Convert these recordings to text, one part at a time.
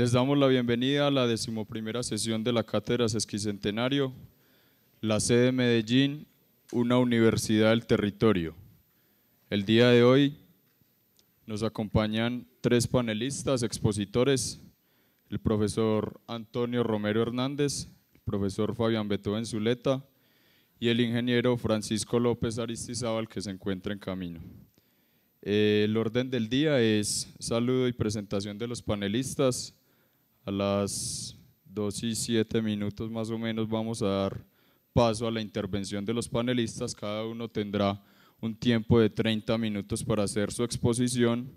Les damos la bienvenida a la decimoprimera sesión de la Cátedra Sesquicentenario, la sede de Medellín, una universidad del territorio. El día de hoy nos acompañan tres panelistas, expositores, el profesor Antonio Romero Hernández, el profesor Fabián Beethoven Zuleta y el ingeniero Francisco López Aristizábal, que se encuentra en camino. Eh, el orden del día es saludo y presentación de los panelistas, a las 2 y 7 minutos más o menos vamos a dar paso a la intervención de los panelistas. Cada uno tendrá un tiempo de 30 minutos para hacer su exposición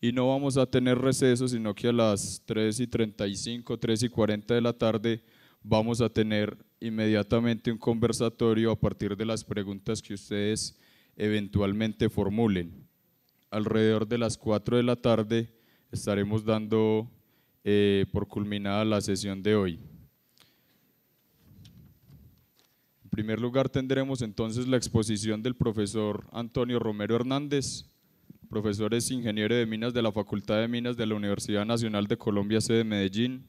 y no vamos a tener receso, sino que a las 3 y 35, 3 y 40 de la tarde vamos a tener inmediatamente un conversatorio a partir de las preguntas que ustedes eventualmente formulen. Alrededor de las 4 de la tarde estaremos dando eh, por culminada la sesión de hoy. En primer lugar tendremos entonces la exposición del profesor Antonio Romero Hernández, profesor es ingeniero de minas de la Facultad de Minas de la Universidad Nacional de Colombia, sede de Medellín,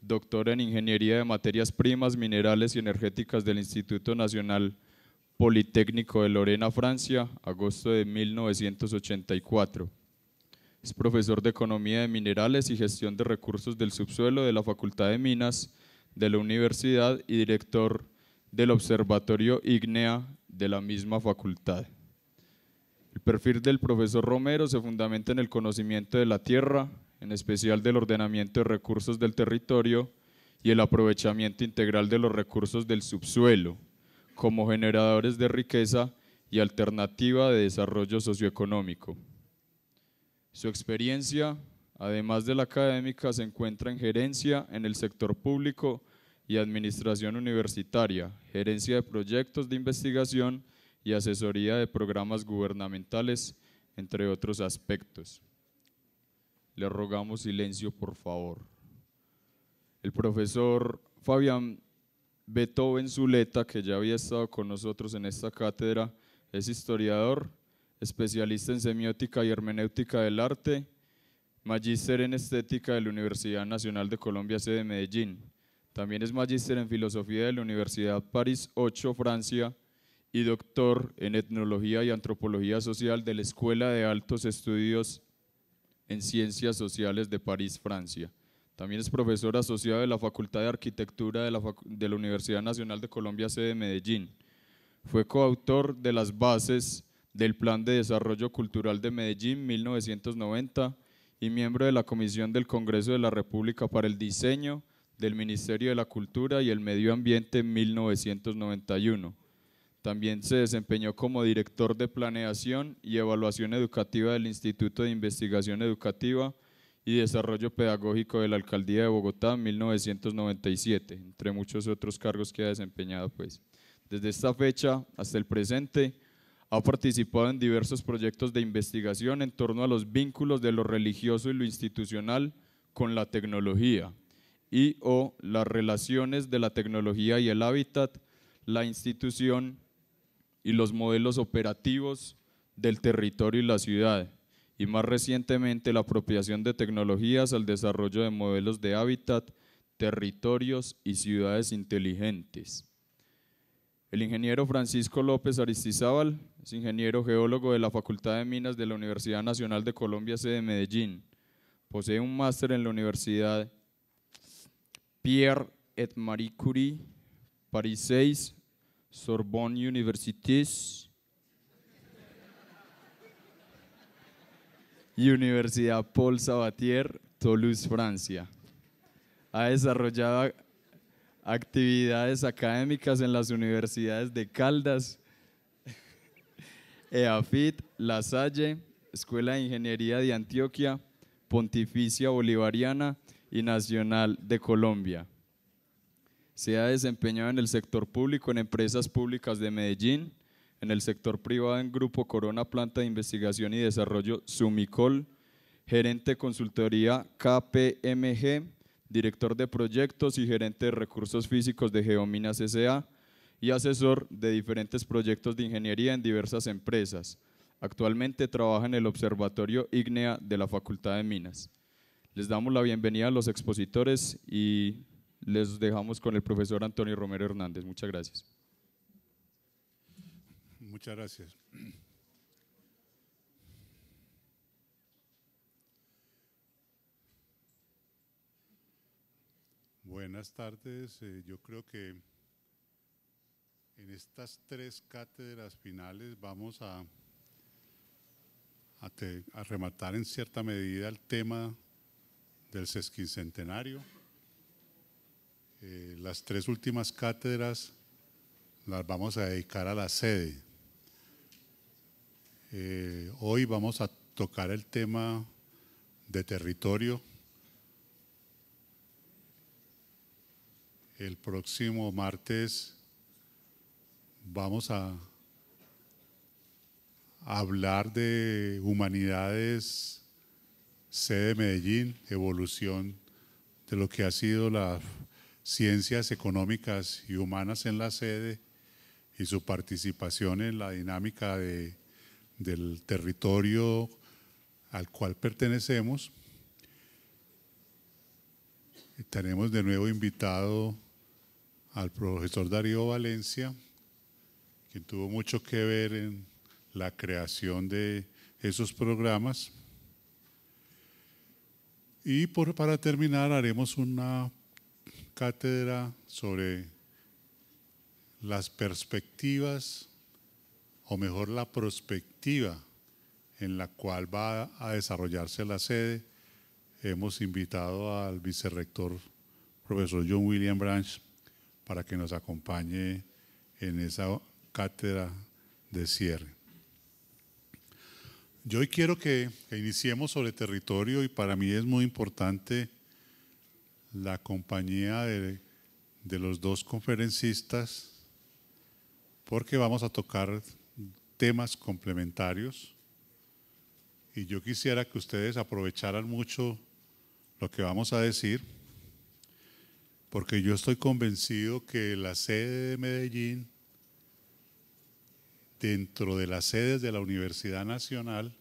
doctor en Ingeniería de Materias Primas, Minerales y Energéticas del Instituto Nacional Politécnico de Lorena, Francia, agosto de 1984 es profesor de Economía de Minerales y Gestión de Recursos del Subsuelo de la Facultad de Minas de la Universidad y director del Observatorio IGNEA de la misma facultad. El perfil del profesor Romero se fundamenta en el conocimiento de la tierra, en especial del ordenamiento de recursos del territorio y el aprovechamiento integral de los recursos del subsuelo como generadores de riqueza y alternativa de desarrollo socioeconómico. Su experiencia, además de la académica, se encuentra en gerencia en el sector público y administración universitaria, gerencia de proyectos de investigación y asesoría de programas gubernamentales, entre otros aspectos. Le rogamos silencio, por favor. El profesor Fabián Beethoven Zuleta, que ya había estado con nosotros en esta cátedra, es historiador especialista en semiótica y hermenéutica del arte, magíster en estética de la Universidad Nacional de Colombia, sede de Medellín. También es magíster en filosofía de la Universidad París 8, Francia, y doctor en etnología y antropología social de la Escuela de Altos Estudios en Ciencias Sociales de París, Francia. También es profesor asociado de la Facultad de Arquitectura de la, de la Universidad Nacional de Colombia, sede de Medellín. Fue coautor de las bases del Plan de Desarrollo Cultural de Medellín 1990 y miembro de la Comisión del Congreso de la República para el Diseño del Ministerio de la Cultura y el Medio Ambiente 1991. También se desempeñó como director de Planeación y Evaluación Educativa del Instituto de Investigación Educativa y Desarrollo Pedagógico de la Alcaldía de Bogotá 1997, entre muchos otros cargos que ha desempeñado. Pues. Desde esta fecha hasta el presente, ha participado en diversos proyectos de investigación en torno a los vínculos de lo religioso y lo institucional con la tecnología y o las relaciones de la tecnología y el hábitat, la institución y los modelos operativos del territorio y la ciudad, y más recientemente la apropiación de tecnologías al desarrollo de modelos de hábitat, territorios y ciudades inteligentes. El ingeniero Francisco López Aristizábal es ingeniero geólogo de la Facultad de Minas de la Universidad Nacional de Colombia, sede de Medellín. Posee un máster en la Universidad Pierre et Marie Curie, París 6, Sorbonne Universités y Universidad Paul Sabatier, Toulouse, Francia. Ha desarrollado actividades académicas en las universidades de Caldas, EAFIT, La Salle, Escuela de Ingeniería de Antioquia, Pontificia Bolivariana y Nacional de Colombia. Se ha desempeñado en el sector público en empresas públicas de Medellín, en el sector privado en Grupo Corona Planta de Investigación y Desarrollo Sumicol, gerente de consultoría KPMG director de proyectos y gerente de recursos físicos de Geominas S.A. y asesor de diferentes proyectos de ingeniería en diversas empresas. Actualmente trabaja en el Observatorio Ignea de la Facultad de Minas. Les damos la bienvenida a los expositores y les dejamos con el profesor Antonio Romero Hernández. Muchas gracias. Muchas gracias. Buenas tardes. Eh, yo creo que en estas tres cátedras finales vamos a, rematar en cierta medida el tema del sesquicentenario. Eh, las tres últimas cátedras las vamos a dedicar a la sede. Eh, hoy vamos a tocar el tema de territorio el próximo martes vamos a hablar de humanidades, sede Medellín, evolución de lo que ha sido las ciencias económicas y humanas en la sede y su participación en la dinámica del territorio al cual pertenecemos. Tenemos de nuevo invitado al profesor Darío Valencia, quien tuvo mucho que ver en la creación de esos programas. Y por, para terminar haremos una cátedra sobre las perspectivas, o mejor la prospectiva en la cual va a desarrollarse la sede. Hemos invitado al vicerrector, profesor John William Branch, para que nos acompañe en esa cátedra de cierre. Yo hoy quiero que, iniciemos sobre territorio y para mí es muy importante la compañía de los dos conferencistas porque vamos a tocar temas complementarios y yo quisiera que ustedes aprovecharan mucho lo que vamos a decir porque yo estoy convencido que la sede de Medellín, dentro de las sedes de la Universidad Nacional,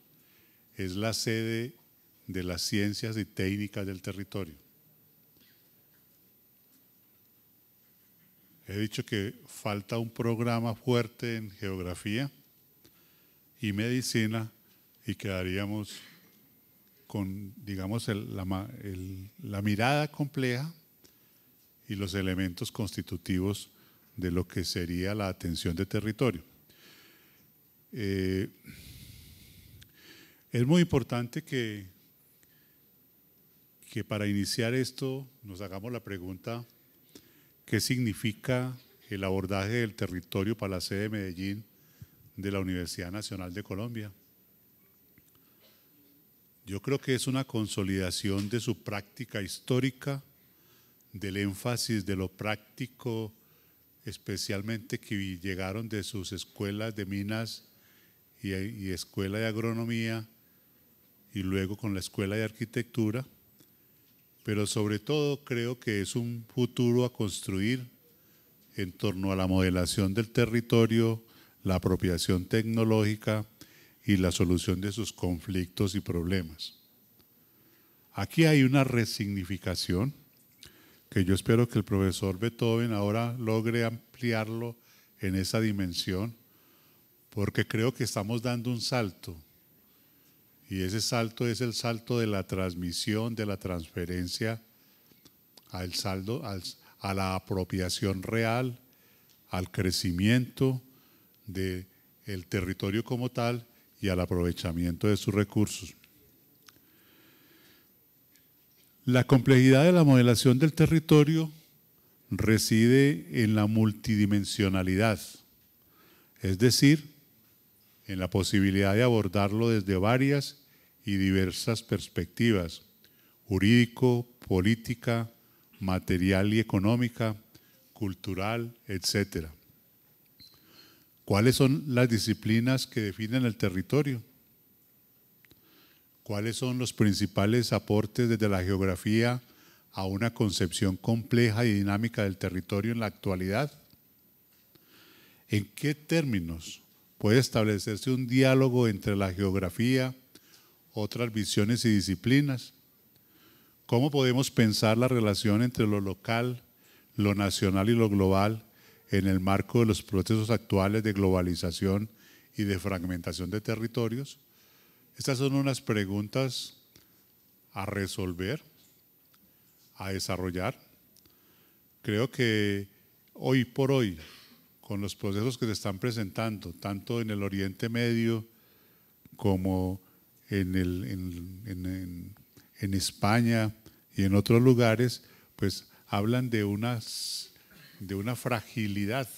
es la sede de las ciencias y técnicas del territorio. He dicho que falta un programa fuerte en geografía y medicina y quedaríamos con, digamos, la mirada compleja y los elementos constitutivos de lo que sería la atención de territorio. Eh, es muy importante que, que para iniciar esto nos hagamos la pregunta, ¿qué significa el abordaje del territorio para la sede de Medellín de la Universidad Nacional de Colombia? Yo creo que es una consolidación de su práctica histórica del énfasis de lo práctico, especialmente que llegaron de sus escuelas de minas y, escuela de agronomía y luego con la escuela de arquitectura, pero sobre todo creo que es un futuro a construir en torno a la modelación del territorio, la apropiación tecnológica y la solución de sus conflictos y problemas. Aquí hay una resignificación que yo espero que el profesor Beethoven ahora logre ampliarlo en esa dimensión, porque creo que estamos dando un salto. Y ese salto es el salto de la transmisión, de la transferencia al saldo, a la apropiación real, al crecimiento del el territorio como tal y al aprovechamiento de sus recursos. La complejidad de la modelación del territorio reside en la multidimensionalidad, es decir, en la posibilidad de abordarlo desde varias y diversas perspectivas, jurídico, política, material y económica, cultural, etc. ¿Cuáles son las disciplinas que definen el territorio? cuáles son los principales aportes desde la geografía a una concepción compleja y dinámica del territorio en la actualidad? ¿En qué términos puede establecerse un diálogo entre la geografía, otras visiones y disciplinas? ¿Cómo podemos pensar la relación entre lo local, lo nacional y lo global en el marco de los procesos actuales de globalización y de fragmentación de territorios? Estas son unas preguntas a resolver, a desarrollar. Creo que hoy por hoy, con los procesos que se están presentando, tanto en el Oriente Medio como en, España y en otros lugares, pues hablan de, de una fragilidad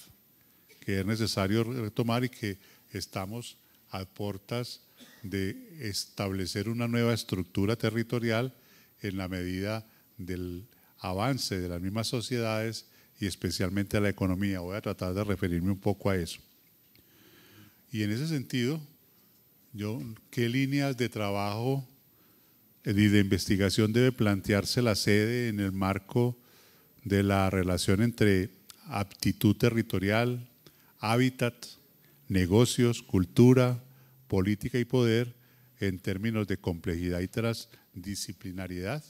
que es necesario retomar y que estamos a puertas de establecer una nueva estructura territorial en la medida del avance de las mismas sociedades y especialmente a la economía. Voy a tratar de referirme un poco a eso. Y en ese sentido, yo, ¿qué líneas de trabajo y de investigación debe plantearse la sede en el marco de la relación entre aptitud territorial, hábitat, negocios, cultura, política y poder en términos de complejidad y transdisciplinariedad.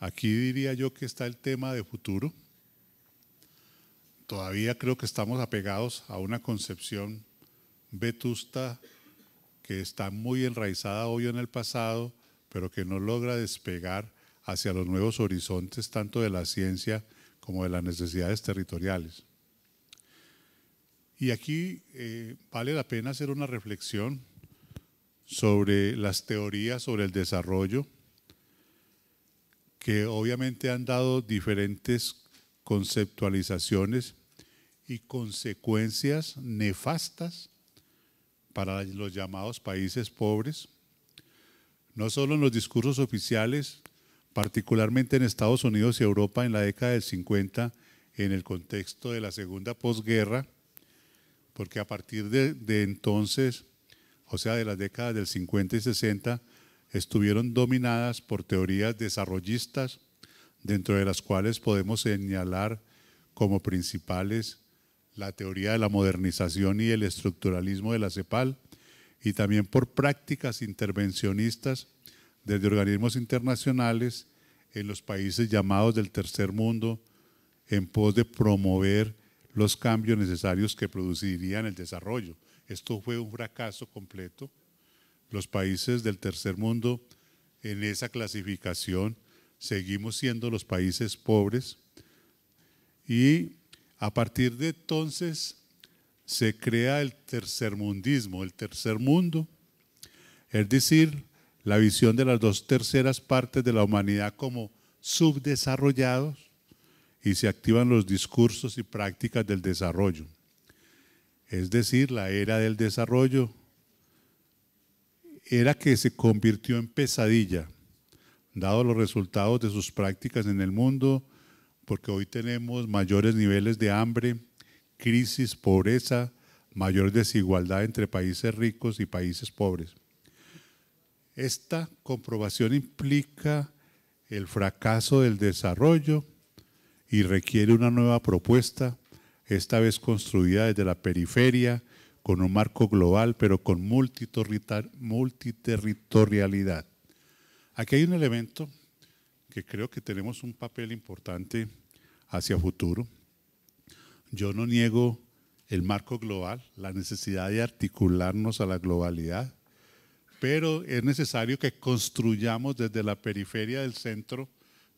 Aquí diría yo que está el tema de futuro. Todavía creo que estamos apegados a una concepción vetusta que está muy enraizada hoy en el pasado, pero que no logra despegar hacia los nuevos horizontes tanto de la ciencia como de las necesidades territoriales. Y aquí eh, vale la pena hacer una reflexión sobre las teorías sobre el desarrollo, que obviamente han dado diferentes conceptualizaciones y consecuencias nefastas para los llamados países pobres, no solo en los discursos oficiales, particularmente en Estados Unidos y Europa en la década del 50, en el contexto de la segunda posguerra, porque a partir de, entonces, o sea, de las décadas del 50 y 60, estuvieron dominadas por teorías desarrollistas, dentro de las cuales podemos señalar como principales la teoría de la modernización y el estructuralismo de la CEPAL, y también por prácticas intervencionistas desde organismos internacionales en los países llamados del tercer mundo en pos de promover los cambios necesarios que producirían el desarrollo. Esto fue un fracaso completo. Los países del tercer mundo en esa clasificación seguimos siendo los países pobres y a partir de entonces se crea el tercermundismo, el tercer mundo, es decir, la visión de las dos terceras partes de la humanidad como subdesarrollados y se activan los discursos y prácticas del desarrollo. Es decir, la era del desarrollo era que se convirtió en pesadilla, dado los resultados de sus prácticas en el mundo, porque hoy tenemos mayores niveles de hambre, crisis, pobreza, mayor desigualdad entre países ricos y países pobres. Esta comprobación implica el fracaso del desarrollo y requiere una nueva propuesta, esta vez construida desde la periferia, con un marco global, pero con multiterritorialidad. Aquí hay un elemento que creo que tenemos un papel importante hacia futuro. Yo no niego el marco global, la necesidad de articularnos a la globalidad, pero es necesario que construyamos desde la periferia del centro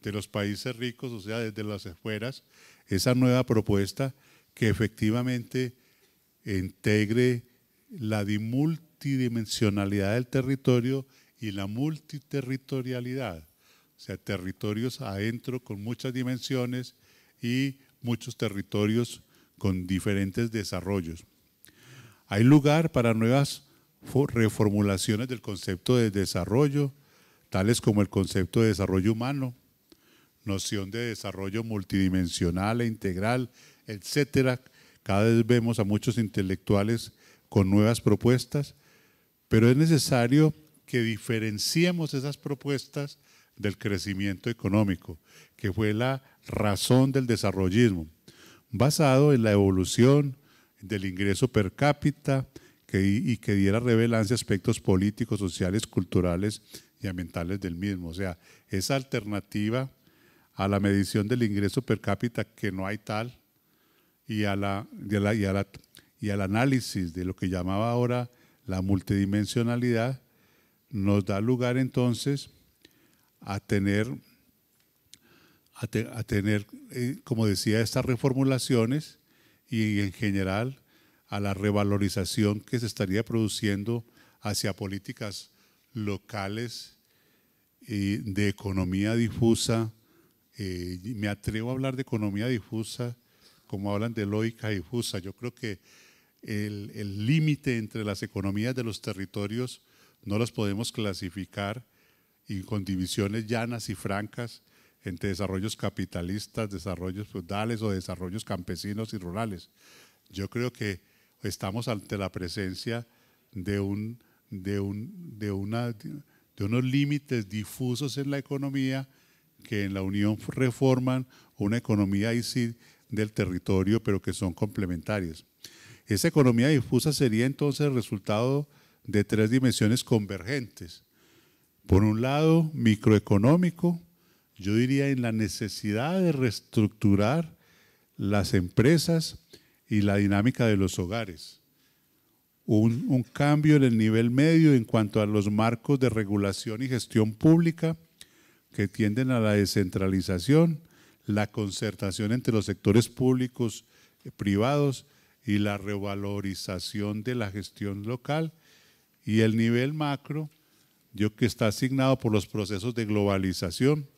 de los países ricos, o sea, desde las afueras, esa nueva propuesta que efectivamente integre la multidimensionalidad del territorio y la multiterritorialidad, o sea, territorios adentro con muchas dimensiones y muchos territorios con diferentes desarrollos. Hay lugar para nuevas reformulaciones del concepto de desarrollo, tales como el concepto de desarrollo humano, noción de desarrollo multidimensional e integral, etcétera. Cada vez vemos a muchos intelectuales con nuevas propuestas, pero es necesario que diferenciemos esas propuestas del crecimiento económico, que fue la razón del desarrollismo, basado en la evolución del ingreso per cápita y que diera revelancia a aspectos políticos, sociales, culturales y ambientales del mismo. O sea, esa alternativa a la medición del ingreso per cápita, que no hay tal, y, a la, y, al análisis de lo que llamaba ahora la multidimensionalidad, nos da lugar entonces a tener, a, tener eh, como decía, estas reformulaciones y en general a la revalorización que se estaría produciendo hacia políticas locales y de economía difusa eh, me atrevo a hablar de economía difusa como hablan de lógica difusa. Yo creo que el límite entre las economías de los territorios no las podemos clasificar y con divisiones llanas y francas entre desarrollos capitalistas, desarrollos feudales o desarrollos campesinos y rurales. Yo creo que estamos ante la presencia de, de unos límites difusos en la economía que en la Unión reforman una economía del territorio, pero que son complementarias. Esa economía difusa sería entonces el resultado de tres dimensiones convergentes. Por un lado, microeconómico, yo diría en la necesidad de reestructurar las empresas y la dinámica de los hogares. un, cambio en el nivel medio en cuanto a los marcos de regulación y gestión pública que tienden a la descentralización, la concertación entre los sectores públicos, eh, privados y la revalorización de la gestión local y el nivel macro, yo que está asignado por los procesos de globalización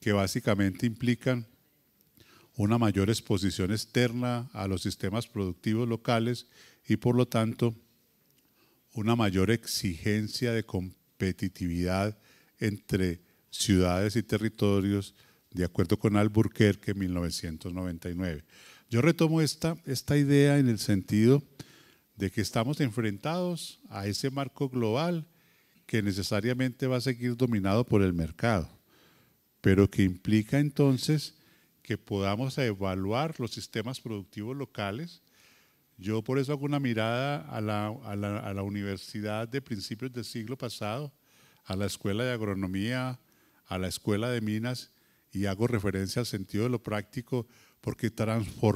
que básicamente implican una mayor exposición externa a los sistemas productivos locales y por lo tanto una mayor exigencia de competitividad entre ciudades y territorios, de acuerdo con Alburquerque, en 1999. Yo retomo esta, esta idea en el sentido de que estamos enfrentados a ese marco global que necesariamente va a seguir dominado por el mercado, pero que implica entonces que podamos evaluar los sistemas productivos locales. Yo por eso hago una mirada a la universidad de principios del siglo pasado, a la Escuela de Agronomía a la escuela de minas y hago referencia al sentido de lo práctico porque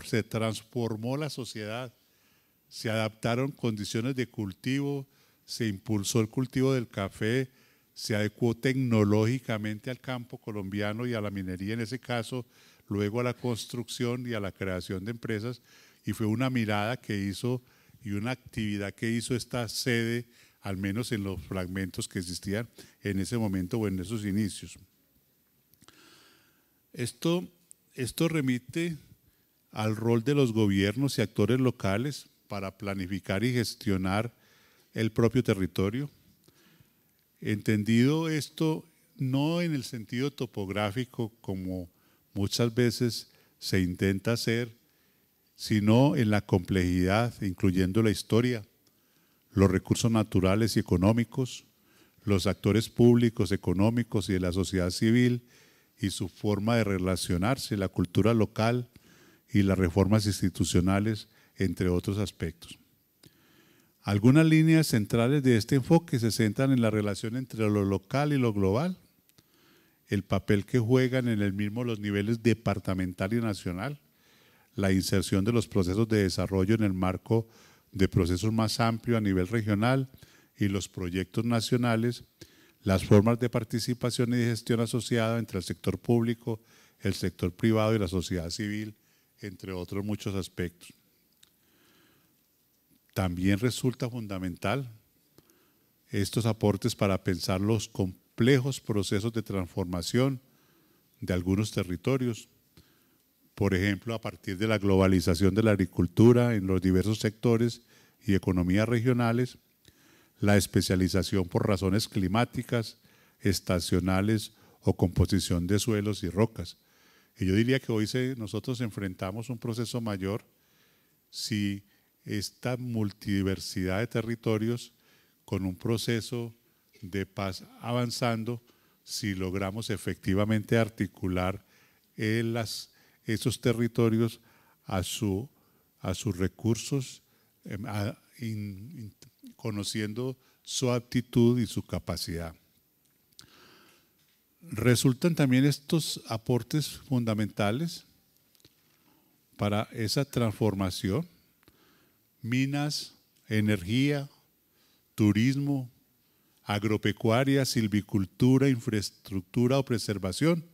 se transformó la sociedad, se adaptaron condiciones de cultivo, se impulsó el cultivo del café, se adecuó tecnológicamente al campo colombiano y a la minería en ese caso, luego a la construcción y a la creación de empresas y fue una mirada que hizo y una actividad que hizo esta sede al menos en los fragmentos que existían en ese momento o en esos inicios. Esto, esto remite al rol de los gobiernos y actores locales para planificar y gestionar el propio territorio. Entendido esto no en el sentido topográfico como muchas veces se intenta hacer, sino en la complejidad, incluyendo la historia, los recursos naturales y económicos, los actores públicos, económicos y de la sociedad civil y su forma de relacionarse, la cultura local y las reformas institucionales, entre otros aspectos. Algunas líneas centrales de este enfoque se centran en la relación entre lo local y lo global, el papel que juegan en el mismo los niveles departamental y nacional, la inserción de los procesos de desarrollo en el marco de procesos más amplios a nivel regional y los proyectos nacionales, las formas de participación y de gestión asociada entre el sector público, el sector privado y la sociedad civil, entre otros muchos aspectos. También resulta fundamental estos aportes para pensar los complejos procesos de transformación de algunos territorios por ejemplo, a partir de la globalización de la agricultura en los diversos sectores y economías regionales, la especialización por razones climáticas, estacionales o composición de suelos y rocas. Y yo diría que hoy se, nosotros enfrentamos un proceso mayor si esta multidiversidad de territorios con un proceso de paz avanzando, si logramos efectivamente articular en las esos territorios a, su, a sus recursos, em, conociendo su aptitud y su capacidad. Resultan también estos aportes fundamentales para esa transformación, minas, energía, turismo, agropecuaria, silvicultura, infraestructura o preservación,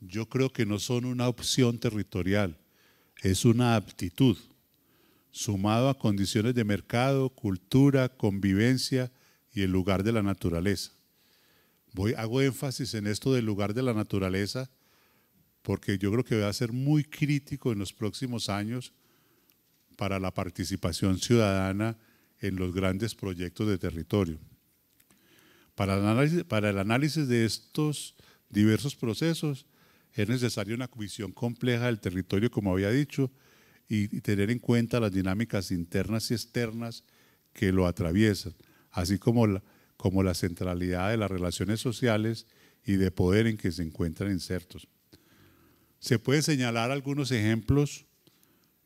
yo creo que no son una opción territorial, es una aptitud, sumado a condiciones de mercado, cultura, convivencia y el lugar de la naturaleza. Voy, hago énfasis en esto del lugar de la naturaleza porque yo creo que va a ser muy crítico en los próximos años para la participación ciudadana en los grandes proyectos de territorio. Para análisis, para el análisis de estos diversos procesos, es necesaria una visión compleja del territorio, como había dicho, y, tener en cuenta las dinámicas internas y externas que lo atraviesan, así como la, como la centralidad de las relaciones sociales y de poder en que se encuentran insertos. Se pueden señalar algunos ejemplos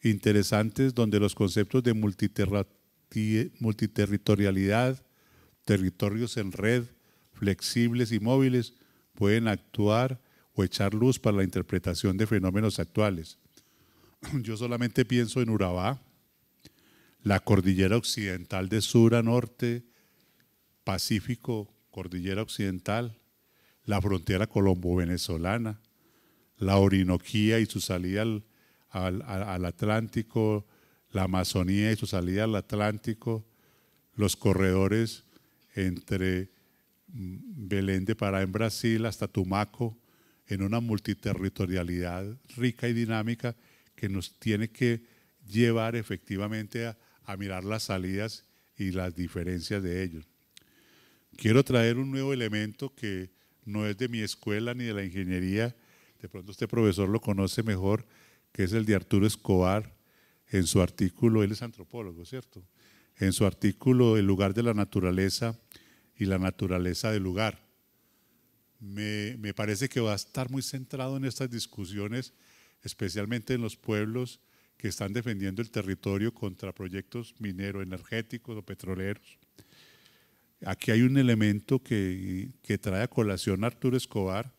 interesantes donde los conceptos de multiterritorialidad, territorios en red, flexibles y móviles pueden actuar o echar luz para la interpretación de fenómenos actuales. Yo solamente pienso en Urabá, la cordillera occidental de sur a norte, Pacífico, cordillera occidental, la frontera colombo-venezolana, la Orinoquía y su salida al, al, Atlántico, la Amazonía y su salida al Atlántico, los corredores entre mm, Belén de Pará en Brasil hasta Tumaco, en una multiterritorialidad rica y dinámica que nos tiene que llevar efectivamente a, mirar las salidas y las diferencias de ellos. Quiero traer un nuevo elemento que no es de mi escuela ni de la ingeniería, de pronto este profesor lo conoce mejor, que es el de Arturo Escobar, en su artículo, él es antropólogo, ¿cierto? En su artículo El lugar de la naturaleza y la naturaleza del lugar me, parece que va a estar muy centrado en estas discusiones, especialmente en los pueblos que están defendiendo el territorio contra proyectos minero-energéticos o petroleros. Aquí hay un elemento que, trae a colación Arturo Escobar,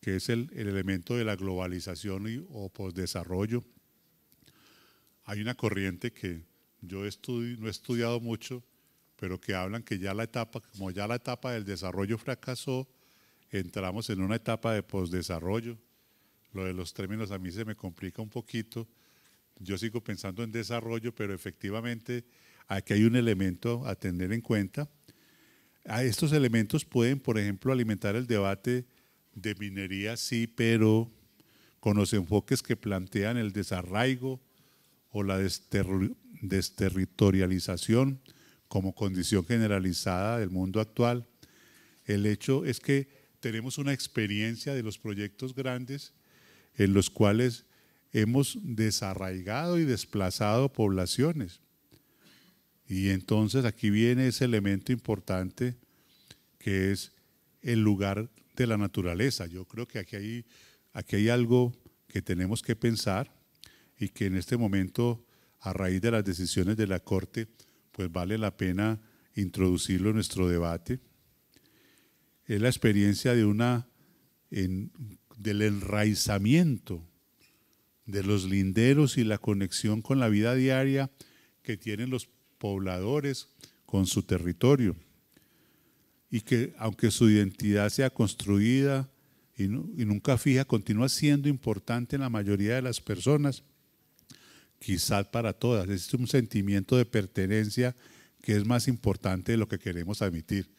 que es el, elemento de la globalización o posdesarrollo. Hay una corriente que yo no he estudiado mucho, pero que hablan que ya la etapa, como ya la etapa del desarrollo fracasó, entramos en una etapa de posdesarrollo. Lo de los términos a mí se me complica un poquito. Yo sigo pensando en desarrollo, pero efectivamente aquí hay un elemento a tener en cuenta. A estos elementos pueden, por ejemplo, alimentar el debate de minería, sí, pero con los enfoques que plantean el desarraigo o la desterritorialización como condición generalizada del mundo actual. El hecho es que tenemos una experiencia de los proyectos grandes en los cuales hemos desarraigado y desplazado poblaciones. Y entonces aquí viene ese elemento importante que es el lugar de la naturaleza. Yo creo que aquí hay, aquí hay algo que tenemos que pensar y que en este momento, a raíz de las decisiones de la Corte, pues vale la pena introducirlo en nuestro debate es la experiencia de una, del enraizamiento de los linderos y la conexión con la vida diaria que tienen los pobladores con su territorio. Y que aunque su identidad sea construida y, y nunca fija, continúa siendo importante en la mayoría de las personas, quizás para todas. Es un sentimiento de pertenencia que es más importante de lo que queremos admitir.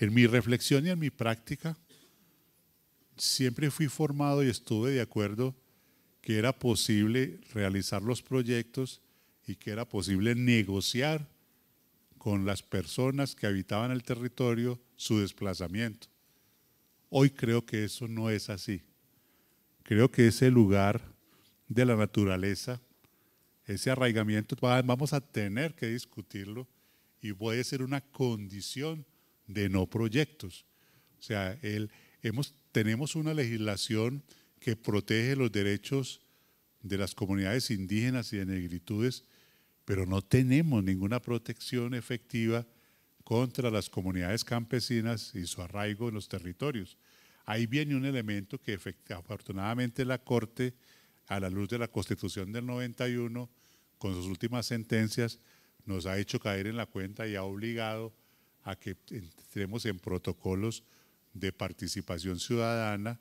En mi reflexión y en mi práctica, siempre fui formado y estuve de acuerdo que era posible realizar los proyectos y que era posible negociar con las personas que habitaban el territorio su desplazamiento. Hoy creo que eso no es así. Creo que ese lugar de la naturaleza, ese arraigamiento, vamos a tener que discutirlo y puede ser una condición de no proyectos. O sea, el, hemos, tenemos una legislación que protege los derechos de las comunidades indígenas y de negritudes, pero no tenemos ninguna protección efectiva contra las comunidades campesinas y su arraigo en los territorios. Ahí viene un elemento que afortunadamente la Corte, a la luz de la Constitución del 91, con sus últimas sentencias, nos ha hecho caer en la cuenta y ha obligado a que entremos en protocolos de participación ciudadana,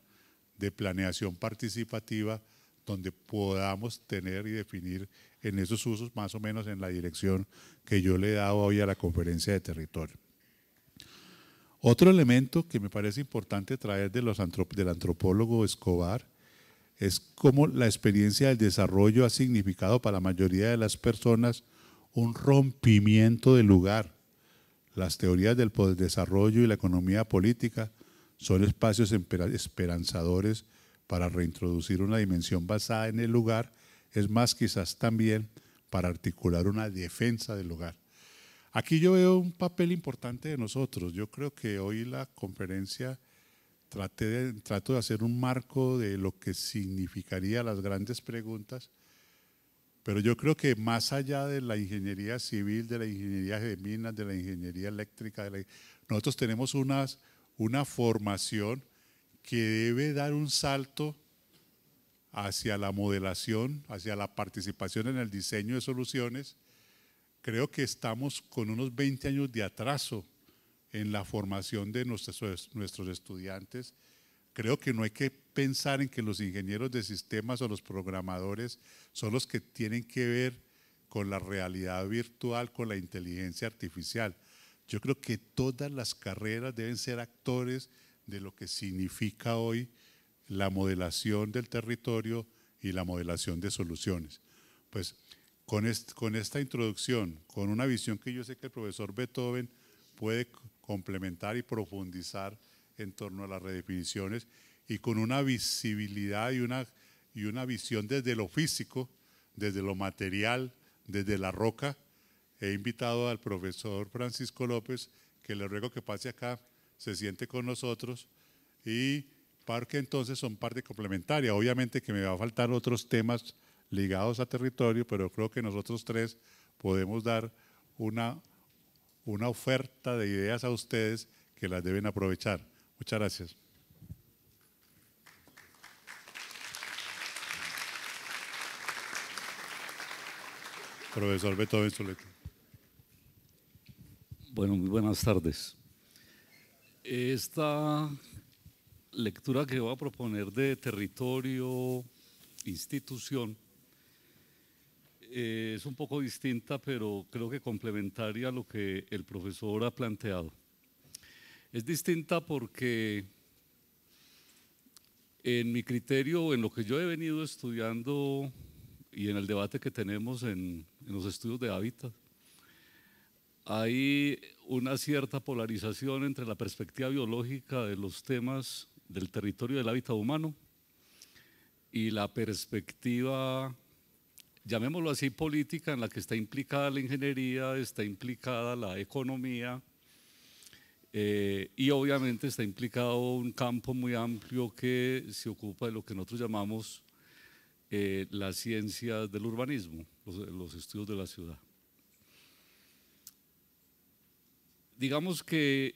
de planeación participativa, donde podamos tener y definir en esos usos más o menos en la dirección que yo le he dado hoy a la conferencia de territorio. Otro elemento que me parece importante traer de los del antropólogo Escobar es cómo la experiencia del desarrollo ha significado para la mayoría de las personas un rompimiento de lugar, las teorías del desarrollo y la economía política son espacios esperanzadores para reintroducir una dimensión basada en el lugar, es más quizás también para articular una defensa del lugar. Aquí yo veo un papel importante de nosotros. Yo creo que hoy la conferencia traté trato de hacer un marco de lo que significaría las grandes preguntas pero yo creo que más allá de la ingeniería civil, de la ingeniería de minas, de la ingeniería eléctrica, nosotros tenemos una formación que debe dar un salto hacia la modelación, hacia la participación en el diseño de soluciones. Creo que estamos con unos 20 años de atraso en la formación de nuestros, nuestros estudiantes. Creo que no hay que pensar en que los ingenieros de sistemas o los programadores son los que tienen que ver con la realidad virtual, con la inteligencia artificial. Yo creo que todas las carreras deben ser actores de lo que significa hoy la modelación del territorio y la modelación de soluciones. Pues con, esta introducción, con una visión que yo sé que el profesor Beethoven puede complementar y profundizar en torno a las redefiniciones y con una visibilidad y una, y una visión desde lo físico, desde lo material, desde la roca. He invitado al profesor Francisco López, que le ruego que pase acá, se siente con nosotros y parque entonces son parte complementaria. Obviamente que me va a faltar otros temas ligados a territorio, pero creo que nosotros tres podemos dar una, una oferta de ideas a ustedes que las deben aprovechar. Muchas gracias. Profesor Beto Benzoleto. Bueno, muy buenas tardes. Esta lectura que voy a proponer de territorio, institución, eh, es un poco distinta, pero creo que complementaria a lo que el profesor ha planteado. Es distinta porque en mi criterio, en lo que yo he venido estudiando y en el debate que tenemos en, los estudios de hábitat, hay una cierta polarización entre la perspectiva biológica de los temas del territorio del hábitat humano y la perspectiva, llamémoslo así, política en la que está implicada la ingeniería, está implicada la economía eh, y obviamente está implicado un campo muy amplio que se ocupa de lo que nosotros llamamos eh, las ciencias del urbanismo, los, estudios de la ciudad. Digamos que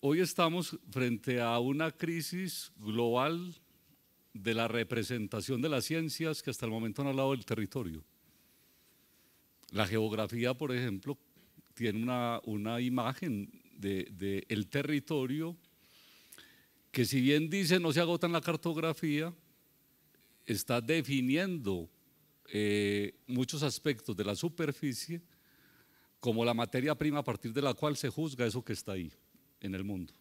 hoy estamos frente a una crisis global de la representación de las ciencias que hasta el momento han hablado del territorio. La geografía, por ejemplo, tiene una, imagen del de, el territorio que si bien dice no se agota en la cartografía, está definiendo eh, muchos aspectos de la superficie como la materia prima a partir de la cual se juzga eso que está ahí en el mundo.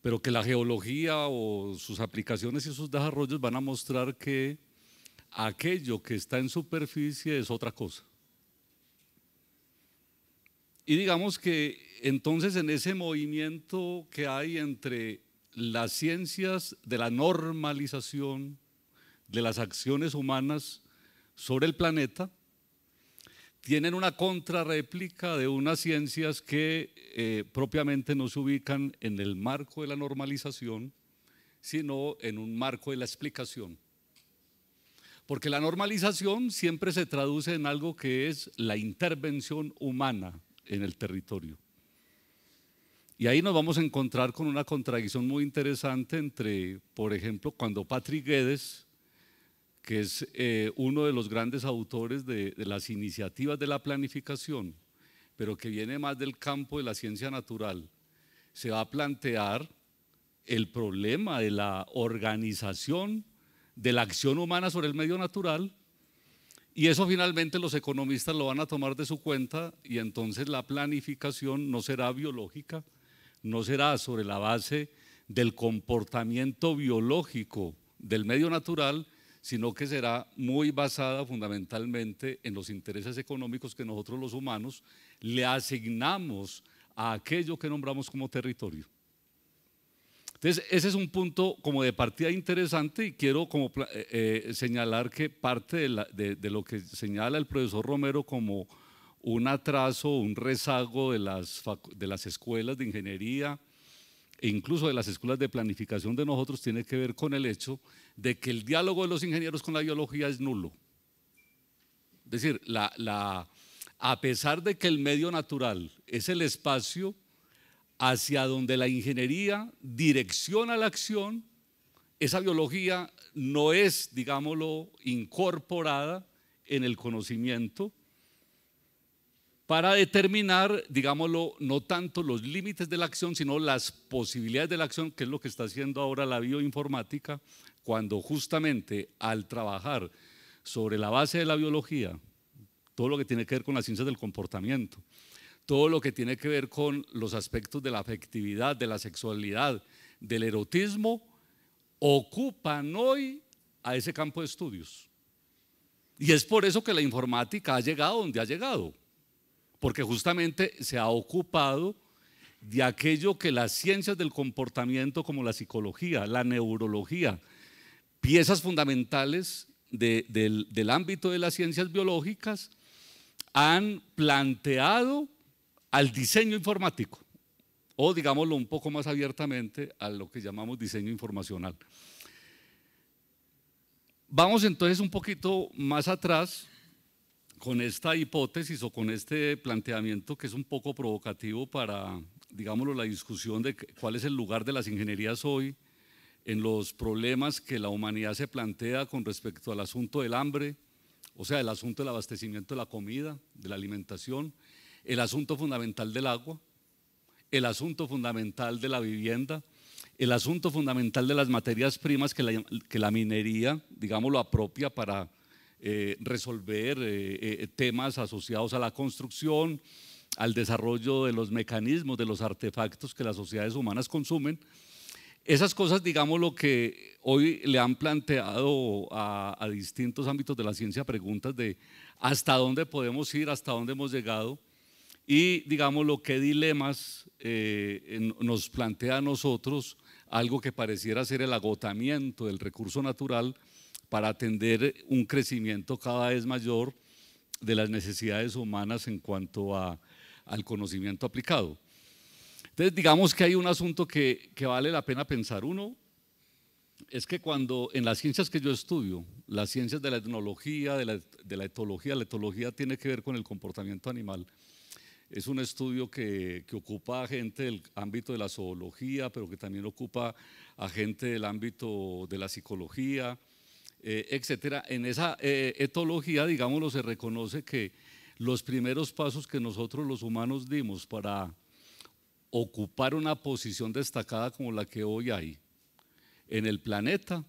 Pero que la geología o sus aplicaciones y sus desarrollos van a mostrar que aquello que está en superficie es otra cosa. Y digamos que entonces en ese movimiento que hay entre las ciencias de la normalización de las acciones humanas sobre el planeta tienen una contrarréplica de unas ciencias que eh, propiamente no se ubican en el marco de la normalización, sino en un marco de la explicación. Porque la normalización siempre se traduce en algo que es la intervención humana en el territorio. Y ahí nos vamos a encontrar con una contradicción muy interesante entre, por ejemplo, cuando Patrick Guedes, que es eh, uno de los grandes autores de las iniciativas de la planificación, pero que viene más del campo de la ciencia natural, se va a plantear el problema de la organización de la acción humana sobre el medio natural y eso finalmente los economistas lo van a tomar de su cuenta y entonces la planificación no será biológica, no será sobre la base del comportamiento biológico del medio natural, sino que será muy basada fundamentalmente en los intereses económicos que nosotros los humanos le asignamos a aquello que nombramos como territorio. Entonces, ese es un punto como de partida interesante y quiero como, eh, eh, señalar que parte de lo que señala el profesor Romero como un atraso, un rezago de las, de las escuelas de ingeniería e incluso de las escuelas de planificación de nosotros tiene que ver con el hecho de que el diálogo de los ingenieros con la biología es nulo. Es decir, la, a pesar de que el medio natural es el espacio hacia donde la ingeniería direcciona la acción, esa biología no es, digámoslo, incorporada en el conocimiento para determinar, digámoslo, no tanto los límites de la acción, sino las posibilidades de la acción, que es lo que está haciendo ahora la bioinformática, cuando justamente al trabajar sobre la base de la biología, todo lo que tiene que ver con las ciencias del comportamiento, todo lo que tiene que ver con los aspectos de la afectividad, de la sexualidad, del erotismo, ocupan hoy a ese campo de estudios. Y es por eso que la informática ha llegado donde ha llegado porque justamente se ha ocupado de aquello que las ciencias del comportamiento como la psicología, la neurología, piezas fundamentales del ámbito de las ciencias biológicas, han planteado al diseño informático, o digámoslo un poco más abiertamente, a lo que llamamos diseño informacional. Vamos entonces un poquito más atrás con esta hipótesis o con este planteamiento que es un poco provocativo para, digámoslo, la discusión de cuál es el lugar de las ingenierías hoy en los problemas que la humanidad se plantea con respecto al asunto del hambre, o sea, el asunto del abastecimiento de la comida, de la alimentación, el asunto fundamental del agua, el asunto fundamental de la vivienda, el asunto fundamental de las materias primas que la, que la minería, digámoslo, apropia para eh, resolver eh, eh, temas asociados a la construcción, al desarrollo de los mecanismos, de los artefactos que las sociedades humanas consumen. Esas cosas, digamos, lo que hoy le han planteado a, distintos ámbitos de la ciencia preguntas de hasta dónde podemos ir, hasta dónde hemos llegado y, digamos, lo que dilemas nos plantea a nosotros algo que pareciera ser el agotamiento del recurso natural para atender un crecimiento cada vez mayor de las necesidades humanas en cuanto a, al conocimiento aplicado. Entonces, digamos que hay un asunto que, que vale la pena pensar. Uno, es que cuando en las ciencias que yo estudio, las ciencias de la etnología, de la, de la, etología, la etología tiene que ver con el comportamiento animal. Es un estudio que, que ocupa a gente del ámbito de la zoología, pero que también ocupa a gente del ámbito de la psicología, eh, etcétera. En esa eh, etología, digámoslo, se reconoce que los primeros pasos que nosotros los humanos dimos para ocupar una posición destacada como la que hoy hay en el planeta,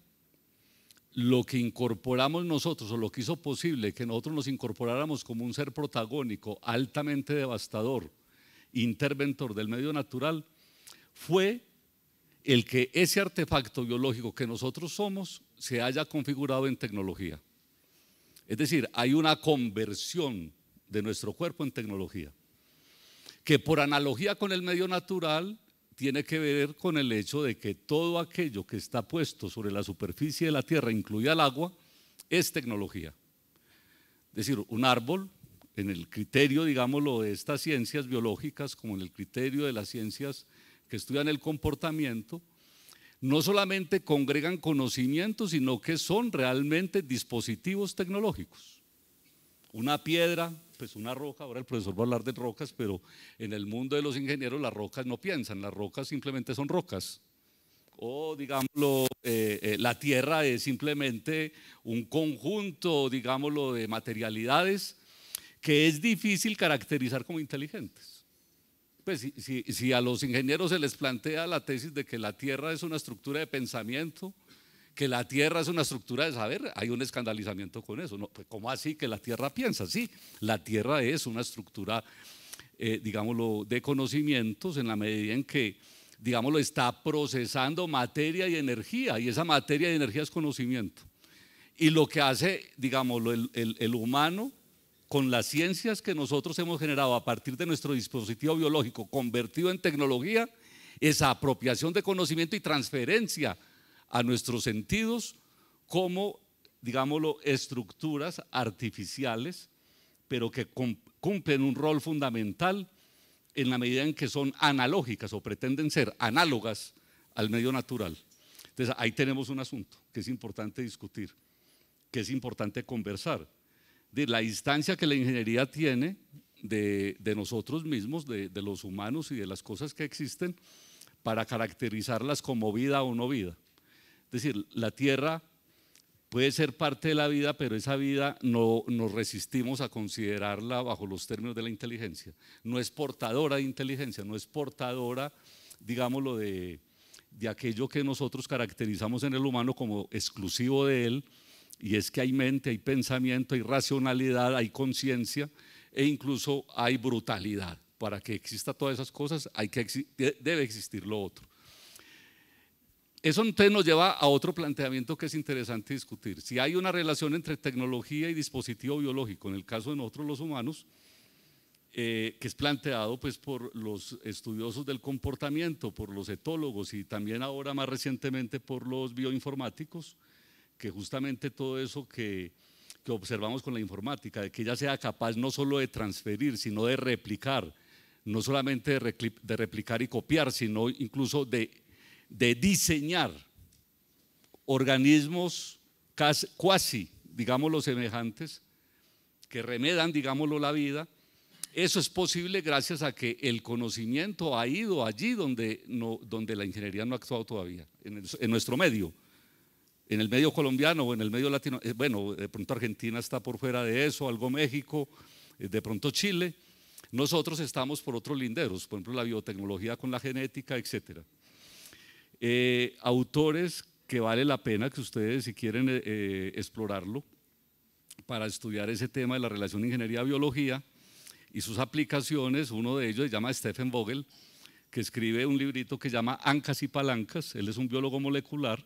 lo que incorporamos nosotros o lo que hizo posible que nosotros nos incorporáramos como un ser protagónico, altamente devastador, interventor del medio natural, fue el que ese artefacto biológico que nosotros somos se haya configurado en tecnología. Es decir, hay una conversión de nuestro cuerpo en tecnología, que por analogía con el medio natural tiene que ver con el hecho de que todo aquello que está puesto sobre la superficie de la Tierra, incluida el agua, es tecnología. Es decir, un árbol, en el criterio, digámoslo, de estas ciencias biológicas, como en el criterio de las ciencias que estudian el comportamiento, no solamente congregan conocimientos, sino que son realmente dispositivos tecnológicos. Una piedra, pues una roca, ahora el profesor va a hablar de rocas, pero en el mundo de los ingenieros las rocas no piensan, las rocas simplemente son rocas. O, digámoslo, eh, eh, la Tierra es simplemente un conjunto, digámoslo, de materialidades que es difícil caracterizar como inteligentes. Pues si, a los ingenieros se les plantea la tesis de que la Tierra es una estructura de pensamiento, que la Tierra es una estructura de saber, hay un escandalizamiento con eso. No, pues, ¿Cómo así que la Tierra piensa? Sí, la Tierra es una estructura, eh, digámoslo, de conocimientos en la medida en que, digámoslo, está procesando materia y energía, y esa materia y energía es conocimiento. Y lo que hace, digámoslo, el humano con las ciencias que nosotros hemos generado a partir de nuestro dispositivo biológico convertido en tecnología, esa apropiación de conocimiento y transferencia a nuestros sentidos como, digámoslo, estructuras artificiales, pero que cumplen un rol fundamental en la medida en que son analógicas o pretenden ser análogas al medio natural. Entonces ahí tenemos un asunto que es importante discutir, que es importante conversar de la distancia que la ingeniería tiene de, nosotros mismos, de, los humanos y de las cosas que existen, para caracterizarlas como vida o no vida. Es decir, la Tierra puede ser parte de la vida, pero esa vida no nos resistimos a considerarla bajo los términos de la inteligencia. No es portadora de inteligencia, no es portadora, digámoslo, de aquello que nosotros caracterizamos en el humano como exclusivo de él, y es que hay mente, hay pensamiento, hay racionalidad, hay conciencia e incluso hay brutalidad. Para que exista todas esas cosas hay que, debe existir lo otro. Eso entonces nos lleva a otro planteamiento que es interesante discutir. Si hay una relación entre tecnología y dispositivo biológico, en el caso de nosotros los humanos, eh, que es planteado pues, por los estudiosos del comportamiento, por los etólogos y también ahora más recientemente por los bioinformáticos, que justamente todo eso que, observamos con la informática, de que ella sea capaz no solo de transferir, sino de replicar, no solamente de, replicar y copiar, sino incluso de, diseñar organismos casi, cuasi, digámoslo, semejantes, que remedan, digámoslo, la vida. Eso es posible gracias a que el conocimiento ha ido allí donde, donde la ingeniería no ha actuado todavía, en nuestro medio en el medio colombiano o en el medio latino, eh, bueno, de pronto Argentina está por fuera de eso, algo México, eh, de pronto Chile. Nosotros estamos por otros linderos, por ejemplo, la biotecnología con la genética, etc. Eh, autores que vale la pena que ustedes, si quieren explorarlo, para estudiar ese tema de la relación ingeniería-biología y sus aplicaciones, uno de ellos se llama Stephen Vogel, que escribe un librito que llama Ancas y Palancas, él es un biólogo molecular,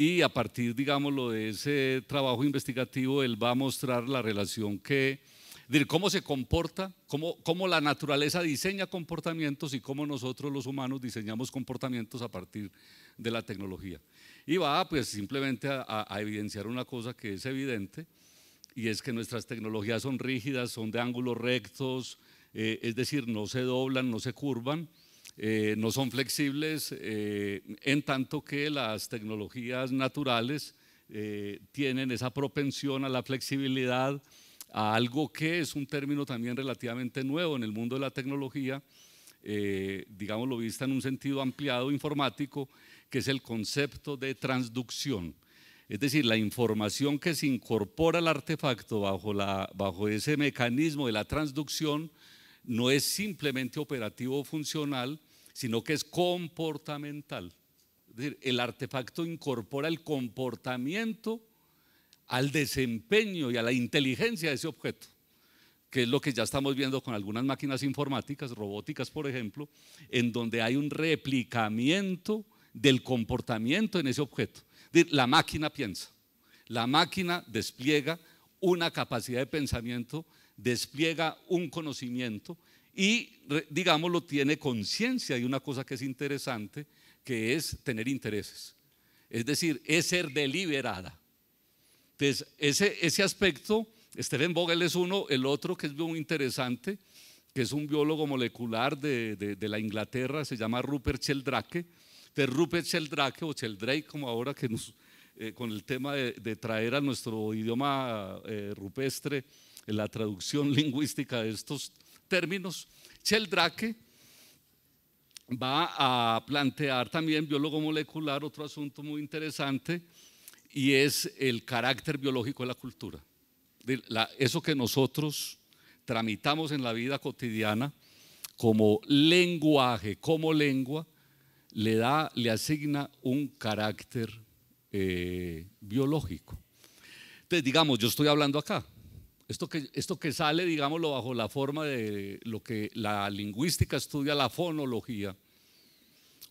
y a partir, digámoslo, de ese trabajo investigativo, él va a mostrar la relación que, decir cómo se comporta, cómo, cómo la naturaleza diseña comportamientos y cómo nosotros los humanos diseñamos comportamientos a partir de la tecnología. Y va pues simplemente a, evidenciar una cosa que es evidente, y es que nuestras tecnologías son rígidas, son de ángulos rectos, eh, es decir, no se doblan, no se curvan, eh, no son flexibles eh, en tanto que las tecnologías naturales eh, tienen esa propensión a la flexibilidad, a algo que es un término también relativamente nuevo en el mundo de la tecnología, digamos lo vista en un sentido ampliado informático, que es el concepto de transducción. Es decir, la información que se incorpora al artefacto bajo ese mecanismo de la transducción no es simplemente operativo o funcional, sino que es comportamental. el artefacto incorpora el comportamiento al desempeño y a la inteligencia de ese objeto, que es lo que ya estamos viendo con algunas máquinas informáticas, robóticas, por ejemplo, en donde hay un replicamiento del comportamiento en ese objeto. la máquina piensa, la máquina despliega una capacidad de pensamiento despliega un conocimiento y, digámoslo, tiene conciencia Y una cosa que es interesante, que es tener intereses. Es decir, es ser deliberada. Entonces, ese, ese aspecto, Stephen Vogel es uno, el otro que es muy interesante, que es un biólogo molecular de, la Inglaterra, se llama Rupert Sheldrake. De Rupert Sheldrake o Sheldrake, como ahora que nos, eh, con el tema de, traer a nuestro idioma eh, rupestre la traducción lingüística de estos términos, Cheldrake va a plantear también, biólogo molecular, otro asunto muy interesante, y es el carácter biológico de la cultura. eso que nosotros tramitamos en la vida cotidiana como lenguaje, como lengua, le, da, le asigna un carácter eh, biológico. Entonces, digamos, yo estoy hablando acá, esto que, esto que sale, digámoslo, bajo la forma de lo que la lingüística estudia, la fonología,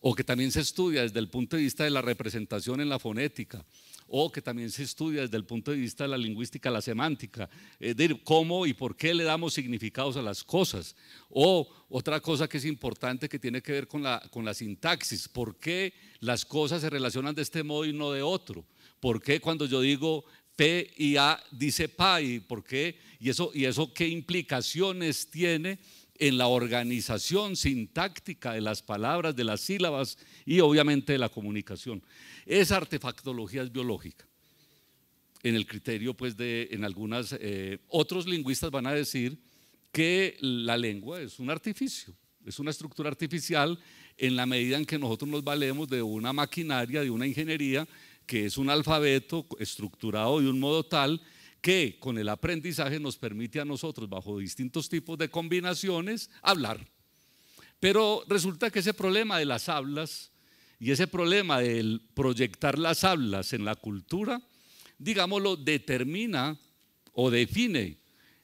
o que también se estudia desde el punto de vista de la representación en la fonética, o que también se estudia desde el punto de vista de la lingüística, la semántica, es decir, cómo y por qué le damos significados a las cosas, o otra cosa que es importante que tiene que ver con la, con la sintaxis, por qué las cosas se relacionan de este modo y no de otro, por qué cuando yo digo P y A dice PAI. ¿Por qué? ¿Y eso, qué implicaciones tiene en la organización sintáctica de las palabras, de las sílabas y obviamente de la comunicación? Esa artefactología es biológica. En el criterio, pues, de en algunas, eh, otros lingüistas van a decir que la lengua es un artificio, es una estructura artificial en la medida en que nosotros nos valemos de una maquinaria, de una ingeniería que es un alfabeto estructurado de un modo tal que con el aprendizaje nos permite a nosotros, bajo distintos tipos de combinaciones, hablar. Pero resulta que ese problema de las hablas y ese problema del proyectar las hablas en la cultura, digámoslo, determina o define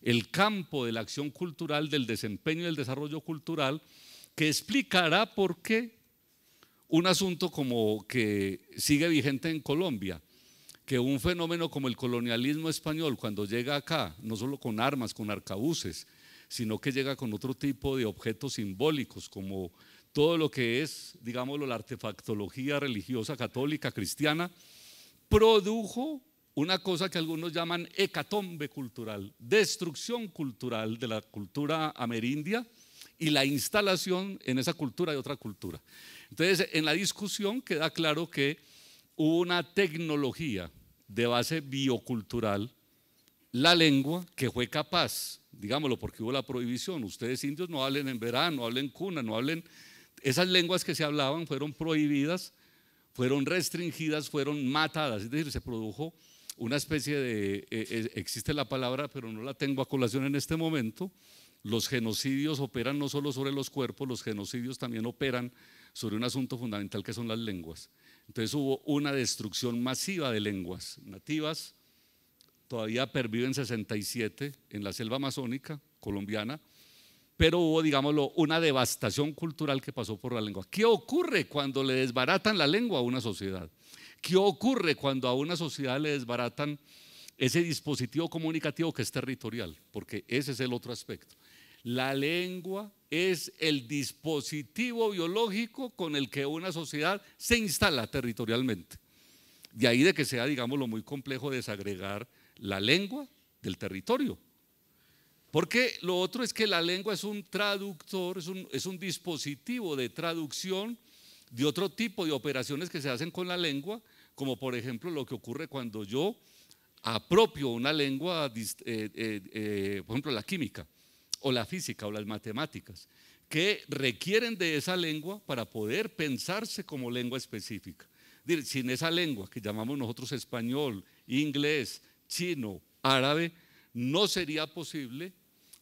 el campo de la acción cultural, del desempeño y del desarrollo cultural, que explicará por qué un asunto como que sigue vigente en Colombia, que un fenómeno como el colonialismo español, cuando llega acá, no solo con armas, con arcabuces, sino que llega con otro tipo de objetos simbólicos, como todo lo que es, digámoslo, la artefactología religiosa católica cristiana, produjo una cosa que algunos llaman hecatombe cultural, destrucción cultural de la cultura amerindia y la instalación en esa cultura de otra cultura. Entonces, en la discusión queda claro que hubo una tecnología de base biocultural, la lengua, que fue capaz, digámoslo, porque hubo la prohibición, ustedes indios no hablen en verano, no hablen cuna, no hablen, esas lenguas que se hablaban fueron prohibidas, fueron restringidas, fueron matadas, es decir, se produjo una especie de, eh, eh, existe la palabra, pero no la tengo a colación en este momento, los genocidios operan no solo sobre los cuerpos, los genocidios también operan sobre un asunto fundamental que son las lenguas. Entonces hubo una destrucción masiva de lenguas nativas, todavía perviven 67 en la selva amazónica colombiana, pero hubo, digámoslo, una devastación cultural que pasó por la lengua. ¿Qué ocurre cuando le desbaratan la lengua a una sociedad? ¿Qué ocurre cuando a una sociedad le desbaratan ese dispositivo comunicativo que es territorial? Porque ese es el otro aspecto. La lengua es el dispositivo biológico con el que una sociedad se instala territorialmente. De ahí de que sea, digamos, lo muy complejo desagregar la lengua del territorio. Porque lo otro es que la lengua es un traductor, es un, dispositivo de traducción de otro tipo de operaciones que se hacen con la lengua, como por ejemplo lo que ocurre cuando yo apropio una lengua, eh, eh, eh, por ejemplo la química o la física o las matemáticas, que requieren de esa lengua para poder pensarse como lengua específica. Sin esa lengua que llamamos nosotros español, inglés, chino, árabe, no sería posible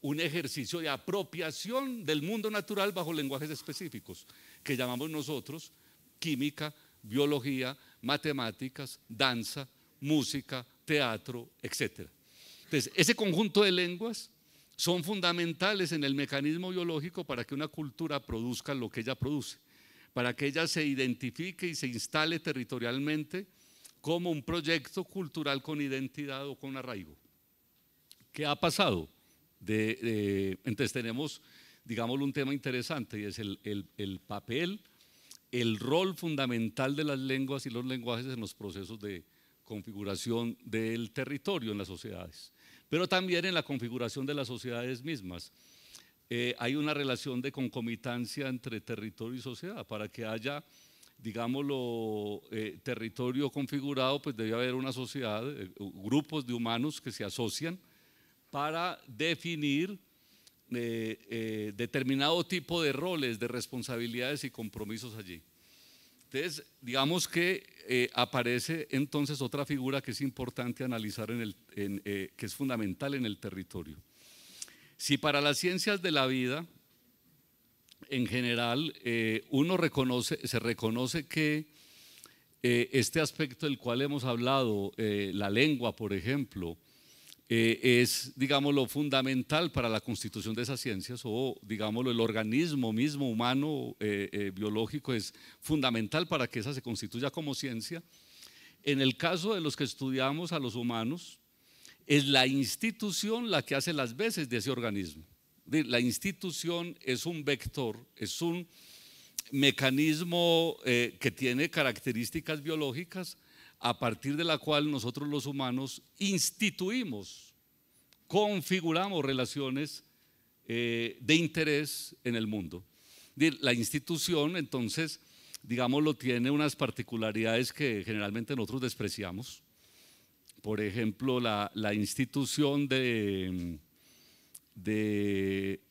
un ejercicio de apropiación del mundo natural bajo lenguajes específicos, que llamamos nosotros química, biología, matemáticas, danza, música, teatro, etcétera, Entonces, ese conjunto de lenguas son fundamentales en el mecanismo biológico para que una cultura produzca lo que ella produce, para que ella se identifique y se instale territorialmente como un proyecto cultural con identidad o con arraigo. ¿Qué ha pasado? De, eh, entonces tenemos, digamos, un tema interesante y es el papel, el rol fundamental de las lenguas y los lenguajes en los procesos de configuración del territorio en las sociedades pero también en la configuración de las sociedades mismas. Eh, hay una relación de concomitancia entre territorio y sociedad. Para que haya, digámoslo, eh, territorio configurado, pues debe haber una sociedad, eh, grupos de humanos que se asocian para definir determinado tipo de roles, de responsabilidades y compromisos allí. Entonces, digamos que eh, aparece entonces otra figura que es importante analizar, en el, eh, que es fundamental en el territorio. Si para las ciencias de la vida, en general, eh, uno reconoce, se reconoce que este aspecto del cual hemos hablado, la lengua, por ejemplo, eh, es es, lo fundamental para la constitución de esas ciencias o, digámoslo, el organismo mismo humano, eh, eh, biológico, es fundamental para que esa se constituya como ciencia. En el caso de los que estudiamos a los humanos, es la institución la que hace las veces de ese organismo. La institución es un vector, es un mecanismo que tiene características biológicas, a partir de la cual nosotros los humanos instituimos, configuramos relaciones eh, de interés en el mundo. La institución, entonces, digámoslo, tiene unas particularidades que generalmente nosotros despreciamos. Por ejemplo, la, institución de, de,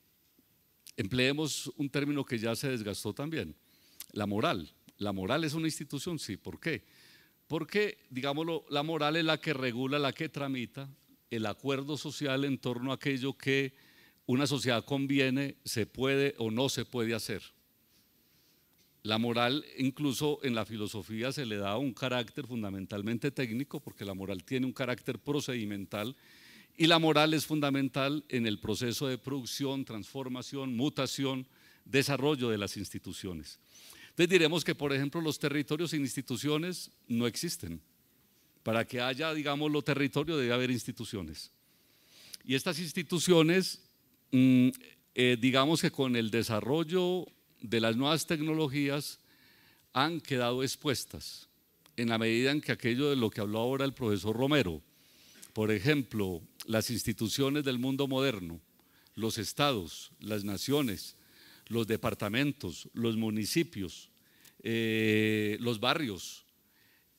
empleemos un término que ya se desgastó también, la moral. La moral es una institución, sí, ¿por qué? Porque, digámoslo, la moral es la que regula, la que tramita el acuerdo social en torno a aquello que una sociedad conviene, se puede o no se puede hacer. La moral incluso en la filosofía se le da un carácter fundamentalmente técnico, porque la moral tiene un carácter procedimental, y la moral es fundamental en el proceso de producción, transformación, mutación, desarrollo de las instituciones. Entonces diremos que, por ejemplo, los territorios sin instituciones no existen. Para que haya, digamos, lo territorio debe haber instituciones. Y estas instituciones, mm, eh, digamos que con el desarrollo de las nuevas tecnologías, han quedado expuestas en la medida en que aquello de lo que habló ahora el profesor Romero, por ejemplo, las instituciones del mundo moderno, los estados, las naciones, los departamentos, los municipios, eh, los barrios.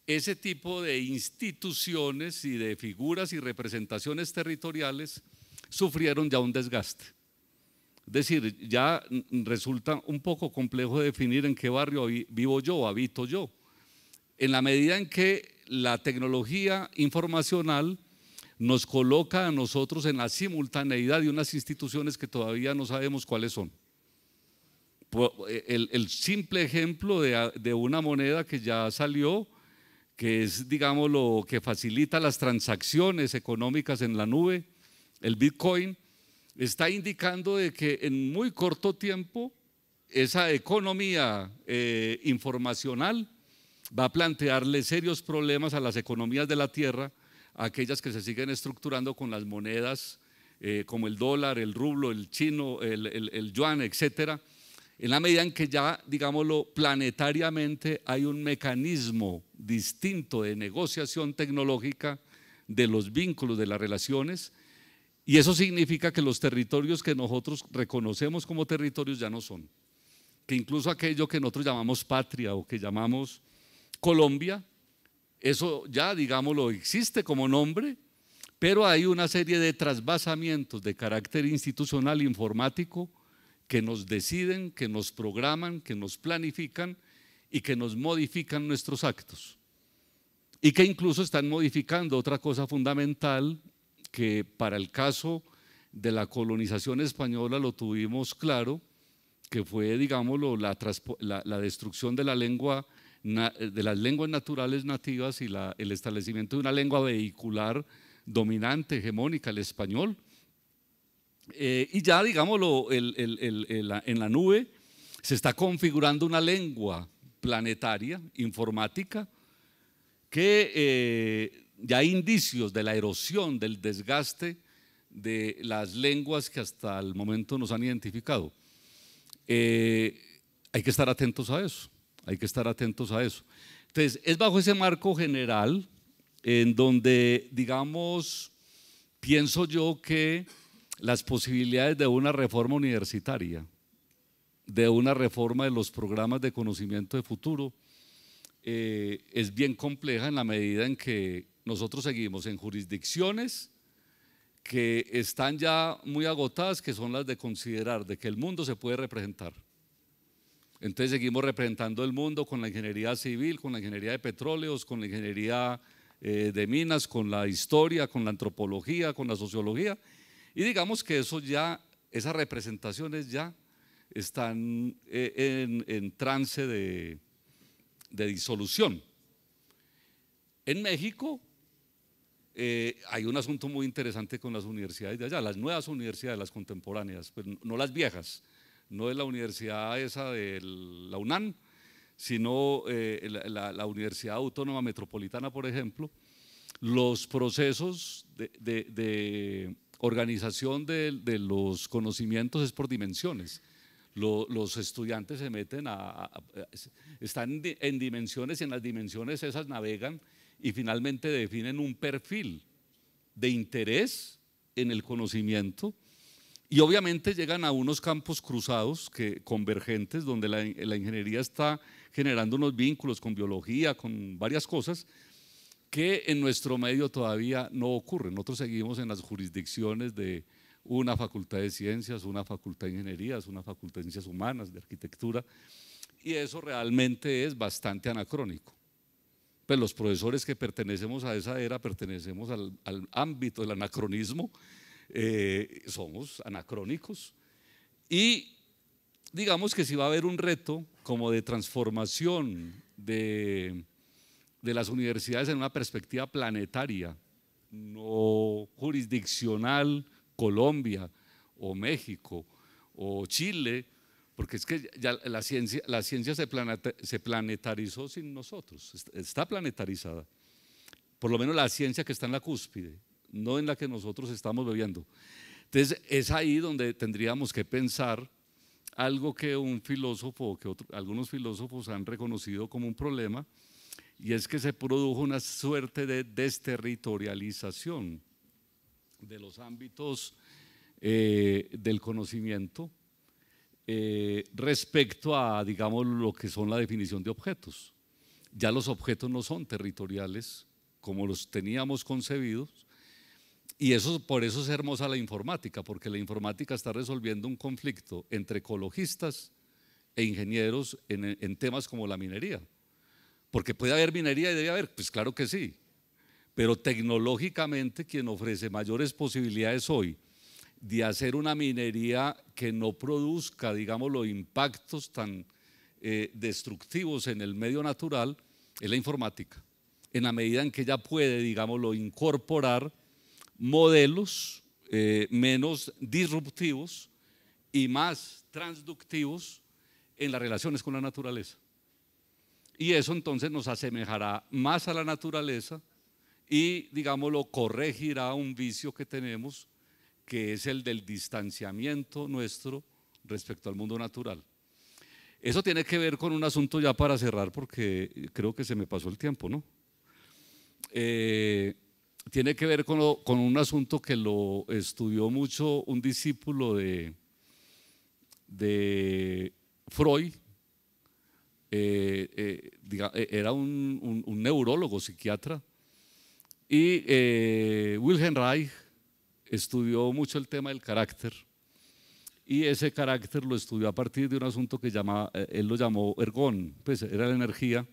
Ese tipo de instituciones y de figuras y representaciones territoriales sufrieron ya un desgaste. Es decir, ya resulta un poco complejo definir en qué barrio vivo yo, habito yo. En la medida en que la tecnología informacional nos coloca a nosotros en la simultaneidad de unas instituciones que todavía no sabemos cuáles son. Eh, el, el simple ejemplo ah, de, una moneda que ya salió, que es, digamos, lo que facilita las transacciones económicas en la nube, el Bitcoin, está indicando de que en muy corto tiempo esa economía eh, informacional va a plantearle serios problemas a las economías de la Tierra, aquellas que se siguen estructurando con las monedas eh, como el dólar, el rublo, el chino, el, el yuan, etcétera, en la medida en que ya, digámoslo, planetariamente hay un mecanismo distinto de negociación tecnológica de los vínculos, de las relaciones, y eso significa que los territorios que nosotros reconocemos como territorios ya no son, que incluso aquello que nosotros llamamos patria o que llamamos Colombia, eso ya, digámoslo, existe como nombre, pero hay una serie de trasvasamientos de carácter institucional informático, que nos deciden, que nos programan, que nos planifican y que nos modifican nuestros actos. Y que incluso están modificando otra cosa fundamental que para el caso de la colonización española lo tuvimos claro, que fue, digámoslo, la, destrucción de las lenguas naturales nativas y el establecimiento de una lengua vehicular dominante, hegemónica, el español, eh, y ya, digámoslo, en la nube se está configurando una lengua planetaria, informática, que eh, ya hay indicios de la erosión, del desgaste de las lenguas que hasta el momento nos han identificado. Eh, hay que estar atentos a eso, hay que estar atentos a eso. Entonces, es bajo ese marco general en donde, digamos, pienso yo que las posibilidades de una reforma universitaria, de una reforma de los programas de conocimiento de futuro, eh, es bien compleja en la medida en que nosotros seguimos en jurisdicciones que están ya muy agotadas, que son las de considerar de que el mundo se puede representar. Entonces seguimos representando el mundo con la ingeniería civil, con la ingeniería de petróleos, con la ingeniería eh, de minas, con la historia, con la antropología, con la sociología, y digamos que eso ya, esas representaciones ya están eh, en, trance de, disolución. En México eh, hay un asunto muy interesante con las universidades de allá, las nuevas universidades, las contemporáneas, pues, no las viejas, no es la universidad esa de la UNAM, sino eh, la, Universidad Autónoma Metropolitana, por ejemplo, los procesos de organización de, los conocimientos es por dimensiones. los estudiantes se meten a, están en dimensiones y en las dimensiones esas navegan y finalmente definen un perfil de interés en el conocimiento y obviamente llegan a unos campos cruzados, que, convergentes, donde la ingeniería está generando unos vínculos con biología, con varias cosas, que en nuestro medio todavía no ocurre. Nosotros seguimos en las jurisdicciones de una facultad de ciencias, una facultad de ingenierías, una facultad de ciencias humanas, de arquitectura, y eso realmente es bastante anacrónico. Pues los profesores que pertenecemos a esa era, pertenecemos al, ámbito del anacronismo, eh, somos anacrónicos, y digamos que si va a haber un reto como de transformación de de las universidades en una perspectiva planetaria, no jurisdiccional Colombia o México o Chile, porque es que ya la ciencia, la ciencia se, planetarizó sin nosotros, está planetarizada. Por lo menos la ciencia que está en la cúspide, no en la que nosotros estamos bebiendo. Entonces es ahí donde tendríamos que pensar algo que un filósofo, que algunos filósofos han reconocido como un problema, y es que se produjo una suerte de desterritorialización de los ámbitos eh, del conocimiento eh, respecto a, digamos, lo que son la definición de objetos. Ya los objetos no son territoriales como los teníamos concebidos, y por eso es hermosa la informática, porque la informática está resolviendo un conflicto entre ecologistas e ingenieros en temas como la minería. Porque puede haber minería y debe haber, pues claro que sí. Pero tecnológicamente quien ofrece mayores posibilidades hoy de hacer una minería que no produzca, digamos, los impactos tan eh, destructivos en el medio natural es la informática. En la medida en que ella puede, digámoslo, incorporar modelos eh, menos disruptivos y más transductivos en las relaciones con la naturaleza. Y eso entonces nos asemejará más a la naturaleza y, digámoslo, corregirá un vicio que tenemos, que es el del distanciamiento nuestro respecto al mundo natural. Eso tiene que ver con un asunto ya para cerrar, porque creo que se me pasó el tiempo, ¿no? Eh, tiene que ver con, un asunto que lo estudió mucho un discípulo de Freud, eh, eh, eh, era un, neurólogo, psiquiatra. Y Wilhelm Reich estudió mucho el tema del carácter. Y ese carácter lo estudió a partir de un asunto que llamaba, él lo llamó ergón, pues era la energía.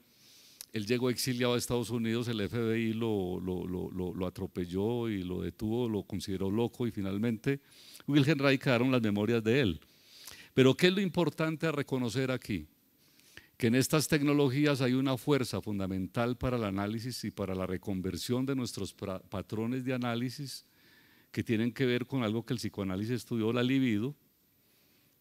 Él llegó exiliado a Estados Unidos, el FBI lo, lo atropelló y lo detuvo, lo consideró loco y finalmente Wilhelm Reich quedaron las memorias de él. Pero ¿qué es lo importante a reconocer aquí? que en estas tecnologías hay una fuerza fundamental para el análisis y para la reconversión de nuestros patrones de análisis que tienen que ver con algo que el psicoanálisis estudió, la libido.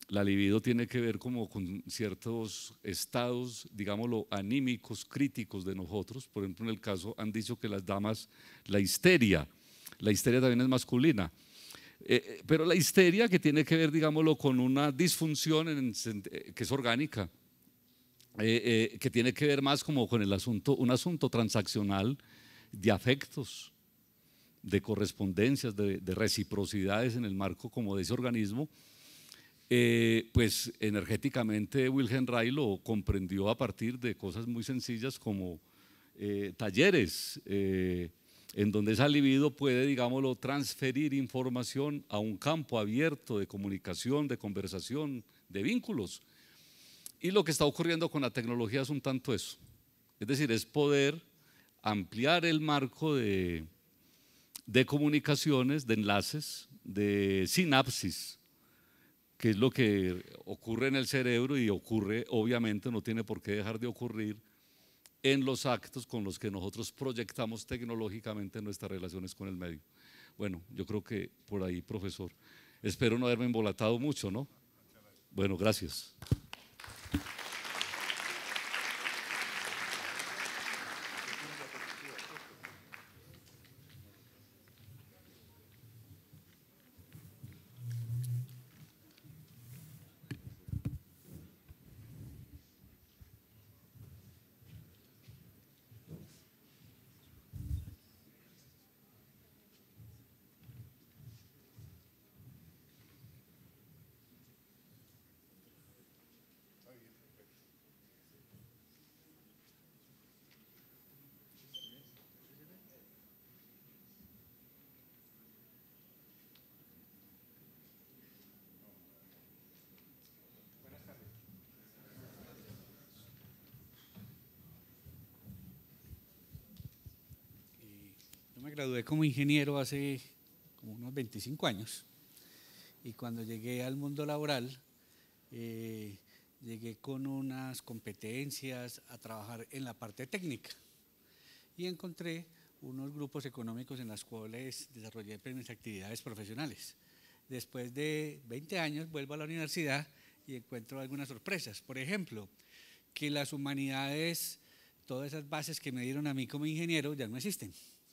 La libido tiene que ver como con ciertos estados, digámoslo, anímicos, críticos de nosotros. Por ejemplo, en el caso han dicho que las damas, la histeria, la histeria también es masculina. Eh, eh, pero la histeria que tiene que ver, digámoslo, con una disfunción eh, que es orgánica, eh, eh, que tiene que ver más como con el asunto, un asunto transaccional de afectos, de correspondencias, de, reciprocidades en el marco como de ese organismo, eh, pues energéticamente Wilhelm Ray lo comprendió a partir de cosas muy sencillas como talleres, en donde esa libido puede, digámoslo, transferir información a un campo abierto de comunicación, de conversación, de vínculos y lo que está ocurriendo con la tecnología es un tanto eso. Es decir, es poder ampliar el marco de, de comunicaciones, de enlaces, de sinapsis, que es lo que ocurre en el cerebro y ocurre, obviamente, no tiene por qué dejar de ocurrir en los actos con los que nosotros proyectamos tecnológicamente nuestras relaciones con el medio. Bueno, yo creo que por ahí, profesor. Espero no haberme embolatado mucho, ¿no? Bueno, gracias. gradué como ingeniero hace como unos 25 años y cuando llegué al mundo laboral, eh, llegué con unas competencias a trabajar en la parte técnica y encontré unos grupos económicos en los cuales desarrollé mis actividades profesionales. Después de 20 años vuelvo a la universidad y encuentro algunas sorpresas. Por ejemplo, que las humanidades, todas esas bases que me dieron a mí como ingeniero ya no existen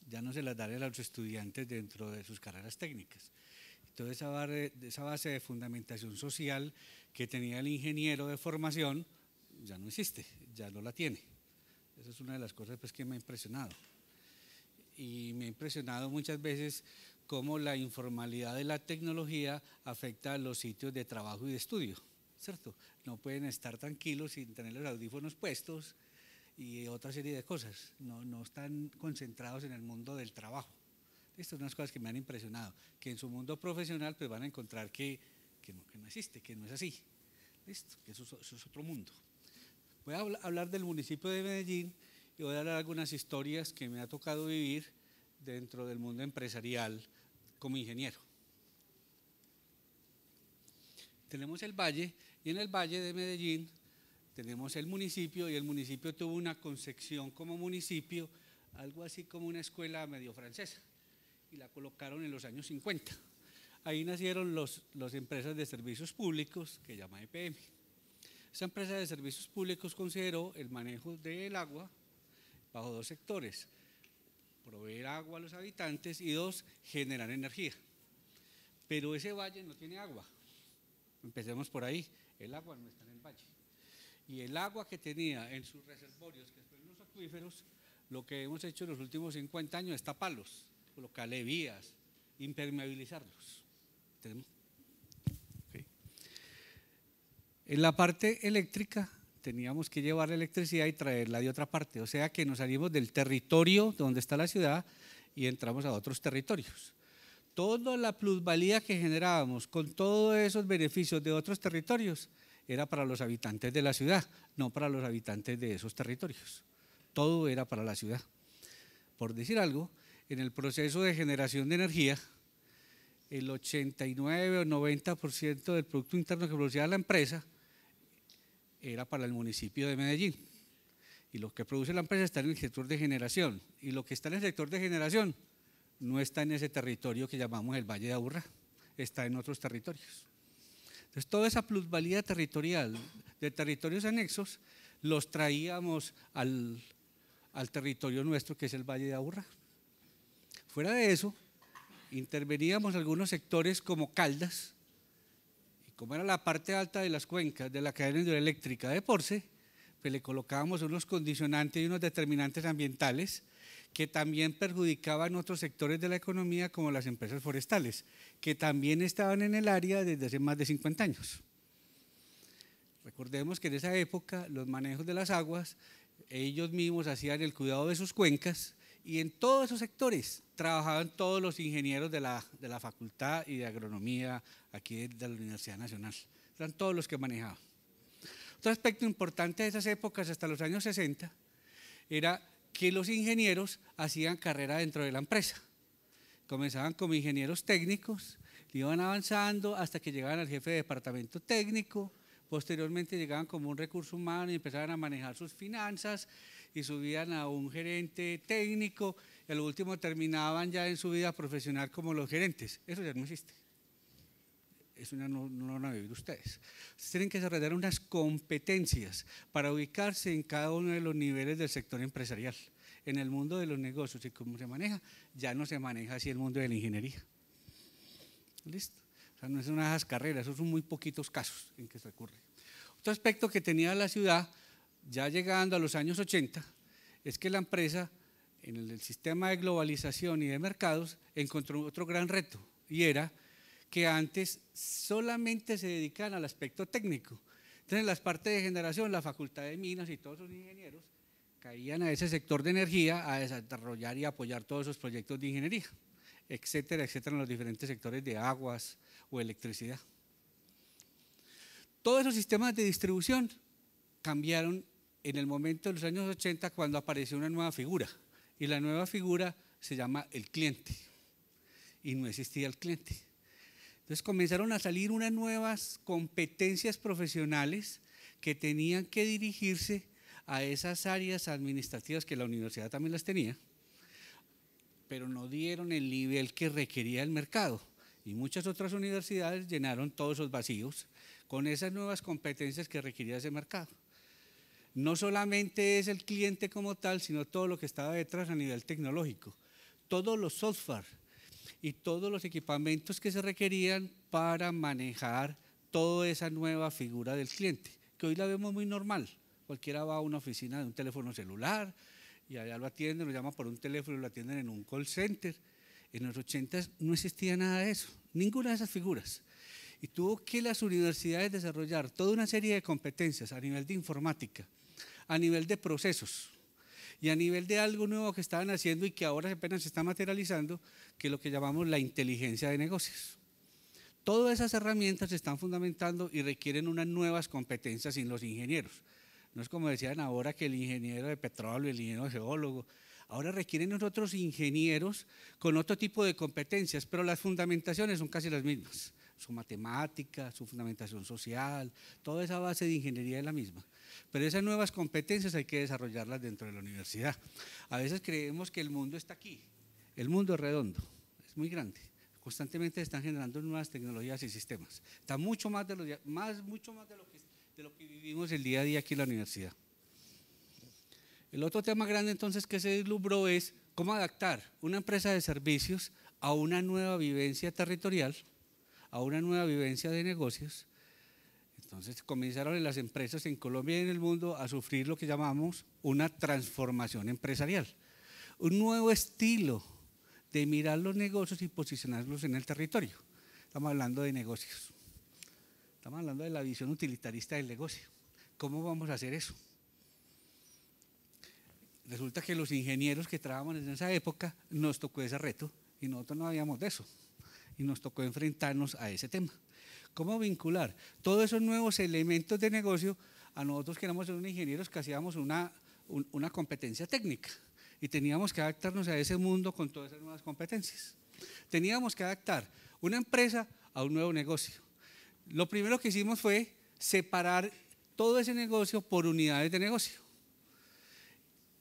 ya no se las daré a los estudiantes dentro de sus carreras técnicas. Entonces, esa base, de fundamentación social que tenía el ingeniero de formación ya no existe, ya no la tiene. Esa es una de las cosas pues, que me ha impresionado. Y me ha impresionado muchas veces cómo la informalidad de la tecnología afecta a los sitios de trabajo y de estudio, ¿cierto? No pueden estar tranquilos sin tener los audífonos puestos, y otra serie de cosas. No, no están concentrados en el mundo del trabajo. Estas son unas cosas que me han impresionado, que en su mundo profesional pues van a encontrar que, que, no, existe, que no es así. Listo, que eso, es otro mundo. Voy a hablar del municipio de Medellín y voy a dar algunas historias que me ha tocado vivir dentro del mundo empresarial como ingeniero. Tenemos el valle y en el valle de Medellín tenemos el municipio y el municipio tuvo una concepción como municipio, algo así como una escuela medio francesa, y la colocaron en los años 50. Ahí nacieron las empresas de servicios públicos que llama EPM. Esa empresa de servicios públicos consideró el manejo del agua bajo dos sectores, proveer agua a los habitantes y dos, generar energía. Pero ese valle no tiene agua. Empecemos por ahí, el agua no está en el valle y el agua que tenía en sus reservorios, que son los acuíferos, lo que hemos hecho en los últimos 50 años es taparlos, colocarle vías, impermeabilizarlos. En la parte eléctrica teníamos que llevar la electricidad y traerla de otra parte, o sea que nos salimos del territorio donde está la ciudad y entramos a otros territorios. Toda la plusvalía que generábamos con todos esos beneficios de otros territorios, era para los habitantes de la ciudad, no para los habitantes de esos territorios. Todo era para la ciudad. Por decir algo, en el proceso de generación de energía, el 89 o 90% del Producto Interno que producía la empresa era para el municipio de Medellín. Y lo que produce la empresa está en el sector de generación. Y lo que está en el sector de generación no está en ese territorio que llamamos el Valle de Aburrá, está en otros territorios. Entonces, toda esa plusvalía territorial de territorios anexos los traíamos al, territorio nuestro, que es el Valle de Aburrá. Fuera de eso, interveníamos algunos sectores como Caldas, y como era la parte alta de las cuencas de la cadena hidroeléctrica de Porce, pues le colocábamos unos condicionantes y unos determinantes ambientales que también perjudicaban otros sectores de la economía como las empresas forestales, que también estaban en el área desde hace más de 50 años. Recordemos que en esa época los manejos de las aguas, ellos mismos hacían el cuidado de sus cuencas y en todos esos sectores trabajaban todos los ingenieros de la, facultad y de agronomía aquí de la Universidad Nacional. Eran todos los que manejaban. Otro aspecto importante de esas épocas hasta los años 60 era que los ingenieros hacían carrera dentro de la empresa. Comenzaban como ingenieros técnicos, iban avanzando hasta que llegaban al jefe de departamento técnico, posteriormente llegaban como un recurso humano y empezaban a manejar sus finanzas y subían a un gerente técnico y al último terminaban ya en su vida profesional como los gerentes. Eso ya no existe eso ya no, no lo van a vivir ustedes. Ustedes tienen que desarrollar unas competencias para ubicarse en cada uno de los niveles del sector empresarial. En el mundo de los negocios y cómo se maneja, ya no se maneja así el mundo de la ingeniería. ¿Listo? O sea, no de unas carreras, esos son muy poquitos casos en que se ocurre. Otro aspecto que tenía la ciudad, ya llegando a los años 80, es que la empresa, en el sistema de globalización y de mercados, encontró otro gran reto, y era que antes solamente se dedicaban al aspecto técnico. Entonces las partes de generación, la facultad de minas y todos los ingenieros caían a ese sector de energía a desarrollar y apoyar todos esos proyectos de ingeniería, etcétera, etcétera, en los diferentes sectores de aguas o electricidad. Todos esos sistemas de distribución cambiaron en el momento de los años 80 cuando apareció una nueva figura y la nueva figura se llama el cliente y no existía el cliente. Entonces comenzaron a salir unas nuevas competencias profesionales que tenían que dirigirse a esas áreas administrativas que la universidad también las tenía, pero no dieron el nivel que requería el mercado. Y muchas otras universidades llenaron todos esos vacíos con esas nuevas competencias que requería ese mercado. No solamente es el cliente como tal, sino todo lo que estaba detrás a nivel tecnológico. Todos los software y todos los equipamientos que se requerían para manejar toda esa nueva figura del cliente, que hoy la vemos muy normal. Cualquiera va a una oficina de un teléfono celular y allá lo atienden, lo llaman por un teléfono y lo atienden en un call center. En los 80 no existía nada de eso, ninguna de esas figuras. Y tuvo que las universidades desarrollar toda una serie de competencias a nivel de informática, a nivel de procesos, y a nivel de algo nuevo que estaban haciendo y que ahora apenas se está materializando, que es lo que llamamos la inteligencia de negocios. Todas esas herramientas se están fundamentando y requieren unas nuevas competencias en los ingenieros. No es como decían ahora que el ingeniero de petróleo, el ingeniero geólogo, ahora requieren otros ingenieros con otro tipo de competencias, pero las fundamentaciones son casi las mismas. Su matemática, su fundamentación social, toda esa base de ingeniería es la misma. Pero esas nuevas competencias hay que desarrollarlas dentro de la universidad. A veces creemos que el mundo está aquí, el mundo es redondo, es muy grande. Constantemente están generando nuevas tecnologías y sistemas. Está mucho más de lo, que, de lo que vivimos el día a día aquí en la universidad. El otro tema grande entonces que se deslumbró es cómo adaptar una empresa de servicios a una nueva vivencia territorial, a una nueva vivencia de negocios, entonces comenzaron las empresas en Colombia y en el mundo a sufrir lo que llamamos una transformación empresarial, un nuevo estilo de mirar los negocios y posicionarlos en el territorio. Estamos hablando de negocios, estamos hablando de la visión utilitarista del negocio. ¿Cómo vamos a hacer eso? Resulta que los ingenieros que trabajamos en esa época nos tocó ese reto y nosotros no habíamos de eso y nos tocó enfrentarnos a ese tema. ¿Cómo vincular todos esos nuevos elementos de negocio a nosotros que éramos ingenieros que hacíamos una, una competencia técnica y teníamos que adaptarnos a ese mundo con todas esas nuevas competencias? Teníamos que adaptar una empresa a un nuevo negocio. Lo primero que hicimos fue separar todo ese negocio por unidades de negocio.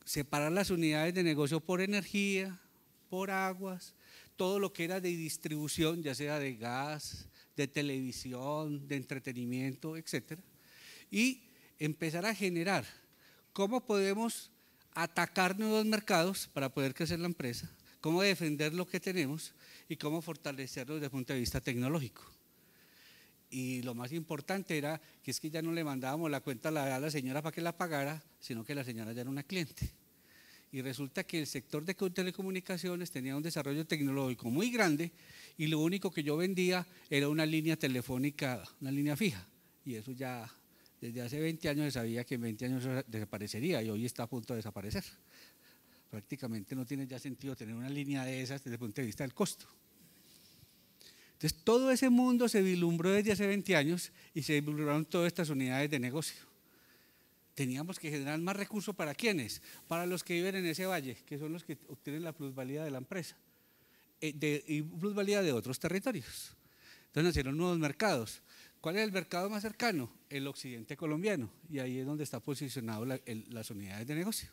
Separar las unidades de negocio por energía, por aguas, todo lo que era de distribución, ya sea de gas, de televisión, de entretenimiento, etc. Y empezar a generar cómo podemos atacar nuevos mercados para poder crecer la empresa, cómo defender lo que tenemos y cómo fortalecerlo desde el punto de vista tecnológico. Y lo más importante era que es que ya no le mandábamos la cuenta a la, a la señora para que la pagara, sino que la señora ya era una cliente y resulta que el sector de telecomunicaciones tenía un desarrollo tecnológico muy grande y lo único que yo vendía era una línea telefónica, una línea fija. Y eso ya desde hace 20 años se sabía que en 20 años desaparecería y hoy está a punto de desaparecer. Prácticamente no tiene ya sentido tener una línea de esas desde el punto de vista del costo. Entonces todo ese mundo se vislumbró desde hace 20 años y se vislumbraron todas estas unidades de negocio teníamos que generar más recursos para quienes, para los que viven en ese valle, que son los que obtienen la plusvalía de la empresa eh, de, y plusvalía de otros territorios. Entonces nacieron nuevos mercados. ¿Cuál es el mercado más cercano? El occidente colombiano, y ahí es donde están posicionadas las unidades de negocio.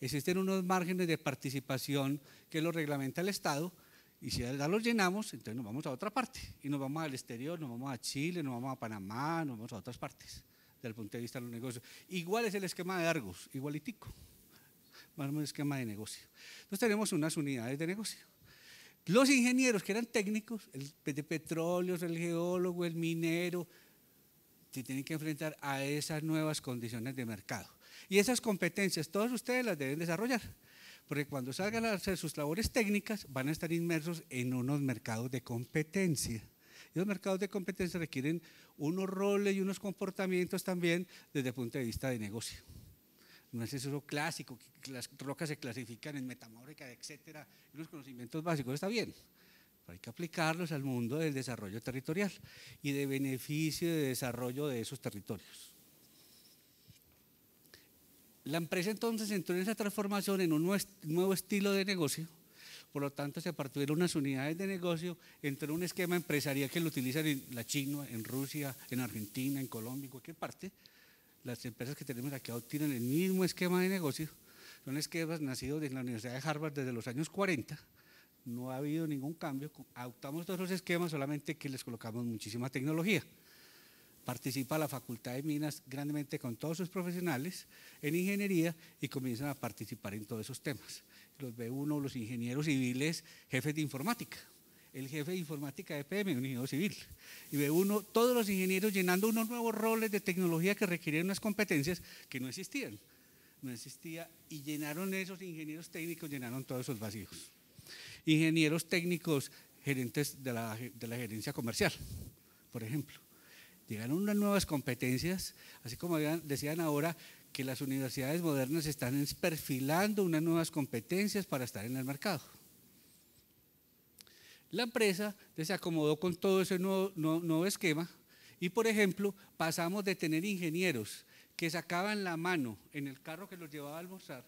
Existen unos márgenes de participación que lo reglamenta el Estado, y si ya los llenamos, entonces nos vamos a otra parte. Y nos vamos al exterior, nos vamos a Chile, nos vamos a Panamá, nos vamos a otras partes desde el punto de vista de los negocios. Igual es el esquema de Argos, igualitico. Más un esquema de negocio. Entonces tenemos unas unidades de negocio. Los ingenieros que eran técnicos, el de el geólogo, el minero, se tienen que enfrentar a esas nuevas condiciones de mercado. Y esas competencias, todas ustedes las deben desarrollar, porque cuando salgan a hacer sus labores técnicas van a estar inmersos en unos mercados de competencia los mercados de competencia requieren unos roles y unos comportamientos también desde el punto de vista de negocio. No es eso clásico, que las rocas se clasifican en metamórfica, etcétera, y unos conocimientos básicos, está bien, pero hay que aplicarlos al mundo del desarrollo territorial y de beneficio de desarrollo de esos territorios. La empresa entonces entró en esa transformación en un nuevo estilo de negocio por lo tanto, se partieron unas unidades de negocio entre un esquema empresarial que lo utilizan en la China, en Rusia, en Argentina, en Colombia, en cualquier parte. Las empresas que tenemos aquí tienen el mismo esquema de negocio. Son esquemas nacidos en la Universidad de Harvard desde los años 40. No ha habido ningún cambio. Adoptamos todos los esquemas, solamente que les colocamos muchísima tecnología participa la Facultad de Minas grandemente con todos sus profesionales en ingeniería y comienzan a participar en todos esos temas los B1, los ingenieros civiles, jefes de informática. El jefe de informática de PM, un ingeniero civil. Y B1, todos los ingenieros llenando unos nuevos roles de tecnología que requerían unas competencias que no existían. No existía. Y llenaron esos ingenieros técnicos, llenaron todos esos vacíos. Ingenieros técnicos, gerentes de la, de la gerencia comercial, por ejemplo. Llegaron unas nuevas competencias, así como decían ahora, que las universidades modernas están perfilando unas nuevas competencias para estar en el mercado. La empresa se acomodó con todo ese nuevo, esquema y, por ejemplo, pasamos de tener ingenieros que sacaban la mano en el carro que los llevaba a almorzar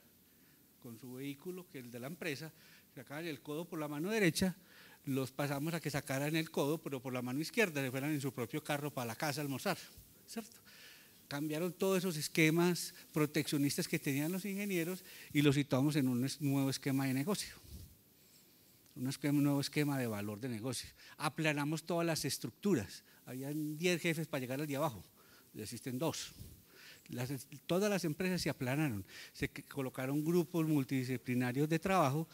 con su vehículo, que es el de la empresa, sacaban el codo por la mano derecha, los pasamos a que sacaran el codo, pero por la mano izquierda, se fueran en su propio carro para la casa a almorzar, ¿cierto? Cambiaron todos esos esquemas proteccionistas que tenían los ingenieros y los situamos en un nuevo esquema de negocio, un nuevo esquema de valor de negocio. Aplanamos todas las estructuras. Habían 10 jefes para llegar al de abajo, ya existen dos. todas las empresas se aplanaron, se colocaron grupos multidisciplinarios de trabajo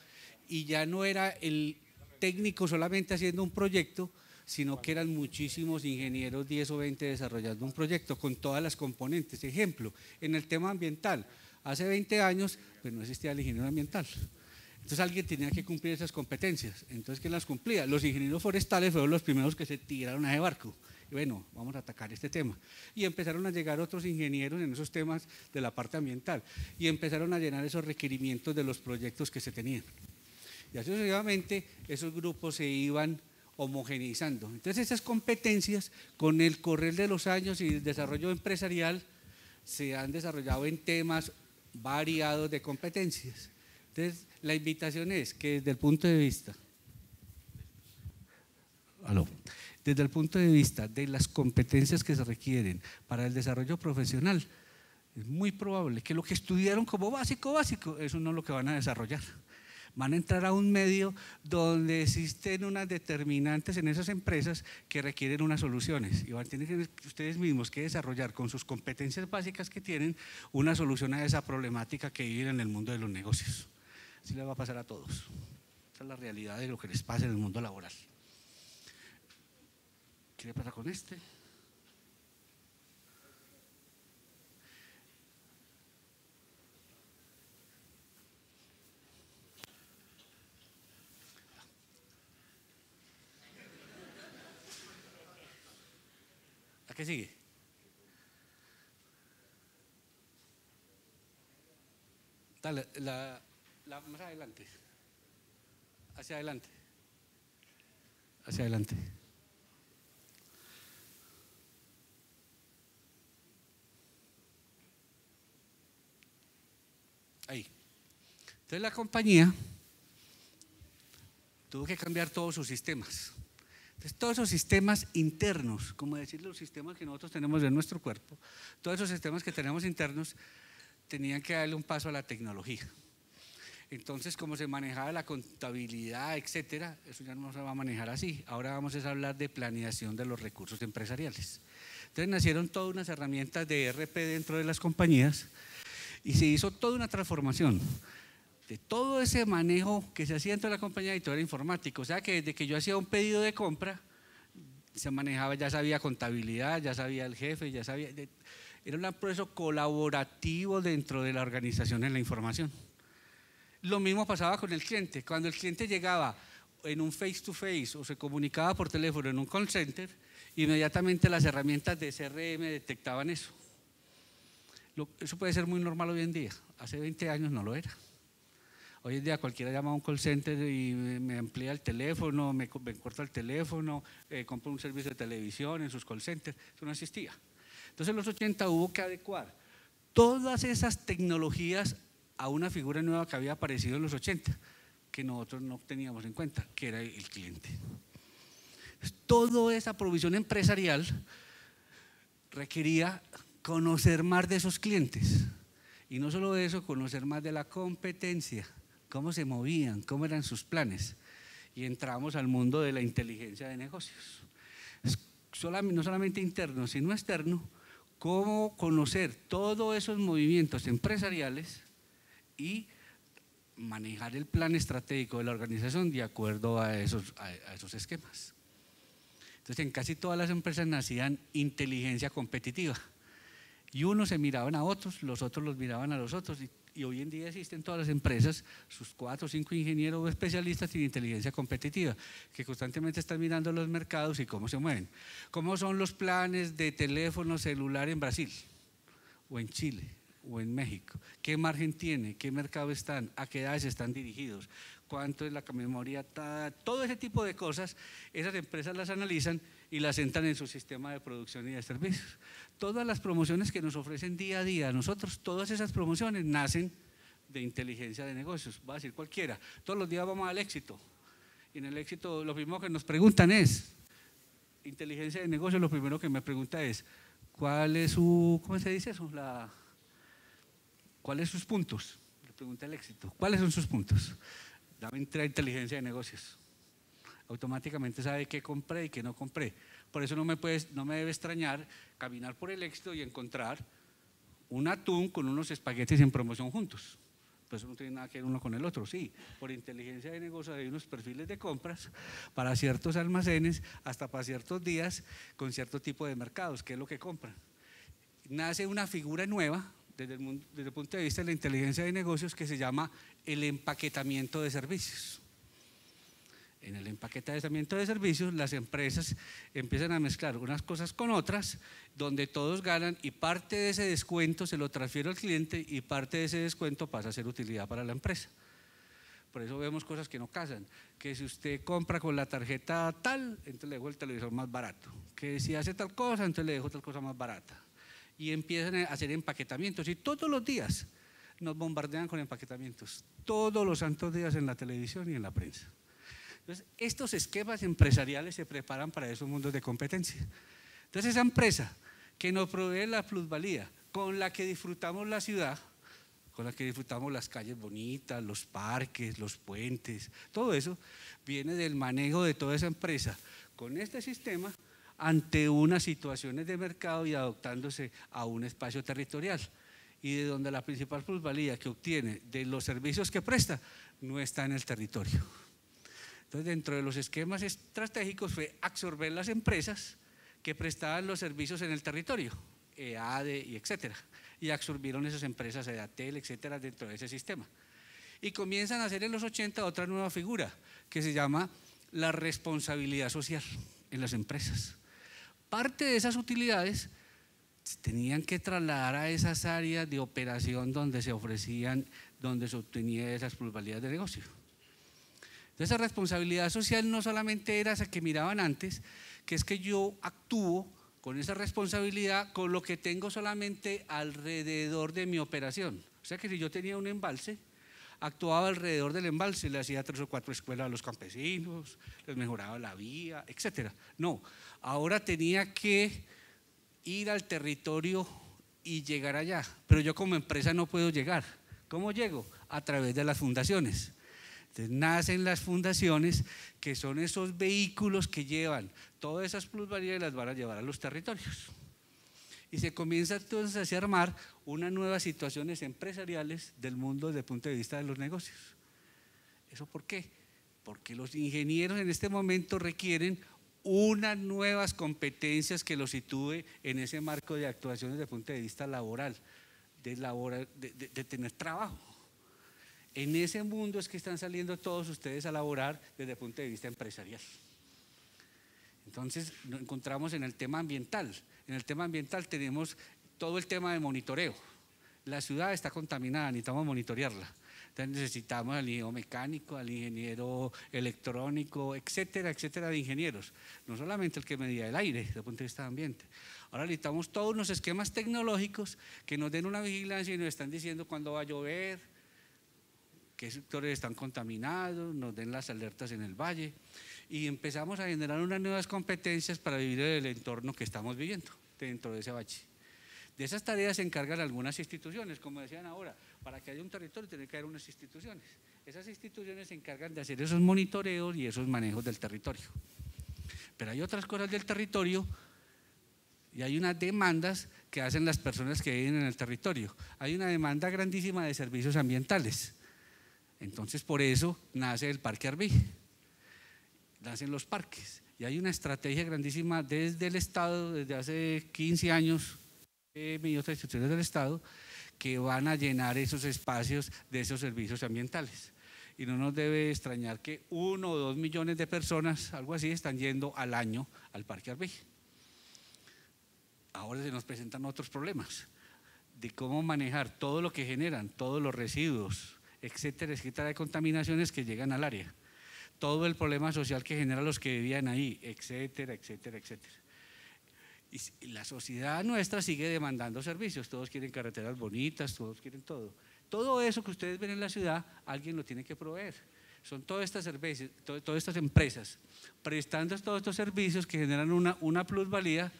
y ya no era el técnico solamente haciendo un proyecto, sino que eran muchísimos ingenieros, 10 o 20, desarrollando un proyecto con todas las componentes. Ejemplo, en el tema ambiental, hace 20 años pues no existía el ingeniero ambiental. Entonces alguien tenía que cumplir esas competencias. Entonces, ¿quién las cumplía? Los ingenieros forestales fueron los primeros que se tiraron a ese barco. Y bueno, vamos a atacar este tema. Y empezaron a llegar otros ingenieros en esos temas de la parte ambiental. Y empezaron a llenar esos requerimientos de los proyectos que se tenían. Y así sucesivamente, esos grupos se iban homogeneizando. Entonces esas competencias con el correr de los años y el desarrollo empresarial se han desarrollado en temas variados de competencias. Entonces la invitación es que desde el punto de vista, desde el punto de vista de las competencias que se requieren para el desarrollo profesional, es muy probable que lo que estudiaron como básico, básico, eso no es lo que van a desarrollar. Van a entrar a un medio donde existen unas determinantes en esas empresas que requieren unas soluciones y van a tener ustedes mismos que desarrollar con sus competencias básicas que tienen una solución a esa problemática que viven en el mundo de los negocios. Así le va a pasar a todos. Esa es la realidad de lo que les pasa en el mundo laboral. ¿Qué le pasa con este? ¿Qué sigue? Dale, la, más adelante. Hacia adelante. Hacia adelante. Ahí. Entonces la compañía tuvo que cambiar todos sus sistemas. Entonces, todos esos sistemas internos, como decir los sistemas que nosotros tenemos en nuestro cuerpo, todos esos sistemas que tenemos internos, tenían que darle un paso a la tecnología. Entonces, como se manejaba la contabilidad, etcétera, eso ya no se va a manejar así. Ahora vamos a hablar de planeación de los recursos empresariales. Entonces nacieron todas unas herramientas de ERP dentro de las compañías y se hizo toda una transformación de todo ese manejo que se hacía dentro de la compañía y era informático. O sea que desde que yo hacía un pedido de compra, se manejaba, ya sabía contabilidad, ya sabía el jefe, ya sabía. Era un proceso colaborativo dentro de la organización en la información. Lo mismo pasaba con el cliente. Cuando el cliente llegaba en un face to -face, o se comunicaba por teléfono en un call center, inmediatamente las herramientas de CRM detectaban eso. Eso puede ser muy normal hoy en día. Hace 20 años no lo era. Hoy en día cualquiera llama a un call center y me amplía el teléfono, me, corta el teléfono, eh, compra un servicio de televisión en sus call centers. Eso no existía. Entonces en los 80 hubo que adecuar todas esas tecnologías a una figura nueva que había aparecido en los 80, que nosotros no teníamos en cuenta, que era el cliente. Toda esa provisión empresarial requería conocer más de esos clientes. Y no solo eso, conocer más de la competencia cómo se movían, cómo eran sus planes. Y entramos al mundo de la inteligencia de negocios. No solamente interno, sino externo, cómo conocer todos esos movimientos empresariales y manejar el plan estratégico de la organización de acuerdo a esos, esos esquemas. Entonces, en casi todas las empresas nacían inteligencia competitiva. Y unos se miraban a otros, los otros los miraban a los otros, y y hoy en día existen todas las empresas, sus cuatro o cinco ingenieros o especialistas en inteligencia competitiva, que constantemente están mirando los mercados y cómo se mueven. ¿Cómo son los planes de teléfono celular en Brasil o en Chile? o en México, qué margen tiene, qué mercado están, a qué edades están dirigidos, cuánto es la memoria, todo ese tipo de cosas, esas empresas las analizan y la entran en su sistema de producción y de servicios. Todas las promociones que nos ofrecen día a día nosotros, todas esas promociones nacen de inteligencia de negocios, va a decir cualquiera. Todos los días vamos al éxito. Y en el éxito lo primero que nos preguntan es, inteligencia de negocios, lo primero que me pregunta es, ¿cuál es su, cómo se dice eso? La, ¿Cuáles sus puntos? Le pregunta el éxito. ¿Cuáles son sus puntos? Dame inteligencia de negocios automáticamente sabe qué compré y qué no compré. Por eso no me, puedes, no me debe extrañar caminar por el éxito y encontrar un atún con unos espaguetis en promoción juntos. Pues no tiene nada que ver uno con el otro, sí. Por inteligencia de negocio hay unos perfiles de compras para ciertos almacenes, hasta para ciertos días, con cierto tipo de mercados, que es lo que compran. Nace una figura nueva desde desde el punto de vista de la inteligencia de negocios que se llama el empaquetamiento de servicios en el empaquetamiento de servicios, las empresas empiezan a mezclar unas cosas con otras, donde todos ganan y parte de ese descuento se lo transfiero al cliente y parte de ese descuento pasa a ser utilidad para la empresa. Por eso vemos cosas que no casan. Que si usted compra con la tarjeta tal, entonces le dejo el televisor más barato. Que si hace tal cosa, entonces le dejo tal cosa más barata. Y empiezan a hacer empaquetamientos. Y todos los días nos bombardean con empaquetamientos. Todos los santos días en la televisión y en la prensa. Entonces, estos esquemas empresariales se preparan para esos mundos de competencia. Entonces, esa empresa que nos provee la plusvalía, con la que disfrutamos la ciudad, con la que disfrutamos las calles bonitas, los parques, los puentes, todo eso viene del manejo de toda esa empresa con este sistema ante unas situaciones de mercado y adoptándose a un espacio territorial y de donde la principal plusvalía que obtiene de los servicios que presta no está en el territorio. Entonces, dentro de los esquemas estratégicos fue absorber las empresas que prestaban los servicios en el territorio, EADE y etcétera, y absorbieron esas empresas, EATEL, etcétera, dentro de ese sistema. Y comienzan a hacer en los 80 otra nueva figura que se llama la responsabilidad social en las empresas. Parte de esas utilidades tenían que trasladar a esas áreas de operación donde se ofrecían, donde se obtenía esas pluralidades de negocio esa responsabilidad social no solamente era esa que miraban antes, que es que yo actúo con esa responsabilidad con lo que tengo solamente alrededor de mi operación. O sea que si yo tenía un embalse, actuaba alrededor del embalse, le hacía tres o cuatro escuelas a los campesinos, les mejoraba la vía, etcétera. No, ahora tenía que ir al territorio y llegar allá, pero yo como empresa no puedo llegar. ¿Cómo llego? A través de las fundaciones. Entonces nacen las fundaciones que son esos vehículos que llevan todas esas plusvalías las van a llevar a los territorios. Y se comienza entonces a armar unas nuevas situaciones empresariales del mundo desde el punto de vista de los negocios. ¿Eso por qué? Porque los ingenieros en este momento requieren unas nuevas competencias que los sitúe en ese marco de actuaciones desde el punto de vista laboral, de tener trabajo. En ese mundo es que están saliendo todos ustedes a laborar desde el punto de vista empresarial. Entonces nos encontramos en el tema ambiental. En el tema ambiental tenemos todo el tema de monitoreo. La ciudad está contaminada, necesitamos monitorearla. Entonces necesitamos al ingeniero mecánico, al ingeniero electrónico, etcétera, etcétera, de ingenieros. No solamente el que medía el aire desde el punto de vista ambiente. Ahora necesitamos todos los esquemas tecnológicos que nos den una vigilancia y nos están diciendo cuándo va a llover, qué sectores están contaminados, nos den las alertas en el valle y empezamos a generar unas nuevas competencias para vivir el entorno que estamos viviendo dentro de ese bache. De esas tareas se encargan algunas instituciones, como decían ahora, para que haya un territorio tiene que haber unas instituciones. Esas instituciones se encargan de hacer esos monitoreos y esos manejos del territorio. Pero hay otras cosas del territorio y hay unas demandas que hacen las personas que viven en el territorio. Hay una demanda grandísima de servicios ambientales. Entonces por eso nace el Parque Arbí, nacen los parques. Y hay una estrategia grandísima desde el Estado, desde hace 15 años, y eh, instituciones del Estado, que van a llenar esos espacios de esos servicios ambientales. Y no nos debe extrañar que uno o dos millones de personas, algo así, están yendo al año al Parque Arbí. Ahora se nos presentan otros problemas de cómo manejar todo lo que generan, todos los residuos, etcétera, etcétera, de contaminaciones que llegan al área. Todo el problema social que generan los que vivían ahí, etcétera, etcétera, etcétera. Y la sociedad nuestra sigue demandando servicios. Todos quieren carreteras bonitas, todos quieren todo. Todo eso que ustedes ven en la ciudad, alguien lo tiene que proveer. Son todas estas, todas estas empresas prestando todos estos servicios que generan una, una plusvalía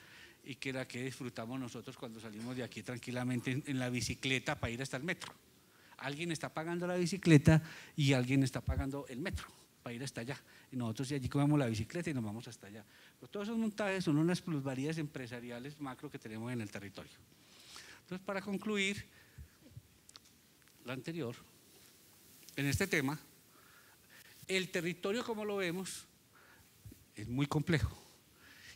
y que la que disfrutamos nosotros cuando salimos de aquí tranquilamente en la bicicleta para ir hasta el metro alguien está pagando la bicicleta y alguien está pagando el metro para ir hasta allá. Y nosotros allí comemos la bicicleta y nos vamos hasta allá. Pero todos esos montajes son unas plusvalías empresariales macro que tenemos en el territorio. Entonces, para concluir, lo anterior, en este tema, el territorio como lo vemos es muy complejo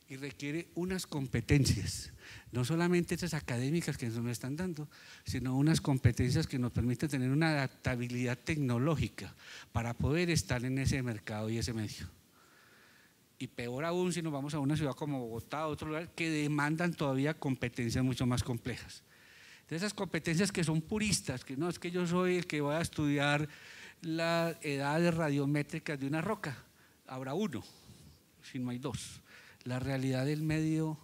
y requiere unas competencias, no solamente esas académicas que nos están dando, sino unas competencias que nos permiten tener una adaptabilidad tecnológica para poder estar en ese mercado y ese medio. Y peor aún si nos vamos a una ciudad como Bogotá, a otro lugar, que demandan todavía competencias mucho más complejas. De esas competencias que son puristas, que no es que yo soy el que voy a estudiar las edades radiométricas de una roca, habrá uno, si no hay dos la realidad del medio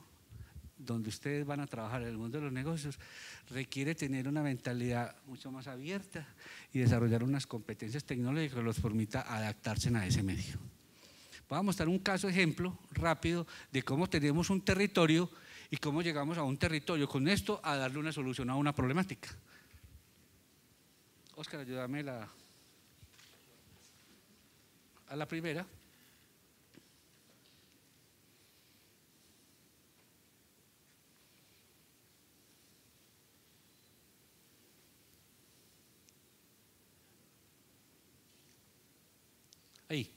donde ustedes van a trabajar en el mundo de los negocios requiere tener una mentalidad mucho más abierta y desarrollar unas competencias tecnológicas que los permita adaptarse a ese medio. Voy a mostrar un caso ejemplo rápido de cómo tenemos un territorio y cómo llegamos a un territorio con esto a darle una solución a una problemática. Oscar, ayúdame la, a la primera. Ahí,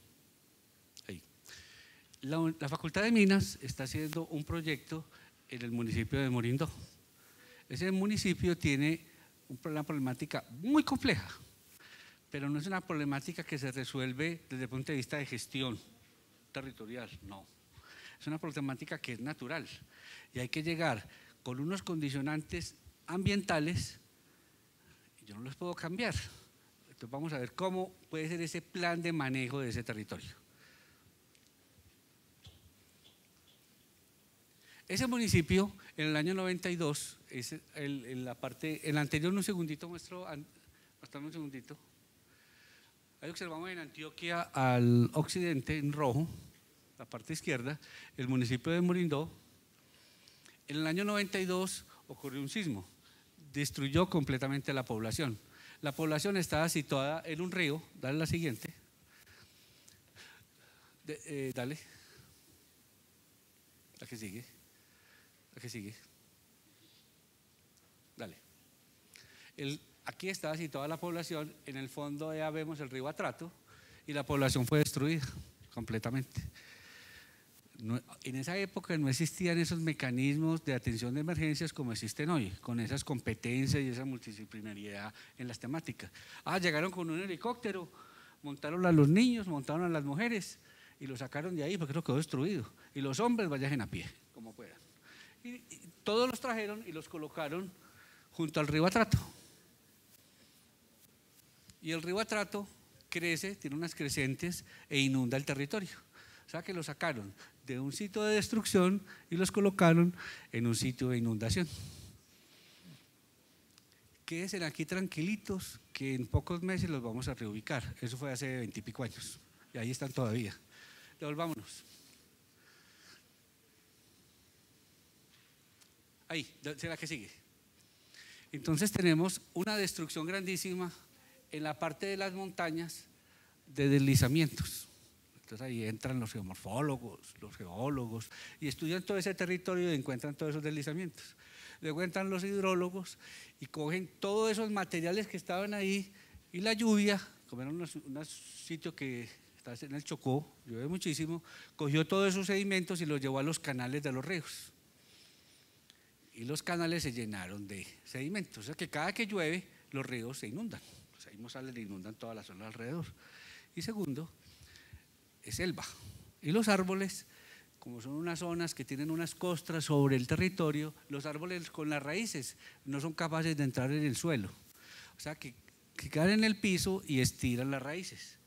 La, Facultad de Minas está haciendo un proyecto en el municipio de Morindó. Ese municipio tiene una problemática muy compleja, pero no es una problemática que se resuelve desde el punto de vista de gestión territorial, no. Es una problemática que es natural y hay que llegar con unos condicionantes ambientales, yo no los puedo cambiar, entonces vamos a ver cómo puede ser ese plan de manejo de ese territorio. Ese municipio, en el año 92, es el, en la parte, el anterior, un segundito muestro, hasta un segundito. Ahí observamos en Antioquia al occidente, en rojo, la parte izquierda, el municipio de Morindó. En el año 92 ocurrió un sismo, destruyó completamente la población. La población estaba situada en un río, dale la siguiente. Eh, dale. La que sigue. La que sigue. Dale. aquí estaba situada la población, en el fondo ya vemos el río Atrato y la población fue destruida completamente en esa época no existían esos mecanismos de atención de emergencias como existen hoy, con esas competencias y esa multidisciplinariedad en las temáticas. Ah, llegaron con un helicóptero, montaron a los niños, montaron a las mujeres y los sacaron de ahí porque lo quedó destruido. Y los hombres vayan a pie, como puedan. Y, todos los trajeron y los colocaron junto al río Atrato. Y el río Atrato crece, tiene unas crecientes e inunda el territorio. O sea que lo sacaron de un sitio de destrucción y los colocaron en un sitio de inundación. Quédense aquí tranquilitos, que en pocos meses los vamos a reubicar. Eso fue hace veintipico años y ahí están todavía. Devolvámonos. Ahí, será que sigue. Entonces tenemos una destrucción grandísima en la parte de las montañas de deslizamientos. Entonces ahí entran los geomorfólogos, los geólogos, y estudian todo ese territorio y encuentran todos esos deslizamientos. Luego entran los hidrólogos y cogen todos esos materiales que estaban ahí y la lluvia, como era un sitio que está en el Chocó, llueve muchísimo, cogió todos esos sedimentos y los llevó a los canales de los ríos. Y los canales se llenaron de sedimentos. O sea que cada que llueve, los ríos se inundan. O sea, salen e inundan toda la zona alrededor. Y segundo, es selva. Y los árboles, como son unas zonas que tienen unas costras sobre el territorio, los árboles con las raíces no son capaces de entrar en el suelo. O sea, que, que caen en el piso y estiran las raíces.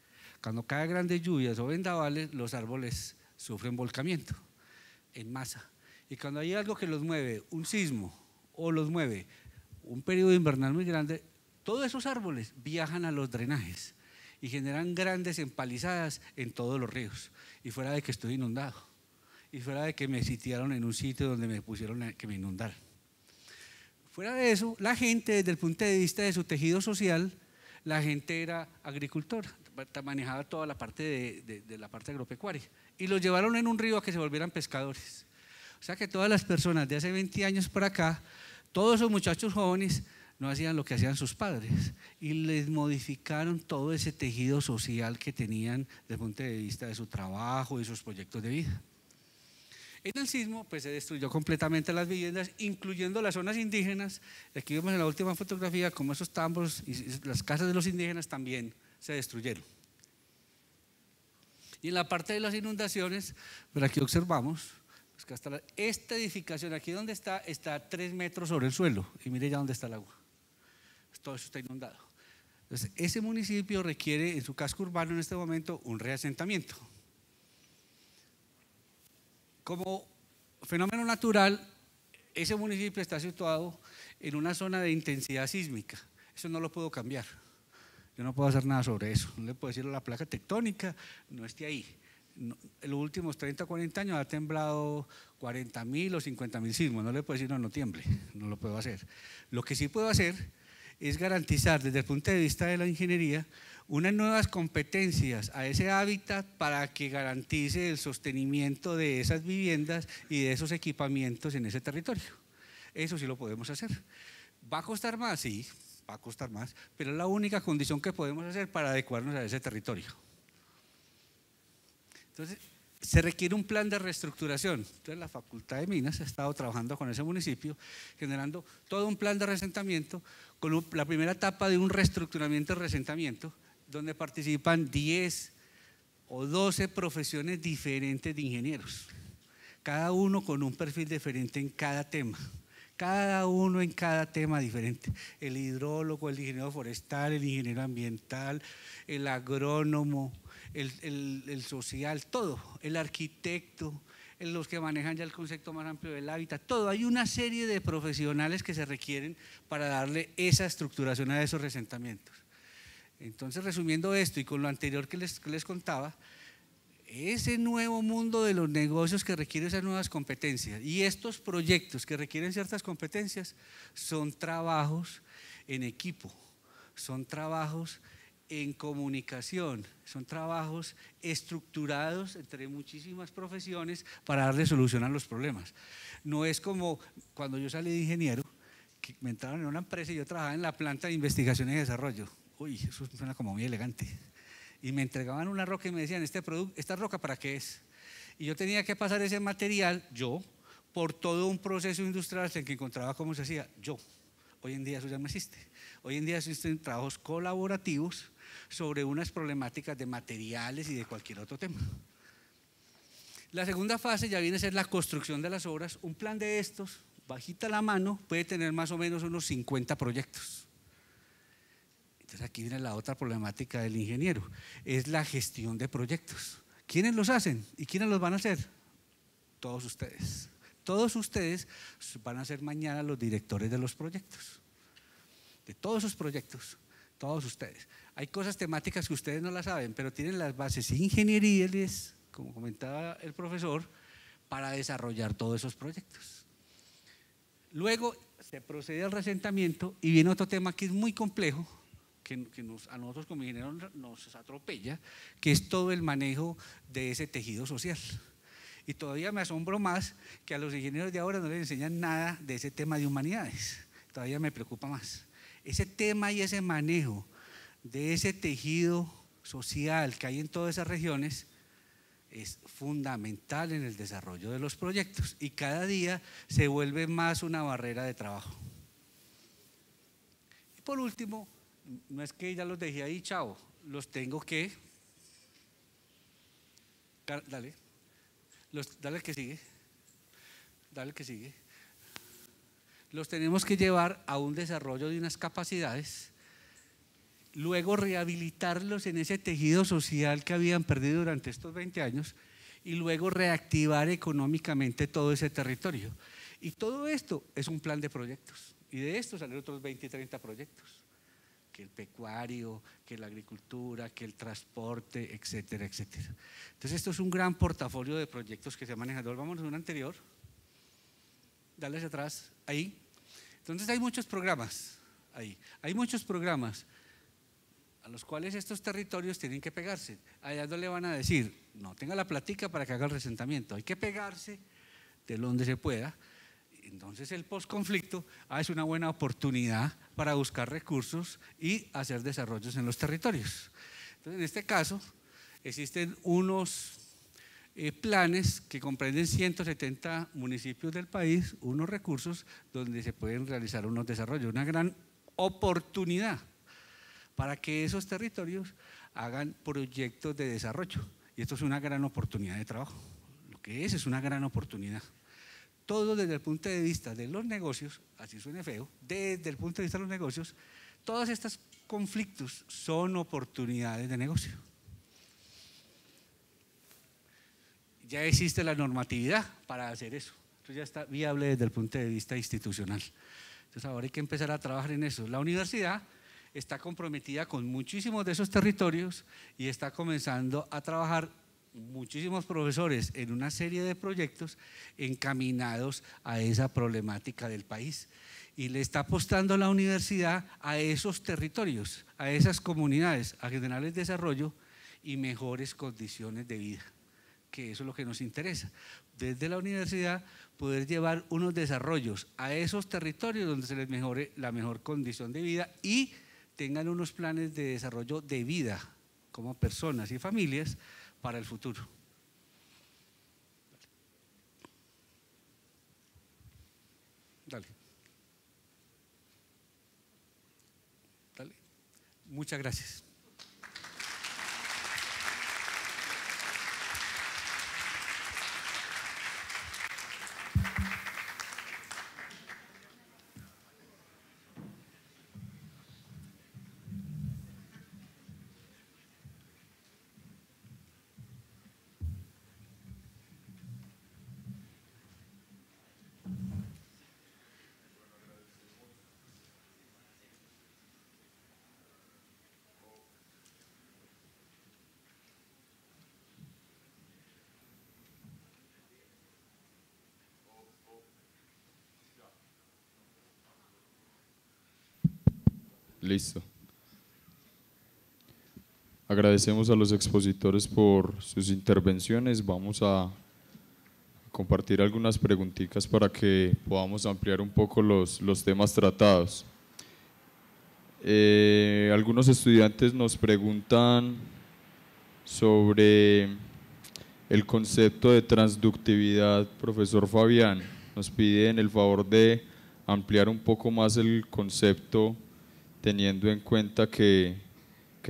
Cuando caen grandes lluvias o vendavales, los árboles sufren volcamiento en masa. Y cuando hay algo que los mueve, un sismo o los mueve un periodo invernal muy grande, todos esos árboles viajan a los drenajes y generan grandes empalizadas en todos los ríos. Y fuera de que estoy inundado, y fuera de que me sitiaron en un sitio donde me pusieron a que me inundaran. Fuera de eso, la gente, desde el punto de vista de su tejido social, la gente era agricultora, manejaba toda la parte de, la parte agropecuaria. Y los llevaron en un río a que se volvieran pescadores. O sea que todas las personas de hace 20 años por acá, todos esos muchachos jóvenes no hacían lo que hacían sus padres y les modificaron todo ese tejido social que tenían desde el punto de vista de su trabajo y sus proyectos de vida. En el sismo pues, se destruyó completamente las viviendas, incluyendo las zonas indígenas. Aquí vemos en la última fotografía cómo esos tambos y las casas de los indígenas también se destruyeron. Y en la parte de las inundaciones, por pues, aquí observamos pues, hasta esta edificación, aquí donde está, está tres metros sobre el suelo. Y mire ya dónde está el agua todo eso está inundado. Entonces, ese municipio requiere en su casco urbano en este momento un reasentamiento. Como fenómeno natural, ese municipio está situado en una zona de intensidad sísmica. Eso no lo puedo cambiar. Yo no puedo hacer nada sobre eso. No le puedo decir a la placa tectónica, no esté ahí. en los últimos 30, 40 años ha temblado 40 mil o 50 mil sismos. No le puedo decir, no, no tiemble. No lo puedo hacer. Lo que sí puedo hacer es garantizar desde el punto de vista de la ingeniería unas nuevas competencias a ese hábitat para que garantice el sostenimiento de esas viviendas y de esos equipamientos en ese territorio. Eso sí lo podemos hacer. ¿Va a costar más? Sí, va a costar más, pero es la única condición que podemos hacer para adecuarnos a ese territorio. Entonces, se requiere un plan de reestructuración. Entonces la Facultad de Minas ha estado trabajando con ese municipio, generando todo un plan de resentamiento con la primera etapa de un reestructuramiento de resentamiento, donde participan 10 o 12 profesiones diferentes de ingenieros, cada uno con un perfil diferente en cada tema cada uno en cada tema diferente. El hidrólogo, el ingeniero forestal, el ingeniero ambiental, el agrónomo, el, social, todo, el arquitecto, los que manejan ya el concepto más amplio del hábitat, todo. Hay una serie de profesionales que se requieren para darle esa estructuración a esos resentamientos. Entonces, resumiendo esto y con lo anterior que les, que les contaba, ese nuevo mundo de los negocios que requiere esas nuevas competencias y estos proyectos que requieren ciertas competencias son trabajos en equipo, son trabajos en comunicación. Son trabajos estructurados entre muchísimas profesiones para darle solución a los problemas. No es como cuando yo salí de ingeniero, que me entraron en una empresa y yo trabajaba en la planta de investigación y desarrollo. Uy, eso suena como muy elegante. Y me entregaban una roca y me decían, este ¿esta roca para qué es? Y yo tenía que pasar ese material, yo, por todo un proceso industrial en que encontraba cómo se hacía, yo. Hoy en día eso ya no existe. Hoy en día existen trabajos colaborativos sobre unas problemáticas de materiales y de cualquier otro tema. La segunda fase ya viene a ser la construcción de las obras. Un plan de estos, bajita la mano, puede tener más o menos unos 50 proyectos. Entonces aquí viene la otra problemática del ingeniero, es la gestión de proyectos. ¿Quiénes los hacen y quiénes los van a hacer? Todos ustedes. Todos ustedes van a ser mañana los directores de los proyectos, de todos sus proyectos todos ustedes. Hay cosas temáticas que ustedes no las saben, pero tienen las bases ingenieriles, como comentaba el profesor, para desarrollar todos esos proyectos. Luego se procede al resentamiento y viene otro tema que es muy complejo, que, nos, a nosotros como ingenieros nos atropella, que es todo el manejo de ese tejido social. Y todavía me asombro más que a los ingenieros de ahora no les enseñan nada de ese tema de humanidades. Todavía me preocupa más ese tema y ese manejo de ese tejido social que hay en todas esas regiones es fundamental en el desarrollo de los proyectos y cada día se vuelve más una barrera de trabajo. Y por último, no es que ya los dejé ahí, chao, los tengo que... Dale, los, dale que sigue, dale que sigue los tenemos que llevar a un desarrollo de unas capacidades, luego rehabilitarlos en ese tejido social que habían perdido durante estos 20 años y luego reactivar económicamente todo ese territorio. Y todo esto es un plan de proyectos. Y de esto salen otros 20 y 30 proyectos. Que el pecuario, que la agricultura, que el transporte, etcétera, etcétera. Entonces esto es un gran portafolio de proyectos que se ha manejado. Vámonos a un anterior. Dale hacia atrás. Ahí. Entonces hay muchos programas ahí, hay muchos programas a los cuales estos territorios tienen que pegarse. Allá no le van a decir, no, tenga la platica para que haga el resentamiento. Hay que pegarse de donde se pueda. Entonces el postconflicto ah, es una buena oportunidad para buscar recursos y hacer desarrollos en los territorios. Entonces en este caso existen unos eh, planes que comprenden 170 municipios del país, unos recursos donde se pueden realizar unos desarrollos, una gran oportunidad para que esos territorios hagan proyectos de desarrollo. Y esto es una gran oportunidad de trabajo. Lo que es es una gran oportunidad. Todo desde el punto de vista de los negocios, así suene feo, desde el punto de vista de los negocios, todos estos conflictos son oportunidades de negocio. ya existe la normatividad para hacer eso. Entonces ya está viable desde el punto de vista institucional. Entonces ahora hay que empezar a trabajar en eso. La universidad está comprometida con muchísimos de esos territorios y está comenzando a trabajar muchísimos profesores en una serie de proyectos encaminados a esa problemática del país. Y le está apostando la universidad a esos territorios, a esas comunidades, a generarles desarrollo y mejores condiciones de vida que eso es lo que nos interesa. Desde la universidad poder llevar unos desarrollos a esos territorios donde se les mejore la mejor condición de vida y tengan unos planes de desarrollo de vida como personas y familias para el futuro. Dale. Dale. Muchas gracias. Listo. Agradecemos a los expositores por sus intervenciones. Vamos a compartir algunas preguntitas para que podamos ampliar un poco los, temas tratados. Eh, algunos estudiantes nos preguntan sobre el concepto de transductividad, profesor Fabián. Nos piden el favor de ampliar un poco más el concepto teniendo en cuenta que,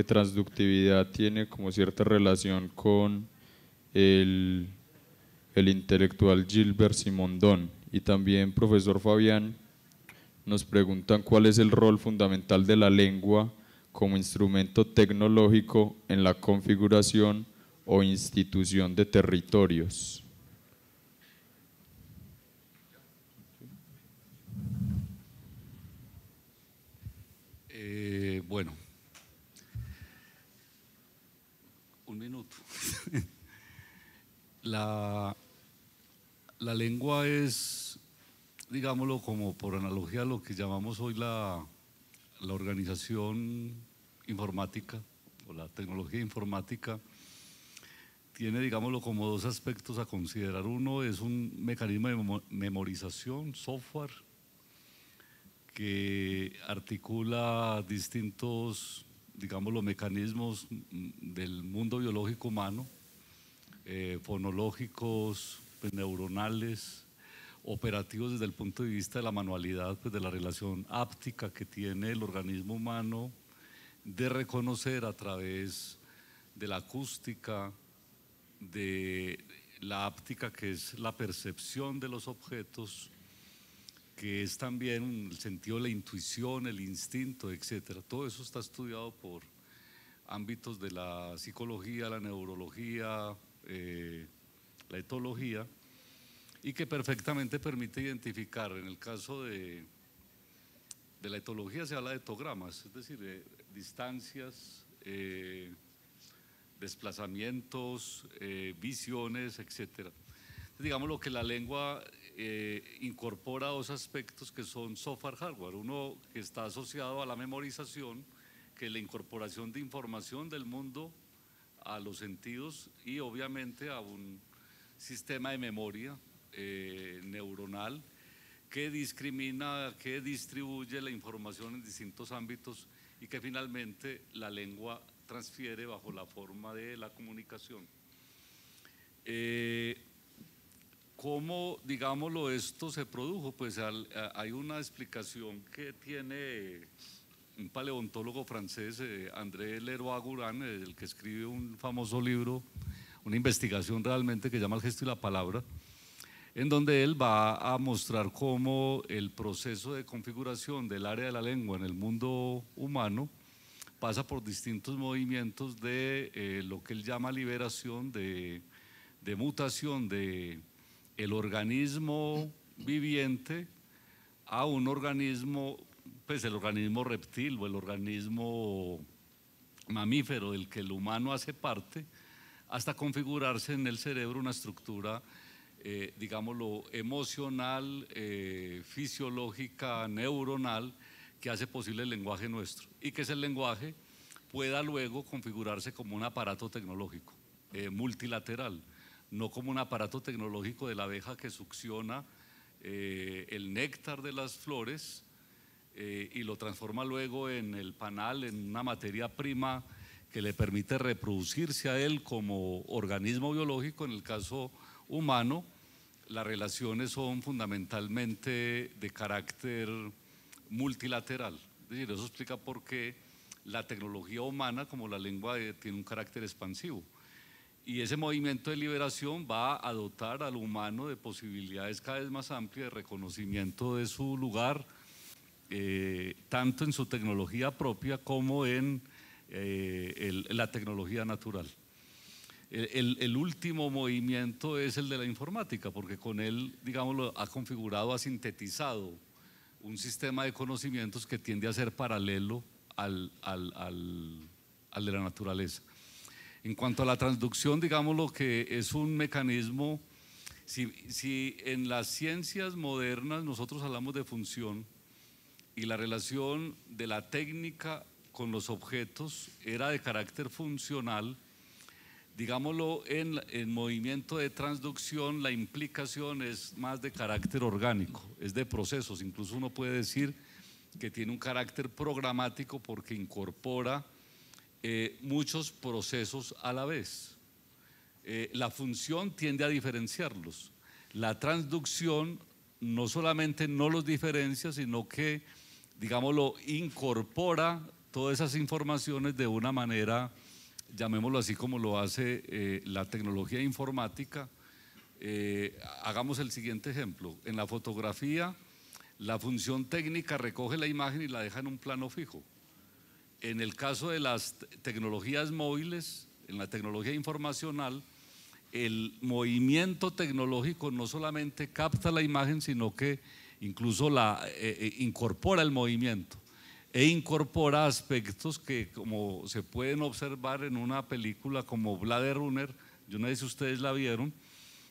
transductividad tiene como cierta relación con el, el intelectual Gilbert Simondón y también profesor Fabián, nos preguntan cuál es el rol fundamental de la lengua como instrumento tecnológico en la configuración o institución de territorios. Eh, bueno, un minuto. la, lengua es, digámoslo como por analogía a lo que llamamos hoy la, la organización informática o la tecnología informática tiene, digámoslo, como dos aspectos a considerar. Uno es un mecanismo de memorización, software, que articula distintos, digamos, los mecanismos del mundo biológico humano, eh, fonológicos, pues, neuronales, operativos desde el punto de vista de la manualidad, pues de la relación áptica que tiene el organismo humano, de reconocer a través de la acústica, de la áptica que es la percepción de los objetos, que es también el sentido de la intuición, el instinto, etcétera. Todo eso está estudiado por ámbitos de la psicología, la neurología, eh, la etología, y que perfectamente permite identificar, en el caso de, de la etología se habla de etogramas, es decir, de distancias, eh, desplazamientos, eh, visiones, etcétera digamos lo que la lengua eh, incorpora dos aspectos que son software hardware. Uno que está asociado a la memorización, que es la incorporación de información del mundo a los sentidos y obviamente a un sistema de memoria eh, neuronal que discrimina, que distribuye la información en distintos ámbitos y que finalmente la lengua transfiere bajo la forma de la comunicación. Eh, ¿Cómo, digámoslo, esto se produjo? Pues hay una explicación que tiene un paleontólogo francés, eh, André Leroy gourhan eh, el que escribe un famoso libro, una investigación realmente que llama El gesto y la palabra, en donde él va a mostrar cómo el proceso de configuración del área de la lengua en el mundo humano pasa por distintos movimientos de eh, lo que él llama liberación, de mutación, de el organismo viviente a un organismo, pues el organismo reptil o el organismo mamífero del que el humano hace parte, hasta configurarse en el cerebro una estructura, eh, digámoslo, emocional, eh, fisiológica, neuronal, que hace posible el lenguaje nuestro y que ese lenguaje pueda luego configurarse como un aparato tecnológico eh, multilateral no como un aparato tecnológico de la abeja que succiona eh, el néctar de las flores eh, y lo transforma luego en el panal, en una materia prima que le permite reproducirse a él como organismo biológico, en el caso humano, las relaciones son fundamentalmente de carácter multilateral. Es decir, eso explica por qué la tecnología humana, como la lengua, eh, tiene un carácter expansivo. Y ese movimiento de liberación va a dotar al humano de posibilidades cada vez más amplias de reconocimiento de su lugar, eh, tanto en su tecnología propia como en eh, la tecnología natural. El, último movimiento es el de la informática, porque con él, digámoslo, ha configurado, ha sintetizado un sistema de conocimientos que tiende a ser paralelo al de la naturaleza. En cuanto a la transducción, digámoslo que es un mecanismo, si, en las ciencias modernas nosotros hablamos de función y la relación de la técnica con los objetos era de carácter funcional, digámoslo, en, en movimiento de transducción la implicación es más de carácter orgánico, es de procesos. Incluso uno puede decir que tiene un carácter programático porque incorpora eh, muchos procesos a la vez. Eh, la función tiende a diferenciarlos. La transducción no solamente no los diferencia, sino que, digámoslo, incorpora todas esas informaciones de una manera, llamémoslo así como lo hace eh, la tecnología informática. hagamos el siguiente ejemplo. En la fotografía, la función técnica recoge la imagen y la deja en un plano fijo en el caso de las tecnologías móviles, en la tecnología informacional, el movimiento tecnológico no solamente capta la imagen, sino que incluso la eh, eh, incorpora el movimiento e incorpora aspectos que como se pueden observar en una película como Blade Runner, yo no sé si ustedes la vieron,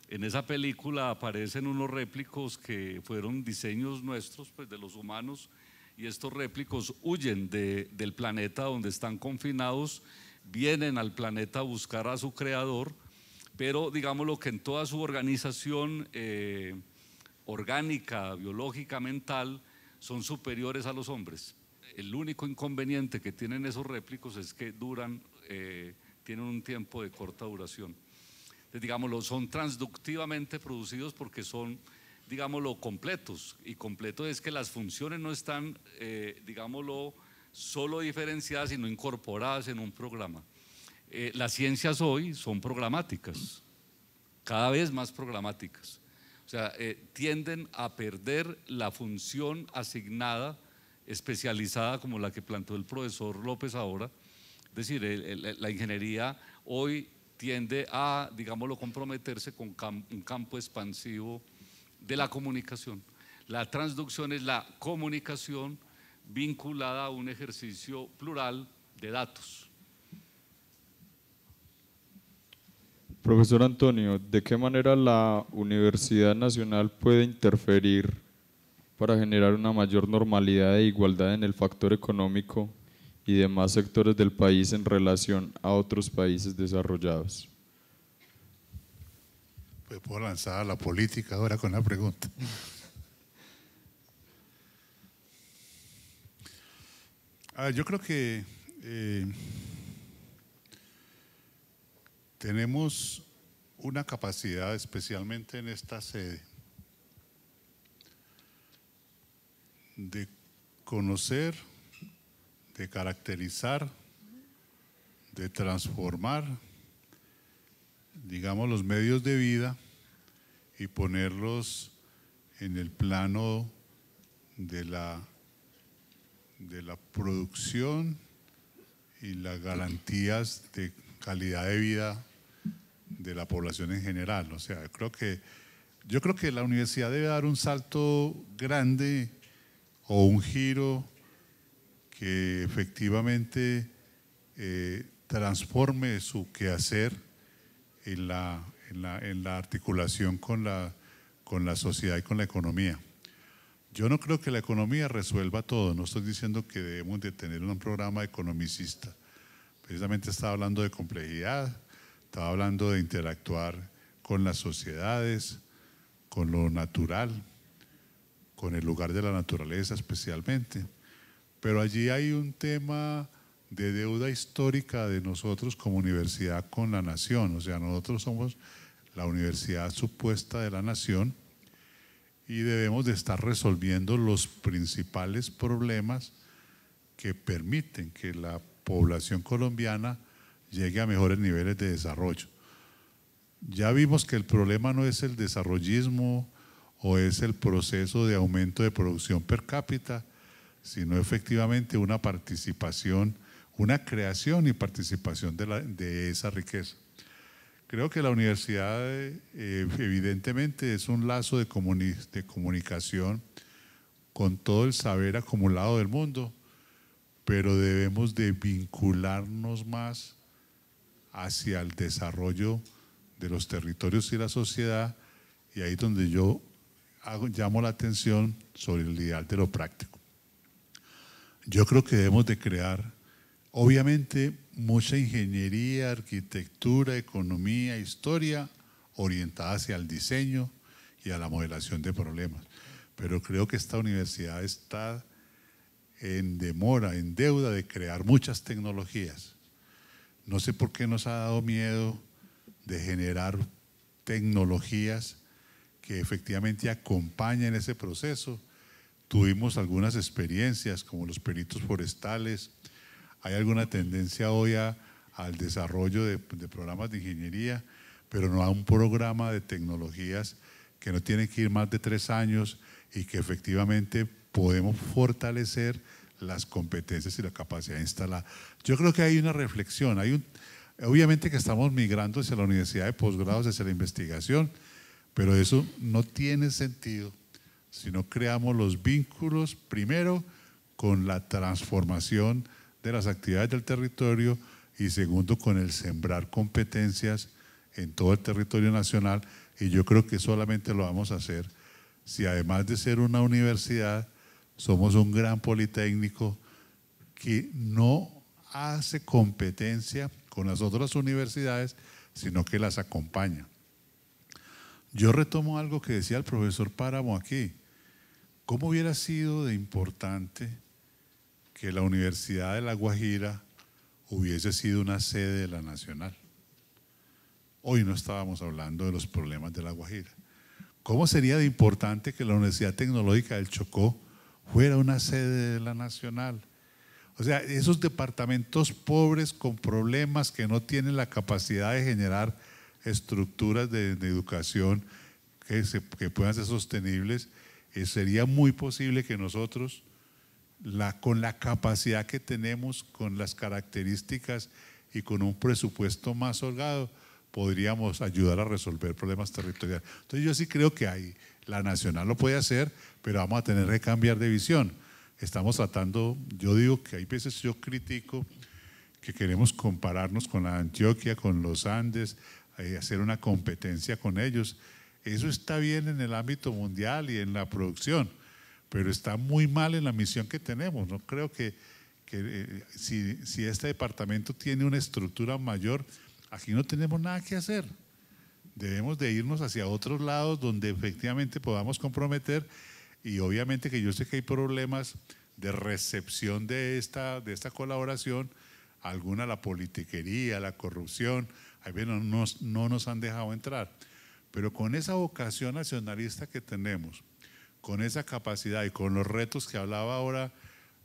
en esa película aparecen unos réplicos que fueron diseños nuestros, pues de los humanos, y estos réplicos huyen del planeta donde están confinados, vienen al planeta a buscar a su creador, pero digamos lo que en toda su organización eh, orgánica, biológica, mental, son superiores a los hombres. El único inconveniente que tienen esos réplicos es que duran, eh, tienen un tiempo de corta duración. Entonces, digámoslo, son transductivamente producidos porque son digámoslo, completos. Y completo es que las funciones no están, eh, digámoslo, solo diferenciadas, sino incorporadas en un programa. Eh, las ciencias hoy son programáticas, cada vez más programáticas. O sea, eh, tienden a perder la función asignada, especializada, como la que planteó el profesor López ahora. Es decir, la ingeniería hoy tiende a, digámoslo, comprometerse con un campo expansivo de la comunicación. La transducción es la comunicación vinculada a un ejercicio plural de datos. Profesor Antonio, ¿de qué manera la Universidad Nacional puede interferir para generar una mayor normalidad e igualdad en el factor económico y demás sectores del país en relación a otros países desarrollados? Pues, puedo lanzar a la política ahora con la pregunta. Ah, yo creo que eh, tenemos una capacidad, especialmente en esta sede, de conocer, de caracterizar, de transformar digamos, los medios de vida y ponerlos en el plano de la, de la producción y las garantías de calidad de vida de la población en general. O sea, creo que, yo creo que la universidad debe dar un salto grande o un giro que efectivamente eh, transforme su quehacer en la, en la, la articulación con la, con la sociedad y con la economía. Yo no creo que la economía resuelva todo, no estoy diciendo que debemos de tener un programa economicista. Precisamente estaba hablando de complejidad, estaba hablando de interactuar con las sociedades, con lo natural, con el lugar de la naturaleza especialmente. Pero allí hay un tema de deuda histórica de nosotros como universidad con la nación. O sea, nosotros somos la universidad supuesta de la nación y debemos de estar resolviendo los principales problemas que permiten que la población colombiana llegue a mejores niveles de desarrollo. Ya vimos que el problema no es el desarrollismo o es el proceso de aumento de producción per cápita, sino efectivamente una participación una creación y participación de, esa riqueza. Creo que la universidad eh, evidentemente es un lazo de, comunicación con todo el saber acumulado del mundo, pero debemos de vincularnos más hacia el desarrollo de los territorios y la sociedad, y ahí es donde yo hago, llamo la atención sobre el ideal de lo práctico. Yo creo que debemos de crear Obviamente, mucha ingeniería, arquitectura, economía, historia, orientada hacia el diseño y a la modelación de problemas. Pero creo que esta universidad está en demora, en deuda de crear muchas tecnologías. No sé por qué nos ha dado miedo de generar tecnologías que efectivamente acompañen ese proceso. Tuvimos algunas experiencias como los peritos forestales, hay alguna tendencia hoy al desarrollo de, programas de ingeniería, pero no a un programa de tecnologías que no tiene que ir más de tres años y que efectivamente podemos fortalecer las competencias y la capacidad instalada. Yo creo que hay una reflexión, hay obviamente que estamos migrando hacia la universidad de posgrados, hacia la investigación, pero eso no tiene sentido si no creamos los vínculos primero con la transformación de las actividades del territorio y segundo con el sembrar competencias en todo el territorio nacional y yo creo que solamente lo vamos a hacer si además de ser una universidad somos un gran politécnico que no hace competencia con las otras universidades, sino que las acompaña. Yo retomo algo que decía el profesor Páramo aquí. ¿Cómo hubiera sido de importante que la Universidad de La Guajira hubiese sido una sede de la nacional. Hoy no estábamos hablando de los problemas de La Guajira. ¿Cómo sería de importante que la Universidad Tecnológica del Chocó fuera una sede de la nacional? O sea, esos departamentos pobres con problemas que no tienen la capacidad de generar estructuras de, educación que, puedan ser sostenibles, eh, sería muy posible que nosotros con la capacidad que tenemos, con las características y con un presupuesto más holgado, podríamos ayudar a resolver problemas territoriales. Entonces yo sí creo que hay, la nacional lo puede hacer, pero vamos a tener que cambiar de visión. Estamos tratando, yo digo que hay veces yo critico que queremos compararnos con la Antioquia, con los Andes, eh, hacer una competencia con ellos. Eso está bien en el ámbito mundial y en la producción, pero está muy mal en la misión que tenemos. No creo que, que eh, si, si, este departamento tiene una estructura mayor, aquí no tenemos nada que hacer. Debemos de irnos hacia otros lados donde efectivamente podamos comprometer y obviamente que yo sé que hay problemas de recepción de esta, de esta colaboración, alguna la politiquería, la corrupción, ahí no nos, no nos han dejado entrar, pero con esa vocación nacionalista que tenemos, con esa capacidad y con los retos que hablaba ahora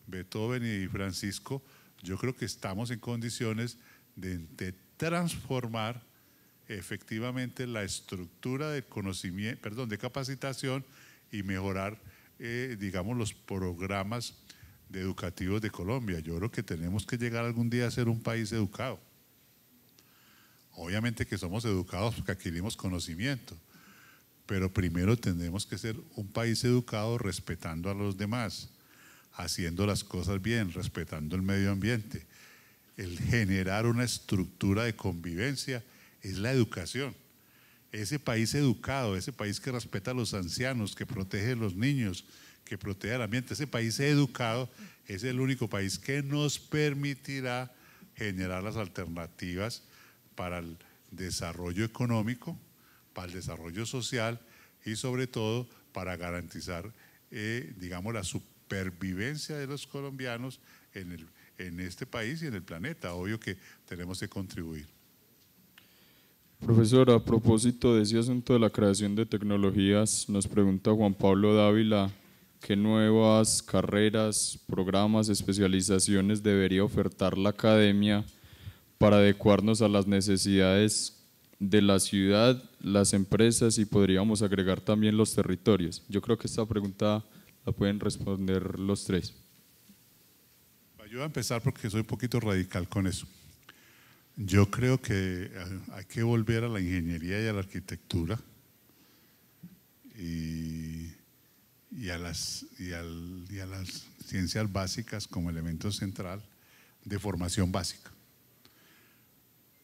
Beethoven y Francisco, yo creo que estamos en condiciones de, transformar efectivamente la estructura de conocimiento, perdón, de capacitación y mejorar, eh, digamos, los programas de educativos de Colombia. Yo creo que tenemos que llegar algún día a ser un país educado. Obviamente que somos educados porque adquirimos conocimiento, pero primero tenemos que ser un país educado respetando a los demás, haciendo las cosas bien, respetando el medio ambiente. El generar una estructura de convivencia es la educación. Ese país educado, ese país que respeta a los ancianos, que protege a los niños, que protege al ambiente, ese país educado es el único país que nos permitirá generar las alternativas para el desarrollo económico para el desarrollo social y sobre todo para garantizar, eh, digamos, la supervivencia de los colombianos en, el, en este país y en el planeta. Obvio que tenemos que contribuir. Profesor, a propósito de ese asunto de la creación de tecnologías, nos pregunta Juan Pablo Dávila qué nuevas carreras, programas, especializaciones debería ofertar la academia para adecuarnos a las necesidades de la ciudad, las empresas y podríamos agregar también los territorios. Yo creo que esta pregunta la pueden responder los tres. Yo a empezar porque soy un poquito radical con eso. Yo creo que eh, hay que volver a la ingeniería y a la arquitectura y a las ciencias básicas como elemento central de formación básica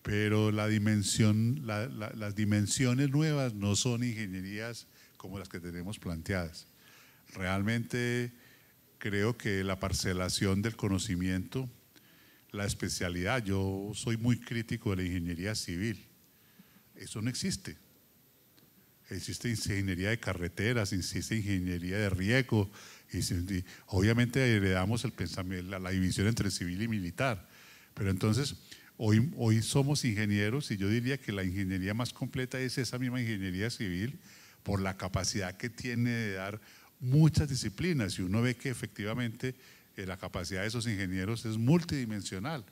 pero la dimensión, las dimensiones nuevas no son ingenierías como las que tenemos planteadas. Realmente creo que la parcelación del conocimiento, la especialidad, yo soy muy crítico de la ingeniería civil, eso no existe. Existe ingeniería de carreteras, existe ingeniería de riego, obviamente heredamos el pensamiento, la división entre civil y militar, pero entonces Hoy, somos ingenieros y yo diría que la ingeniería más completa es esa misma ingeniería civil por la capacidad que tiene de dar muchas disciplinas y uno ve que efectivamente eh, la capacidad de esos ingenieros es multidimensional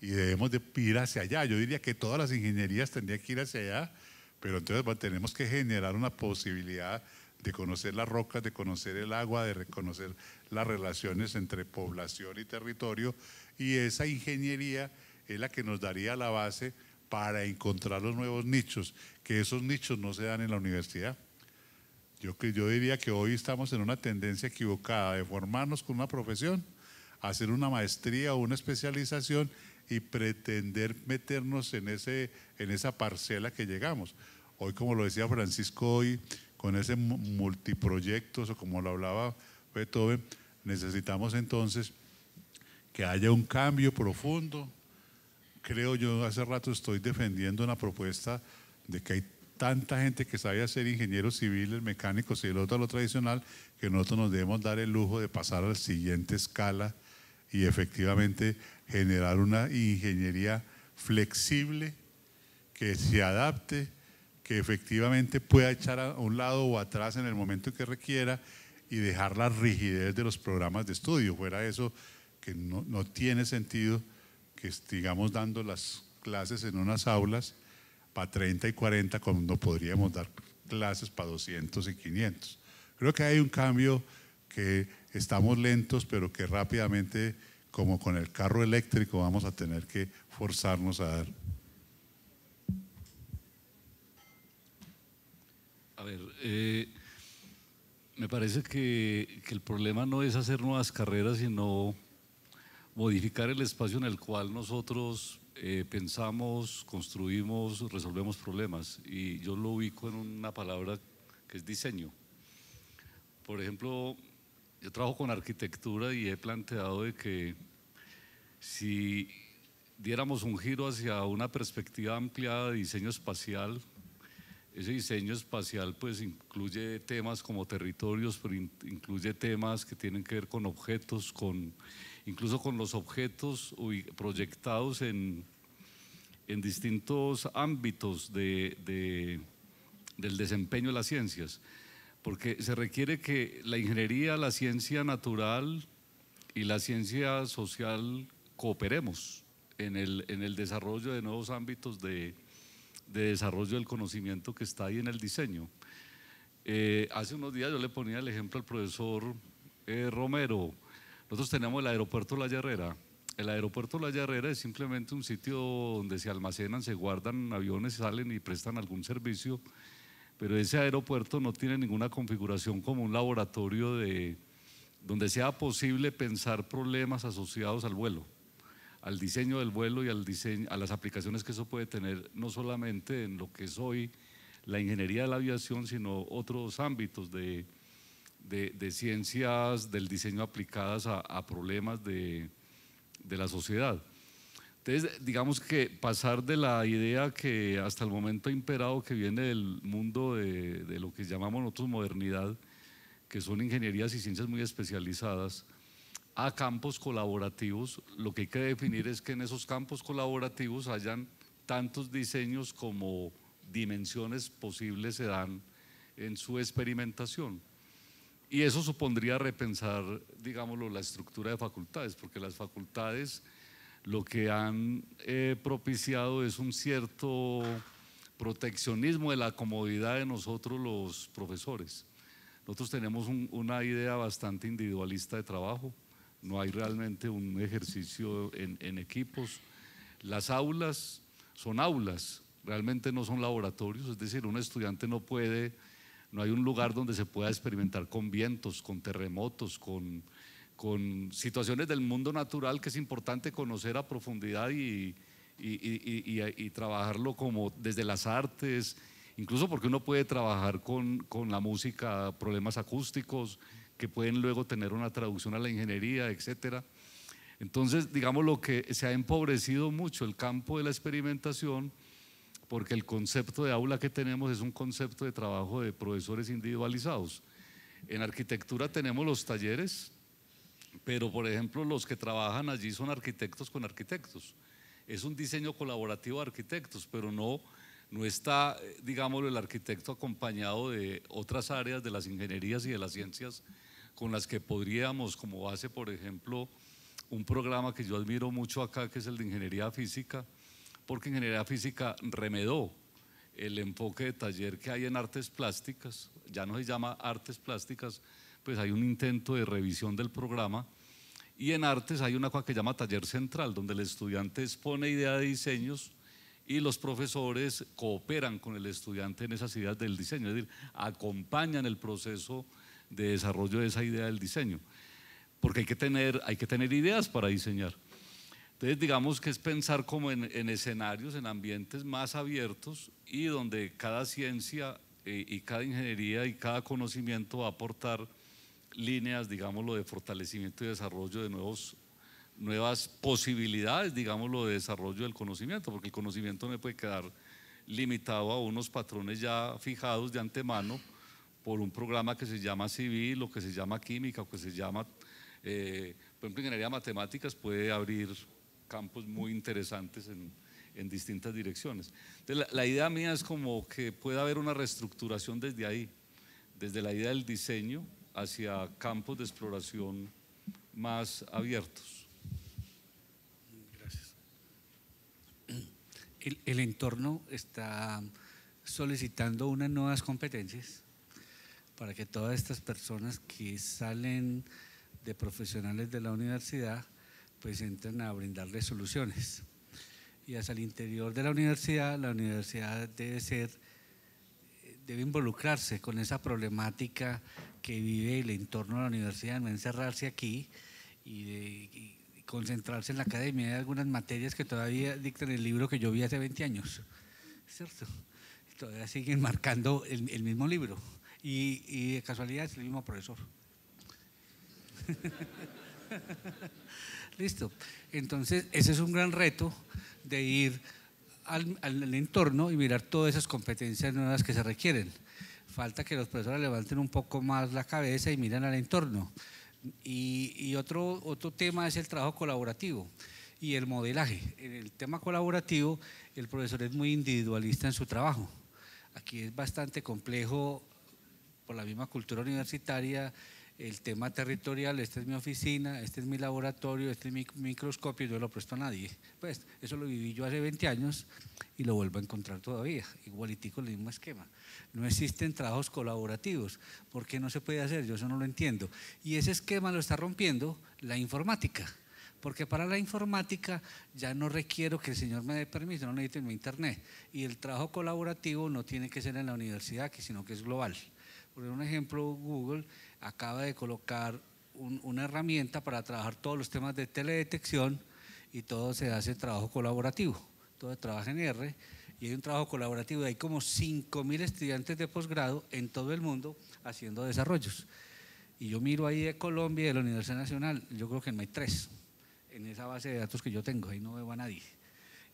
y debemos de ir hacia allá. Yo diría que todas las ingenierías tendrían que ir hacia allá, pero entonces tenemos que generar una posibilidad de conocer las rocas, de conocer el agua, de reconocer las relaciones entre población y territorio y esa ingeniería es la que nos daría la base para encontrar los nuevos nichos, que esos nichos no se dan en la universidad. Yo, yo diría que hoy estamos en una tendencia equivocada de formarnos con una profesión, hacer una maestría o una especialización y pretender meternos en, ese, en esa parcela que llegamos. Hoy, como lo decía Francisco, hoy con ese multiproyectos o como lo hablaba Beethoven, necesitamos entonces que haya un cambio profundo creo yo, hace rato estoy defendiendo una propuesta de que hay tanta gente que sabe hacer ingenieros civiles, mecánicos y el otro lo tradicional, que nosotros nos debemos dar el lujo de pasar a la siguiente escala y efectivamente generar una ingeniería flexible que se adapte, que efectivamente pueda echar a un lado o atrás en el momento que requiera y dejar la rigidez de los programas de estudio. Fuera eso, que no, no tiene sentido que sigamos dando las clases en unas aulas para 30 y 40 cuando podríamos dar clases para 200 y 500. Creo que hay un cambio que estamos lentos, pero que rápidamente, como con el carro eléctrico, vamos a tener que forzarnos a dar. A ver, eh, me parece que el problema no es hacer nuevas carreras, sino modificar el espacio en el cual nosotros eh, pensamos, construimos, resolvemos problemas. Y yo lo ubico en una palabra que es diseño. Por ejemplo, yo trabajo con arquitectura y he planteado de que si diéramos un giro hacia una perspectiva ampliada de diseño espacial, ese diseño espacial pues incluye temas como territorios, incluye temas que tienen que ver con objetos, con, incluso con los objetos proyectados en, en distintos ámbitos de, del desempeño de las ciencias. Porque se requiere que la ingeniería, la ciencia natural y la ciencia social cooperemos en el, en el desarrollo de nuevos ámbitos de de desarrollo del conocimiento que está ahí en el diseño. Eh, hace unos días yo le ponía el ejemplo al profesor eh, Romero. Nosotros tenemos el aeropuerto La Herrera. El aeropuerto La Herrera es simplemente un sitio donde se almacenan, se guardan aviones, salen y prestan algún servicio, pero ese aeropuerto no tiene ninguna configuración como un laboratorio de, donde sea posible pensar problemas asociados al vuelo al diseño del vuelo y al diseño, a las aplicaciones que eso puede tener, no solamente en lo que es hoy la ingeniería de la aviación, sino otros ámbitos de, ciencias del diseño aplicadas a, problemas de, la sociedad. Entonces, digamos que pasar de la idea que hasta el momento ha imperado, que viene del mundo de, de lo que llamamos nosotros modernidad, que son ingenierías y ciencias muy especializadas, a campos colaborativos. Lo que hay que definir es que en esos campos colaborativos hayan tantos diseños como dimensiones posibles se dan en su experimentación. Y eso supondría repensar, digámoslo, la estructura de facultades, porque las facultades lo que han eh, propiciado es un cierto proteccionismo de la comodidad de nosotros los profesores. Nosotros tenemos una idea bastante individualista de trabajo, no hay realmente un ejercicio en, equipos. Las aulas son aulas, realmente no son laboratorios, es decir, un estudiante no puede, no hay un lugar donde se pueda experimentar con vientos, con terremotos, con, situaciones del mundo natural que es importante conocer a profundidad y, trabajarlo como desde las artes, incluso porque uno puede trabajar con la música, problemas acústicos que pueden luego tener una traducción a la ingeniería, etcétera. Entonces, digamos lo que se ha empobrecido mucho el campo de la experimentación, porque el concepto de aula que tenemos es un concepto de trabajo de profesores individualizados. En arquitectura tenemos los talleres, pero por ejemplo los que trabajan allí son arquitectos con arquitectos. Es un diseño colaborativo de arquitectos, pero no, no está, eh, digámoslo, el arquitecto acompañado de otras áreas de las ingenierías y de las ciencias con las que podríamos, como hace por ejemplo un programa que yo admiro mucho acá, que es el de ingeniería física, porque ingeniería física remedó el enfoque de taller que hay en artes plásticas, ya no se llama artes plásticas, pues hay un intento de revisión del programa, y en artes hay una cosa que llama taller central, donde el estudiante expone ideas de diseños y los profesores cooperan con el estudiante en esas ideas del diseño, es decir, acompañan el proceso de desarrollo de esa idea del diseño. Porque hay que tener, hay que tener ideas para diseñar. Entonces, digamos que es pensar como en, escenarios, en ambientes más abiertos y donde cada ciencia eh, y, cada ingeniería y cada conocimiento va a aportar líneas, digámoslo, de fortalecimiento y desarrollo de nuevos, nuevas posibilidades, digámoslo, de desarrollo del conocimiento, porque el conocimiento no puede quedar limitado a unos patrones ya fijados de antemano por un programa que se llama civil o que se llama química o que se llama, eh, por ejemplo, ingeniería de matemáticas puede abrir campos muy interesantes en, distintas direcciones. la, idea mía es como que pueda haber una reestructuración desde ahí, desde la idea del diseño hacia campos de exploración más abiertos. Gracias. el entorno está solicitando unas nuevas competencias para que todas estas personas que salen de profesionales de la universidad, pues entren a brindarles soluciones. Y hacia el interior de la universidad, la universidad debe ser, debe involucrarse con esa problemática que vive el entorno de la universidad, no encerrarse aquí y, concentrarse en la academia. Hay algunas materias que todavía dictan el libro que yo vi hace 20 años, ¿cierto? todavía siguen marcando el mismo libro. Y, de casualidad es el mismo profesor. Listo. Entonces, ese es un gran reto de ir al, al, entorno y mirar todas esas competencias nuevas que se requieren. Falta que los profesores levanten un poco más la cabeza y miren al entorno. Y, y otro, otro tema es el trabajo colaborativo y el modelaje. En el tema colaborativo, el profesor es muy individualista en su trabajo. Aquí es bastante complejo por la misma cultura universitaria, el tema territorial, esta es mi oficina, este es mi laboratorio, este es mi microscopio, yo no lo presto a nadie. Pues eso lo viví yo hace 20 años y lo vuelvo a encontrar todavía, igualitico el mismo esquema. No existen trabajos colaborativos, ¿por qué no se puede hacer? Yo eso no lo entiendo. Y ese esquema lo está rompiendo la informática, porque para la informática ya no requiero que el señor me dé permiso, no necesito mi internet. Y el trabajo colaborativo no tiene que ser en la universidad, sino que es global. Por un ejemplo, Google acaba de colocar una herramienta para trabajar todos los temas de teledetección y todo se hace trabajo colaborativo. Todo trabaja en R y hay un trabajo colaborativo. Hay como 5.000 estudiantes de posgrado en todo el mundo haciendo desarrollos. Y yo miro ahí de Colombia de la Universidad Nacional, yo creo que no hay tres en esa base de datos que yo tengo, ahí no veo a nadie.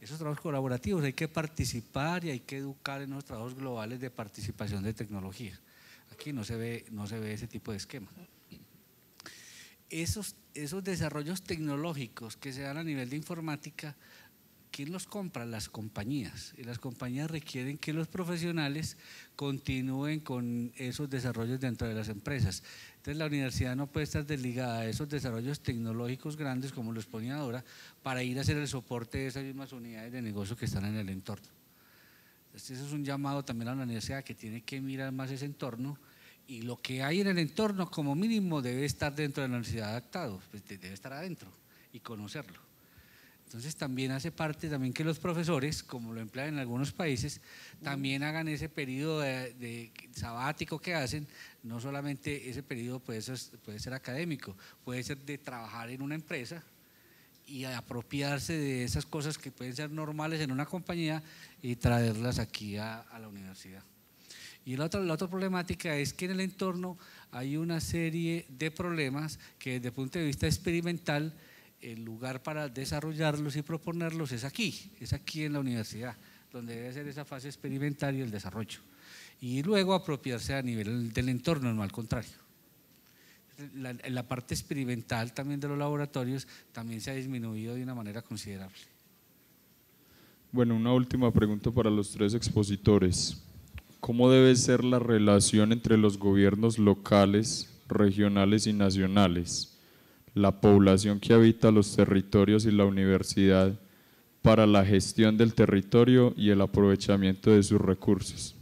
Esos trabajos colaborativos hay que participar y hay que educar en los trabajos globales de participación de tecnología. Aquí no se ve, no se ve ese tipo de esquema. Esos, esos desarrollos tecnológicos que se dan a nivel de informática, ¿quién los compra? Las compañías. Y las compañías requieren que los profesionales continúen con esos desarrollos dentro de las empresas. Entonces la universidad no puede estar desligada a esos desarrollos tecnológicos grandes como lo exponía ahora para ir a hacer el soporte de esas mismas unidades de negocio que están en el entorno. Eso este, es un llamado también a la universidad que tiene que mirar más ese entorno y lo que hay en el entorno como mínimo debe estar dentro de la universidad adaptado, pues, debe estar adentro y conocerlo. Entonces también hace parte también que los profesores, como lo emplean en algunos países, también hagan ese periodo de, sabático que hacen, no solamente ese periodo puede ser académico, puede ser de trabajar en una empresa, y apropiarse de esas cosas que pueden ser normales en una compañía y traerlas aquí a, la universidad. Y la otra, la otra problemática es que en el entorno hay una serie de problemas que desde el punto de vista experimental el lugar para desarrollarlos y proponerlos es aquí, es aquí en la universidad, donde debe ser esa fase experimental y el desarrollo. Y luego apropiarse a nivel del entorno, no al contrario la, la parte experimental también de los laboratorios también se ha disminuido de una manera considerable. Bueno, una última pregunta para los tres expositores. ¿Cómo debe ser la relación entre los gobiernos locales, regionales y nacionales, la población que habita los territorios y la universidad para la gestión del territorio y el aprovechamiento de sus recursos?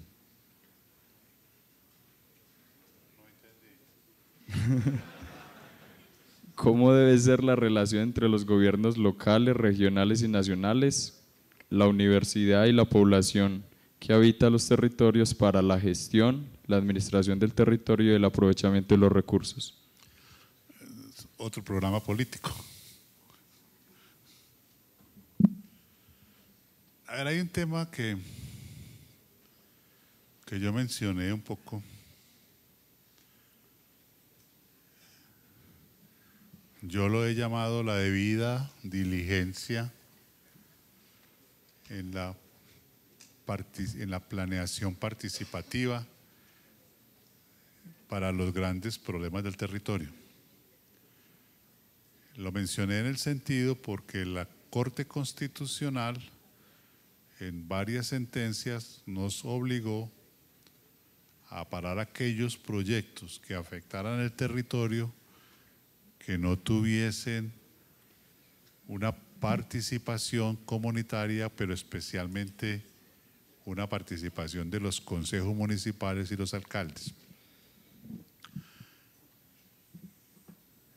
¿Cómo debe ser la relación entre los gobiernos locales, regionales y nacionales, la universidad y la población que habita los territorios para la gestión, la administración del territorio y el aprovechamiento de los recursos? Otro programa político. A ver, hay un tema que, que yo mencioné un poco Yo lo he llamado la debida diligencia en la, en la planeación participativa para los grandes problemas del territorio. Lo mencioné en el sentido porque la Corte Constitucional en varias sentencias nos obligó a parar aquellos proyectos que afectaran el territorio que no tuviesen una participación comunitaria, pero especialmente una participación de los consejos municipales y los alcaldes.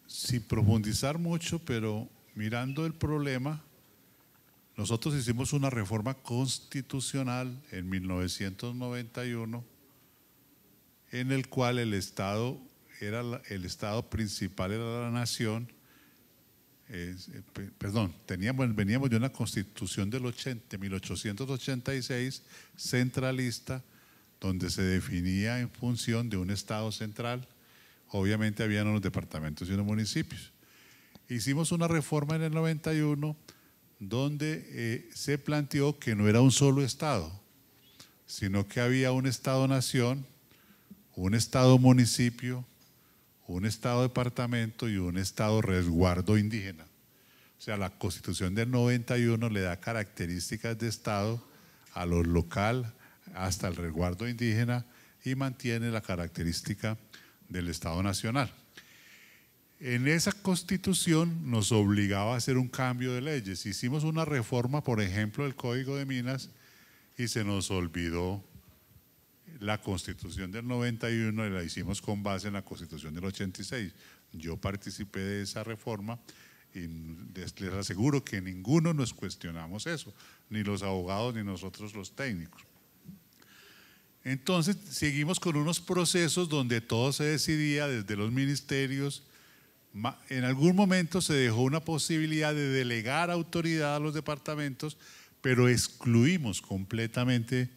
Sin profundizar mucho, pero mirando el problema, nosotros hicimos una reforma constitucional en 1991 en el cual el Estado era el Estado principal, era la nación. Eh, perdón, teníamos, veníamos de una constitución del 80, 1886 centralista, donde se definía en función de un Estado central. Obviamente habían unos departamentos y unos municipios. Hicimos una reforma en el 91 donde eh, se planteó que no era un solo Estado, sino que había un Estado-nación, un Estado-municipio, un Estado departamento y un Estado resguardo indígena. O sea, la Constitución del 91 le da características de Estado a lo local hasta el resguardo indígena y mantiene la característica del Estado Nacional. En esa constitución nos obligaba a hacer un cambio de leyes. Hicimos una reforma, por ejemplo, del Código de Minas y se nos olvidó la constitución del 91 la hicimos con base en la constitución del 86. Yo participé de esa reforma y les, aseguro que ninguno nos cuestionamos eso, ni los abogados ni nosotros los técnicos. Entonces seguimos con unos procesos donde todo se decidía desde los ministerios. En algún momento se dejó una posibilidad de delegar autoridad a los departamentos, pero excluimos completamente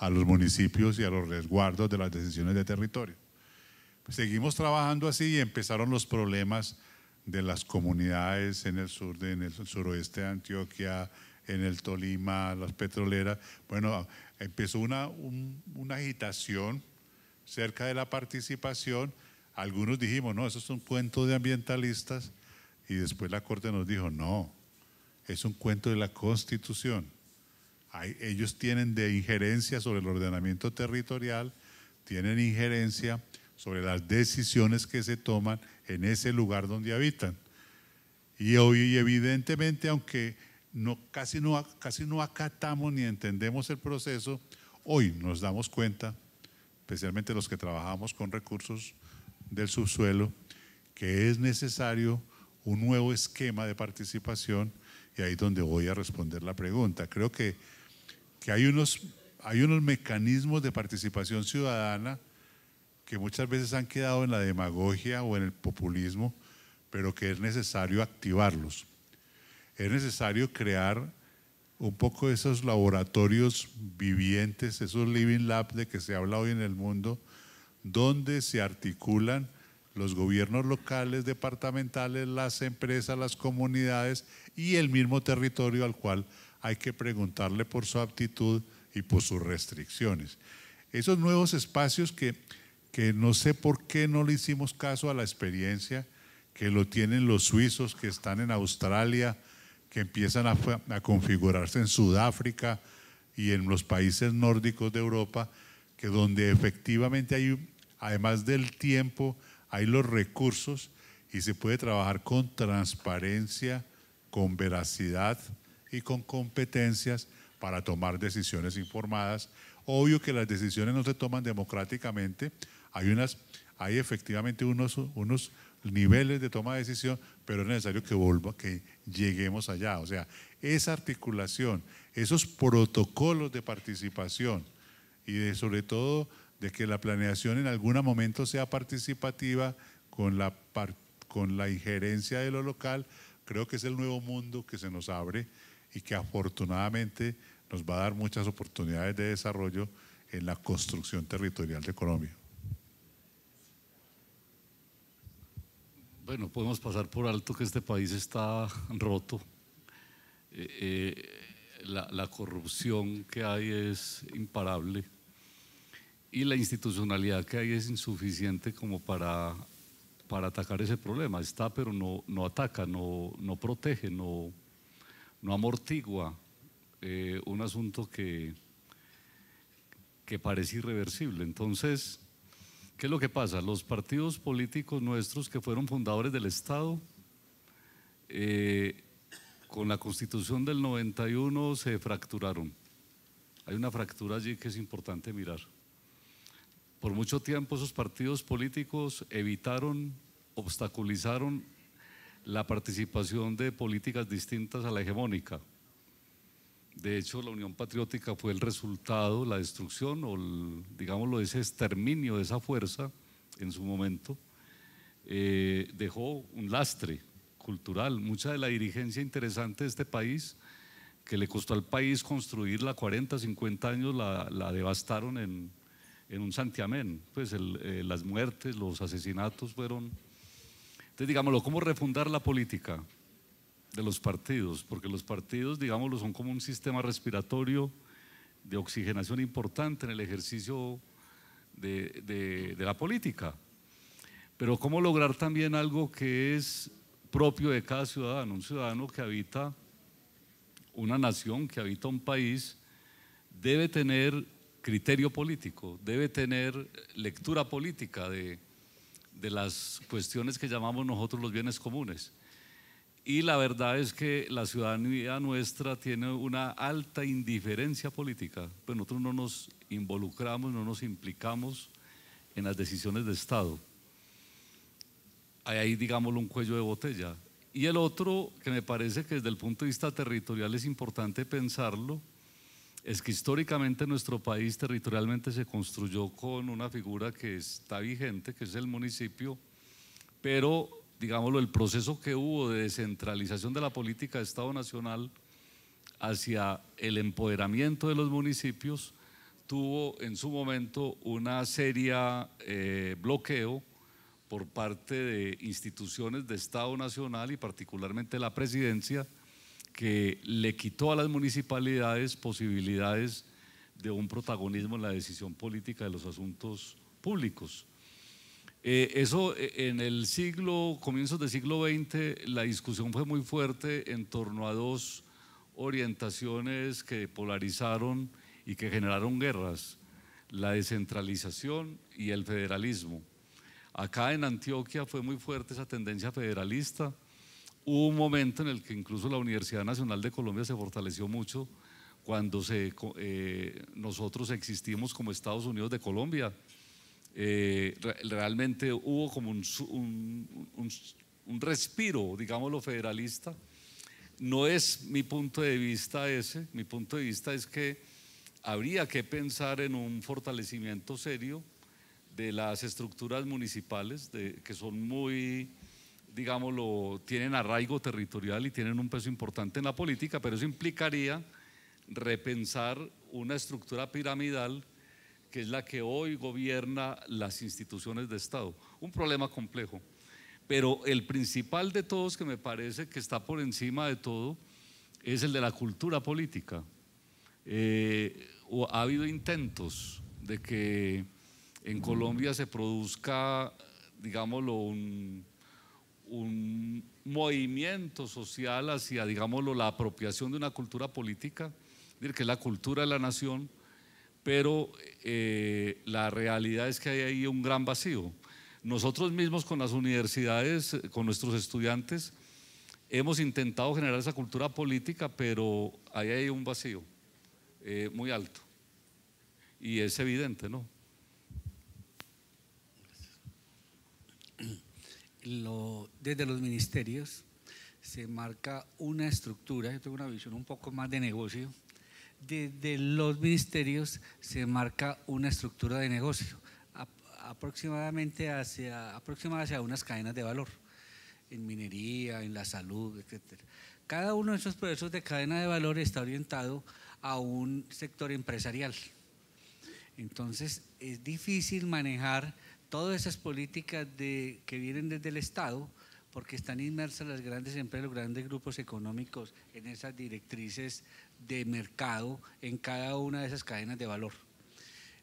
a los municipios y a los resguardos de las decisiones de territorio. Pues seguimos trabajando así y empezaron los problemas de las comunidades en el sur, en el suroeste de Antioquia, en el Tolima, las petroleras. Bueno, empezó una, una agitación cerca de la participación. Algunos dijimos, no, eso es un cuento de ambientalistas. Y después la Corte nos dijo, no, es un cuento de la Constitución ellos tienen de injerencia sobre el ordenamiento territorial, tienen injerencia sobre las decisiones que se toman en ese lugar donde habitan. Y hoy evidentemente, aunque no, casi, no, casi no acatamos ni entendemos el proceso, hoy nos damos cuenta, especialmente los que trabajamos con recursos del subsuelo, que es necesario un nuevo esquema de participación y ahí es donde voy a responder la pregunta. Creo que que hay unos, hay unos mecanismos de participación ciudadana que muchas veces han quedado en la demagogia o en el populismo, pero que es necesario activarlos. Es necesario crear un poco esos laboratorios vivientes, esos living labs de que se habla hoy en el mundo, donde se articulan los gobiernos locales, departamentales, las empresas, las comunidades y el mismo territorio al cual hay que preguntarle por su aptitud y por sus restricciones. Esos nuevos espacios que, que no sé por qué no le hicimos caso a la experiencia, que lo tienen los suizos que están en Australia, que empiezan a, a, configurarse en Sudáfrica y en los países nórdicos de Europa, que donde efectivamente hay, además del tiempo, hay los recursos y se puede trabajar con transparencia, con veracidad y con competencias para tomar decisiones informadas. Obvio que las decisiones no se toman democráticamente, hay, unas, hay efectivamente unos, unos niveles de toma de decisión, pero es necesario que que lleguemos allá. O sea, esa articulación, esos protocolos de participación y sobre todo de que la planeación en algún momento sea participativa con la, con la injerencia de lo local, creo que es el nuevo mundo que se nos abre y que afortunadamente nos va a dar muchas oportunidades de desarrollo en la construcción territorial de Colombia. Bueno, podemos pasar por alto que este país está roto. Eh, eh, la, la corrupción que hay es imparable y la institucionalidad que hay es insuficiente como para, para atacar ese problema. Está, pero no, no ataca, no, no protege, no, no amortigua eh, un asunto que, que parece irreversible. Entonces, ¿qué es lo que pasa? Los partidos políticos nuestros que fueron fundadores del Estado, eh, con la constitución del 91 se fracturaron. Hay una fractura allí que es importante mirar. Por mucho tiempo esos partidos políticos evitaron, obstaculizaron la participación de políticas distintas a la hegemónica. De hecho, la Unión Patriótica fue el resultado, la destrucción o, digámoslo, ese exterminio de esa fuerza en su momento, eh, dejó un lastre cultural. Mucha de la dirigencia interesante de este país, que le costó al país construirla 40, 50 años, la, devastaron en, un santiamén. Pues eh, las muertes, los asesinatos fueron entonces, digámoslo, ¿cómo refundar la política de los partidos? Porque los partidos, digámoslo, son como un sistema respiratorio de oxigenación importante en el ejercicio de, de la política. Pero ¿cómo lograr también algo que es propio de cada ciudadano? Un ciudadano que habita una nación, que habita un país, debe tener criterio político, debe tener lectura política de de las cuestiones que llamamos nosotros los bienes comunes. Y la verdad es que la ciudadanía nuestra tiene una alta indiferencia política, pero pues nosotros no nos involucramos, no nos implicamos en las decisiones de Estado. Hay ahí, digámoslo, un cuello de botella. Y el otro, que me parece que desde el punto de vista territorial es importante pensarlo, es que históricamente nuestro país territorialmente se construyó con una figura que está vigente, que es el municipio, pero digámoslo, el proceso que hubo de descentralización de la política de Estado Nacional hacia el empoderamiento de los municipios tuvo en su momento una seria eh, bloqueo por parte de instituciones de Estado Nacional y particularmente la presidencia, que le quitó a las municipalidades posibilidades de un protagonismo en la decisión política de los asuntos públicos. Eh, eso eh, en el siglo, comienzos del siglo XX, la discusión fue muy fuerte en torno a dos orientaciones que polarizaron y que generaron guerras, la descentralización y el federalismo. Acá en Antioquia fue muy fuerte esa tendencia federalista Hubo un momento en el que incluso la Universidad Nacional de Colombia se fortaleció mucho cuando se, eh, nosotros existimos como Estados Unidos de Colombia. Eh, realmente hubo como un, un, un, un, respiro, digámoslo, federalista. No es mi punto de vista ese, mi punto de vista es que habría que pensar en un fortalecimiento serio de las estructuras municipales de, que son muy digámoslo, tienen arraigo territorial y tienen un peso importante en la política, pero eso implicaría repensar una estructura piramidal que es la que hoy gobierna las instituciones de Estado. Un problema complejo. Pero el principal de todos que me parece que está por encima de todo es el de la cultura política. Eh, ha habido intentos de que en Colombia se produzca, digámoslo, un, un movimiento social hacia, digámoslo, la apropiación de una cultura política, que es la cultura de la nación, pero eh, la realidad es que hay ahí un gran vacío. Nosotros mismos con las universidades, con nuestros estudiantes, hemos intentado generar esa cultura política, pero ahí hay un vacío eh, muy alto. Y es evidente, ¿no? lo, desde los ministerios se marca una estructura, yo tengo una visión un poco más de negocio, desde los ministerios se marca una estructura de negocio aproximadamente hacia, hacia unas cadenas de valor, en minería, en la salud, etc. Cada uno de esos procesos de cadena de valor está orientado a un sector empresarial. Entonces es difícil manejar Todas esas políticas que vienen desde el Estado, porque están inmersas las grandes empresas, los grandes grupos económicos en esas directrices de mercado en cada una de esas cadenas de valor.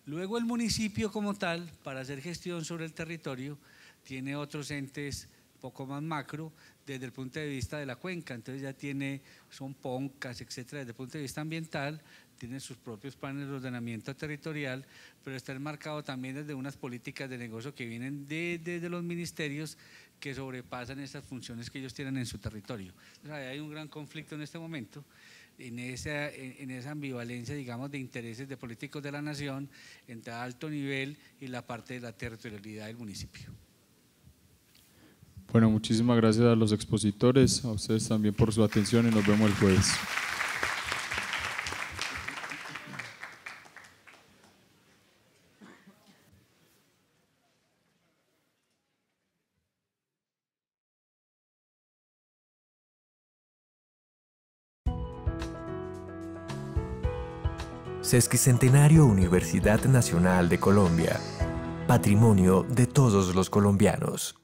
Luego el municipio como tal, para hacer gestión sobre el territorio, tiene otros entes poco más macro desde el punto de vista de la cuenca, entonces ya tiene, son poncas, etcétera, desde el punto de vista ambiental, tienen sus propios planes de ordenamiento territorial, pero está enmarcado también desde unas políticas de negocio que vienen desde los ministerios que sobrepasan esas funciones que ellos tienen en su territorio. hay un gran conflicto en este momento, en esa, en esa ambivalencia, digamos, de intereses de políticos de la nación entre alto nivel y la parte de la territorialidad del municipio. Bueno, muchísimas gracias a los expositores, a ustedes también por su atención y nos vemos el jueves. Sesquicentenario Universidad Nacional de Colombia. Patrimonio de todos los colombianos.